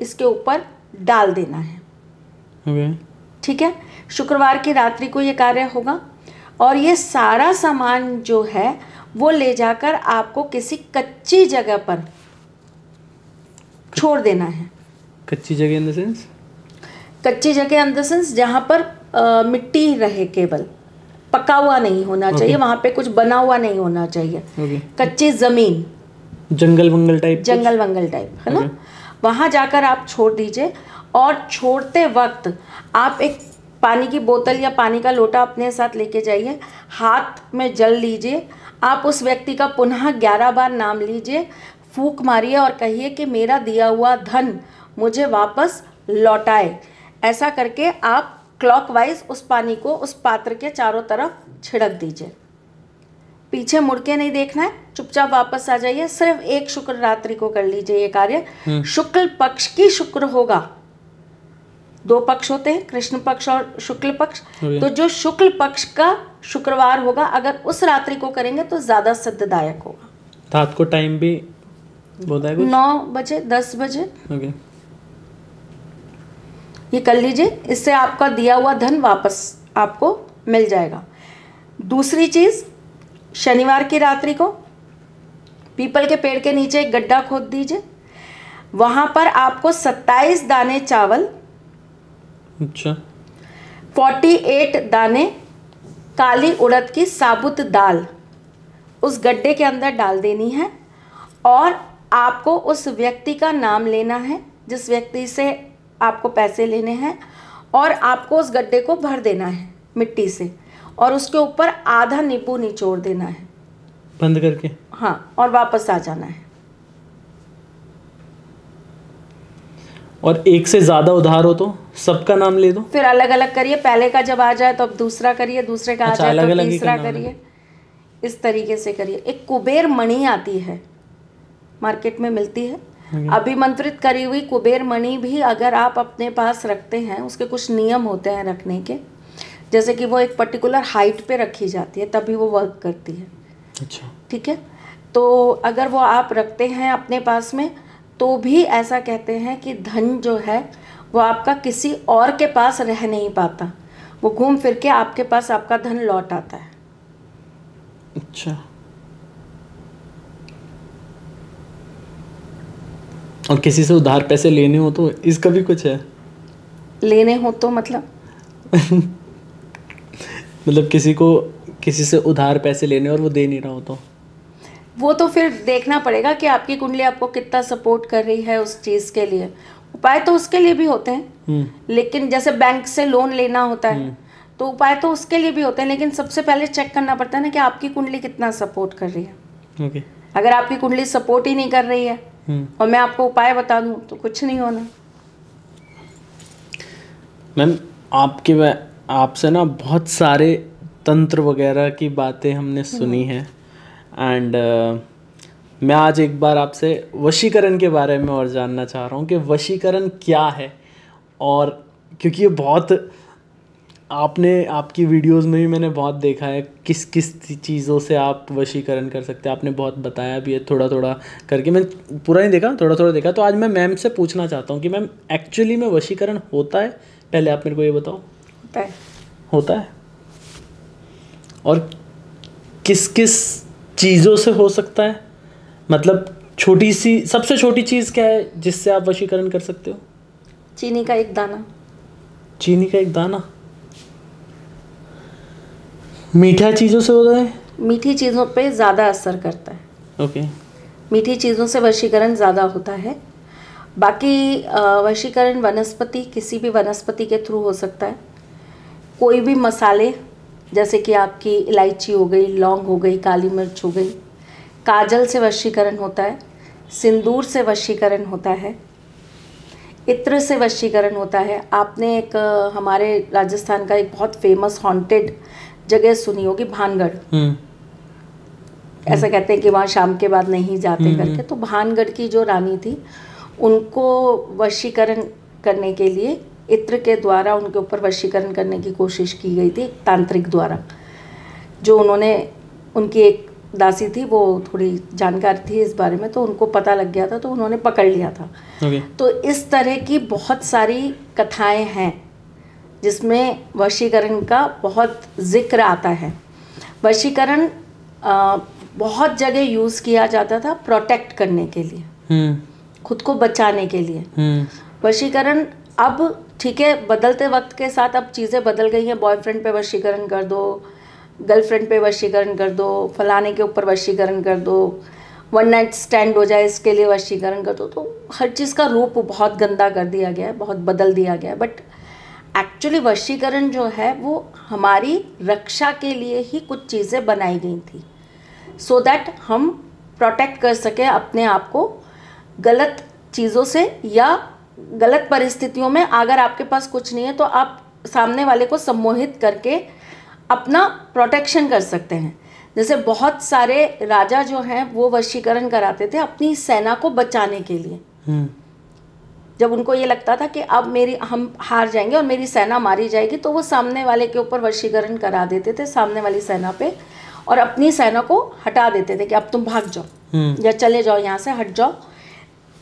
इसके ऊपर डाल देना है ठीक है शुक्रवार की रात्रि को ये कार्य होगा और ये सारा सामान जो है वो ले जाकर आपको किसी कच्ची जगह पर छोड़ देना है कच्ची जगह इन द सेंस कच्ची जगह इन द सेंस जहाँ पर आ, मिट्टी रहे केवल पका हुआ नहीं होना okay. चाहिए वहाँ पे कुछ बना हुआ नहीं होना चाहिए okay. कच्ची ज़मीन जंगल वंगल टाइप जंगल वंगल टाइप है ना okay. वहाँ जाकर आप छोड़ दीजिए और छोड़ते वक्त आप एक पानी की बोतल या पानी का लोटा अपने साथ लेके जाइए हाथ में जल लीजिए आप उस व्यक्ति का पुनः ग्यारह बार नाम लीजिए फूक मारिए और कहिए कि मेरा दिया हुआ धन मुझे वापस लौटाए ऐसा करके आप क्लॉकवाइज उस पानी को उस पात्र के चारों तरफ छिड़क दीजिए पीछे मुड़ के नहीं देखना है चुपचाप वापस आ जाइए सिर्फ एक शुक्र रात्रि को कर लीजिए ये कार्य हम्म। शुक्ल पक्ष की शुक्र होगा दो पक्ष होते हैं कृष्ण पक्ष और शुक्ल पक्ष तो जो शुक्ल पक्ष का शुक्रवार होगा अगर उस रात्रि को करेंगे तो ज्यादा सिद्धदायक होगा रात को टाइम भी नौ बजे दस बजे ये कर लीजिए इससे आपका दिया हुआ धन वापस आपको मिल जाएगा दूसरी चीज़ शनिवार की रात्रि को पीपल के पेड़ के नीचे एक गड्ढा खोद दीजिए वहाँ पर आपको सत्ताईस दाने चावल अच्छा। फोर्टी एट दाने काली उड़द की साबुत दाल उस गड्ढे के अंदर डाल देनी है और आपको उस व्यक्ति का नाम लेना है जिस व्यक्ति से आपको पैसे लेने हैं और आपको उस गड्ढे को भर देना है मिट्टी से और उसके ऊपर आधा नींबू निचोड़ देना है बंद करके हाँ और वापस आ जाना है और एक से ज़्यादा उधार हो तो सबका नाम ले दो फिर अलग अलग करिए पहले का जब आ जाए तो अब दूसरा करिए दूसरे का अच्छा, आ जाए तो तीसरा करिए इस तरीके से करिए एक कुबेर मणि आती है मार्केट में मिलती है हाँ अभिमंत्रित करी हुई कुबेर मणि भी अगर आप अपने पास रखते हैं उसके कुछ नियम होते हैं रखने के जैसे कि वो एक पर्टिकुलर हाइट पे रखी जाती है तभी वो वर्क करती है अच्छा ठीक है तो अगर वो आप रखते हैं अपने पास में तो भी ऐसा कहते हैं कि धन जो है वो आपका किसी और के पास रह नहीं पाता वो घूम फिर के आपके पास आपका धन लौट आता है अच्छा और किसी से उधार पैसे लेने हो तो इसका भी कुछ है लेने हो तो मतलब मतलब किसी को किसी से उधार पैसे लेने और वो दे नहीं रहा हो तो वो तो फिर देखना पड़ेगा कि आपकी कुंडली आपको कितना सपोर्ट कर रही है उस चीज़ के लिए उपाय तो उसके लिए भी होते हैं हम्म। लेकिन जैसे बैंक से लोन लेना होता है हम्म। तो उपाय तो उसके लिए भी होते हैं लेकिन सबसे पहले चेक करना पड़ता है ना कि आपकी कुंडली कितना सपोर्ट कर रही है okay. अगर आपकी कुंडली सपोर्ट ही नहीं कर रही है हम्म। और मैं आपको उपाय बता दूं तो कुछ नहीं होना मैम आपके आपसे ना बहुत सारे तंत्र वगैरह की बातें हमने सुनी है एंड uh, मैं आज एक बार आपसे वशीकरण के बारे में और जानना चाह रहा हूँ कि वशीकरण क्या है और क्योंकि ये बहुत आपने आपकी वीडियोस में भी मैंने बहुत देखा है किस किस चीज़ों से आप वशीकरण कर सकते हैं आपने बहुत बताया भी है थोड़ा थोड़ा करके मैं पूरा नहीं देखा थोड़ा थोड़ा देखा तो आज मैं मैम से पूछना चाहता हूँ कि मैम एक्चुअली में वशीकरण होता है पहले आप मेरे को ये बताओ होता है होता है और किस किस चीज़ों से हो सकता है मतलब छोटी सी सबसे छोटी चीज़ क्या है जिससे आप वशीकरण कर सकते हो चीनी का एक दाना चीनी का एक दाना मीठा चीज़ों से होता है मीठी चीज़ों पे ज़्यादा असर करता है ओके okay. मीठी चीज़ों से वशीकरण ज़्यादा होता है बाकी वशीकरण वनस्पति किसी भी वनस्पति के थ्रू हो सकता है कोई भी मसाले जैसे कि आपकी इलायची हो गई लौंग हो गई काली मिर्च हो गई काजल से वशीकरण होता है सिंदूर से वशीकरण होता है इत्र से वशीकरण होता है आपने एक हमारे राजस्थान का एक बहुत फेमस हॉन्टेड जगह सुनी होगी भानगढ़ हम्म। ऐसा हम्म। कहते हैं कि वहाँ शाम के बाद नहीं जाते हम्म, करके तो भानगढ़ की जो रानी थी उनको वशीकरण करने के लिए इत्र के द्वारा उनके ऊपर वशीकरण करने की कोशिश की गई थी तांत्रिक द्वारा जो उन्होंने उनकी एक दासी थी वो थोड़ी जानकार थी इस बारे में तो उनको पता लग गया था तो उन्होंने पकड़ लिया था तो इस तरह की बहुत सारी कथाएं हैं जिसमें वशीकरण का बहुत जिक्र आता है वशीकरण बहुत जगह यूज़ किया जाता था प्रोटेक्ट करने के लिए हम्म। खुद को बचाने के लिए हम्म। वशीकरण अब ठीक है बदलते वक्त के साथ अब चीज़ें बदल गई हैं बॉयफ्रेंड पे वशीकरण कर दो गर्लफ्रेंड पे वशीकरण कर दो फलाने के ऊपर वशीकरण कर दो वन नाइट स्टैंड हो जाए इसके लिए वशीकरण कर दो तो हर चीज़ का रूप बहुत गंदा कर दिया गया है बहुत बदल दिया गया है बट एक्चुअली वशीकरण जो है वो हमारी रक्षा के लिए ही कुछ चीज़ें बनाई गई थी सो so दैट हम प्रोटेक्ट कर सकें अपने आप को गलत चीज़ों से या गलत परिस्थितियों में अगर आपके पास कुछ नहीं है तो आप सामने वाले को सम्मोहित करके अपना प्रोटेक्शन कर सकते हैं जैसे बहुत सारे राजा जो हैं वो वशीकरण कराते थे अपनी सेना को बचाने के लिए हम्म। जब उनको ये लगता था कि अब मेरी हम हार जाएंगे और मेरी सेना मारी जाएगी तो वो सामने वाले के ऊपर वशीकरण करा देते थे सामने वाली सेना पे और अपनी सेना को हटा देते थे कि अब तुम भाग जाओ हम्म। या चले जाओ यहाँ से हट जाओ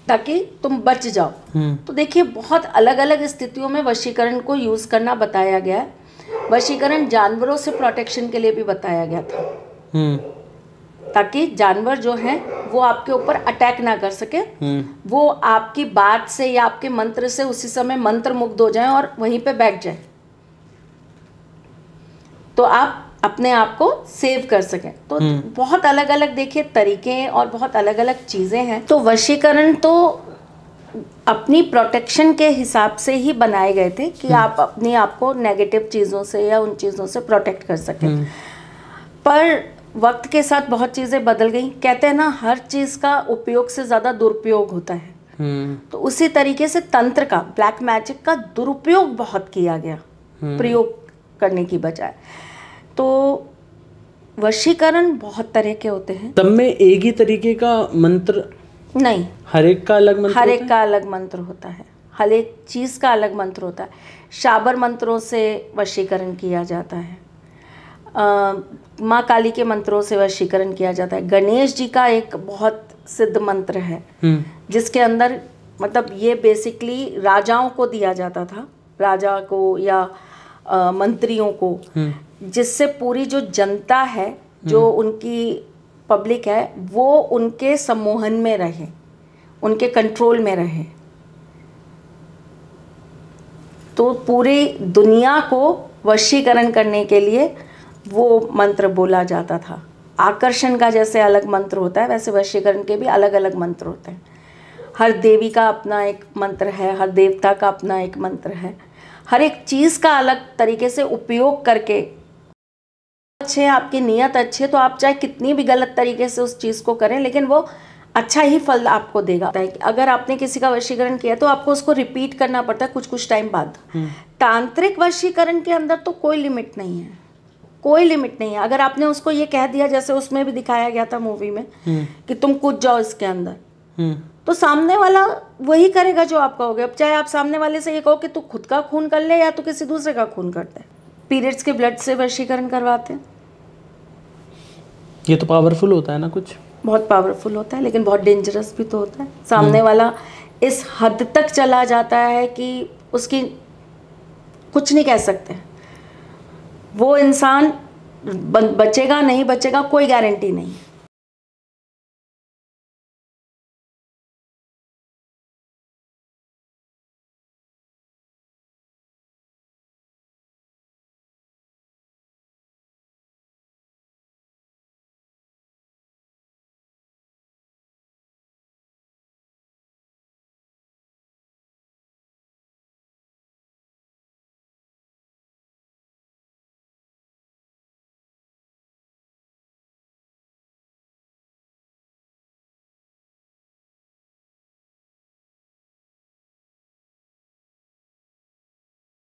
ताकि तुम बच जाओ हम्म। तो देखिए बहुत अलग अलग स्थितियों में वशीकरण को यूज़ करना बताया गया है वशीकरण जानवरों से प्रोटेक्शन के लिए भी बताया गया था हम्म। ताकि जानवर जो हैं वो आपके ऊपर अटैक ना कर सके हम्म। वो आपकी बात से या आपके मंत्र से उसी समय मंत्र मुग्ध हो जाए और वहीं पे बैठ जाए तो आप अपने आप को सेव कर सकें तो हम्म। बहुत अलग अलग देखिए तरीके और बहुत अलग अलग चीज़ें हैं तो वशीकरण तो अपनी प्रोटेक्शन के हिसाब से ही बनाए गए थे कि हम्म। आप अपने आप को नेगेटिव चीज़ों से या उन चीज़ों से प्रोटेक्ट कर सकें हम्म। पर वक्त के साथ बहुत चीज़ें बदल गई कहते हैं ना हर चीज़ का उपयोग से ज़्यादा दुरुपयोग होता है तो उसी तरीके से तंत्र का ब्लैक मैजिक का दुरुपयोग बहुत किया गया प्रयोग करने की बजाय तो वशीकरण बहुत तरह के होते हैं तब में एक ही तरीके का मंत्र नहीं हर एक का अलग मंत्र हर एक का अलग मंत्र होता है हर एक चीज़ का अलग मंत्र होता है शाबर मंत्रों से वशीकरण किया जाता है माँ काली के मंत्रों से वशीकरण किया जाता है गणेश जी का एक बहुत सिद्ध मंत्र है हम्म। जिसके अंदर मतलब ये बेसिकली राजाओं को दिया जाता था राजा को या आ, मंत्रियों को हम्म। जिससे पूरी जो जनता है जो हम्म। उनकी पब्लिक है वो उनके सम्मोहन में रहे उनके कंट्रोल में रहे तो पूरी दुनिया को वशीकरण करने के लिए वो मंत्र बोला जाता था आकर्षण का जैसे अलग मंत्र होता है वैसे वशीकरण के भी अलग अलग मंत्र होते हैं हर देवी का अपना एक मंत्र है हर देवता का अपना एक मंत्र है हर एक चीज़ का अलग तरीके से उपयोग करके अच्छे हैं आपकी नीयत अच्छी है तो आप चाहे कितनी भी गलत तरीके से उस चीज़ को करें लेकिन वो अच्छा ही फल आपको देगा अगर आपने किसी का वशीकरण किया तो आपको उसको रिपीट करना पड़ता है कुछ कुछ टाइम बाद हम्म। तांत्रिक वशीकरण के अंदर तो कोई लिमिट नहीं है कोई लिमिट नहीं है अगर आपने उसको ये कह दिया जैसे उसमें भी दिखाया गया था मूवी में हम्म। कि तुम कूद जाओ इसके अंदर हम्म। तो सामने वाला वही करेगा जो आप कहोगे अब चाहे आप सामने वाले से ये कहो कि तू खुद का खून कर ले या तू किसी दूसरे का खून कर दे पीरियड्स के ब्लड से वशीकरण करवाते हैं ये तो पावरफुल होता है ना कुछ बहुत पावरफुल होता है लेकिन बहुत डेंजरस भी तो होता है सामने हम्म। वाला इस हद तक चला जाता है कि उसकी कुछ नहीं कह सकते वो इंसान बचेगा नहीं बचेगा कोई गारंटी नहीं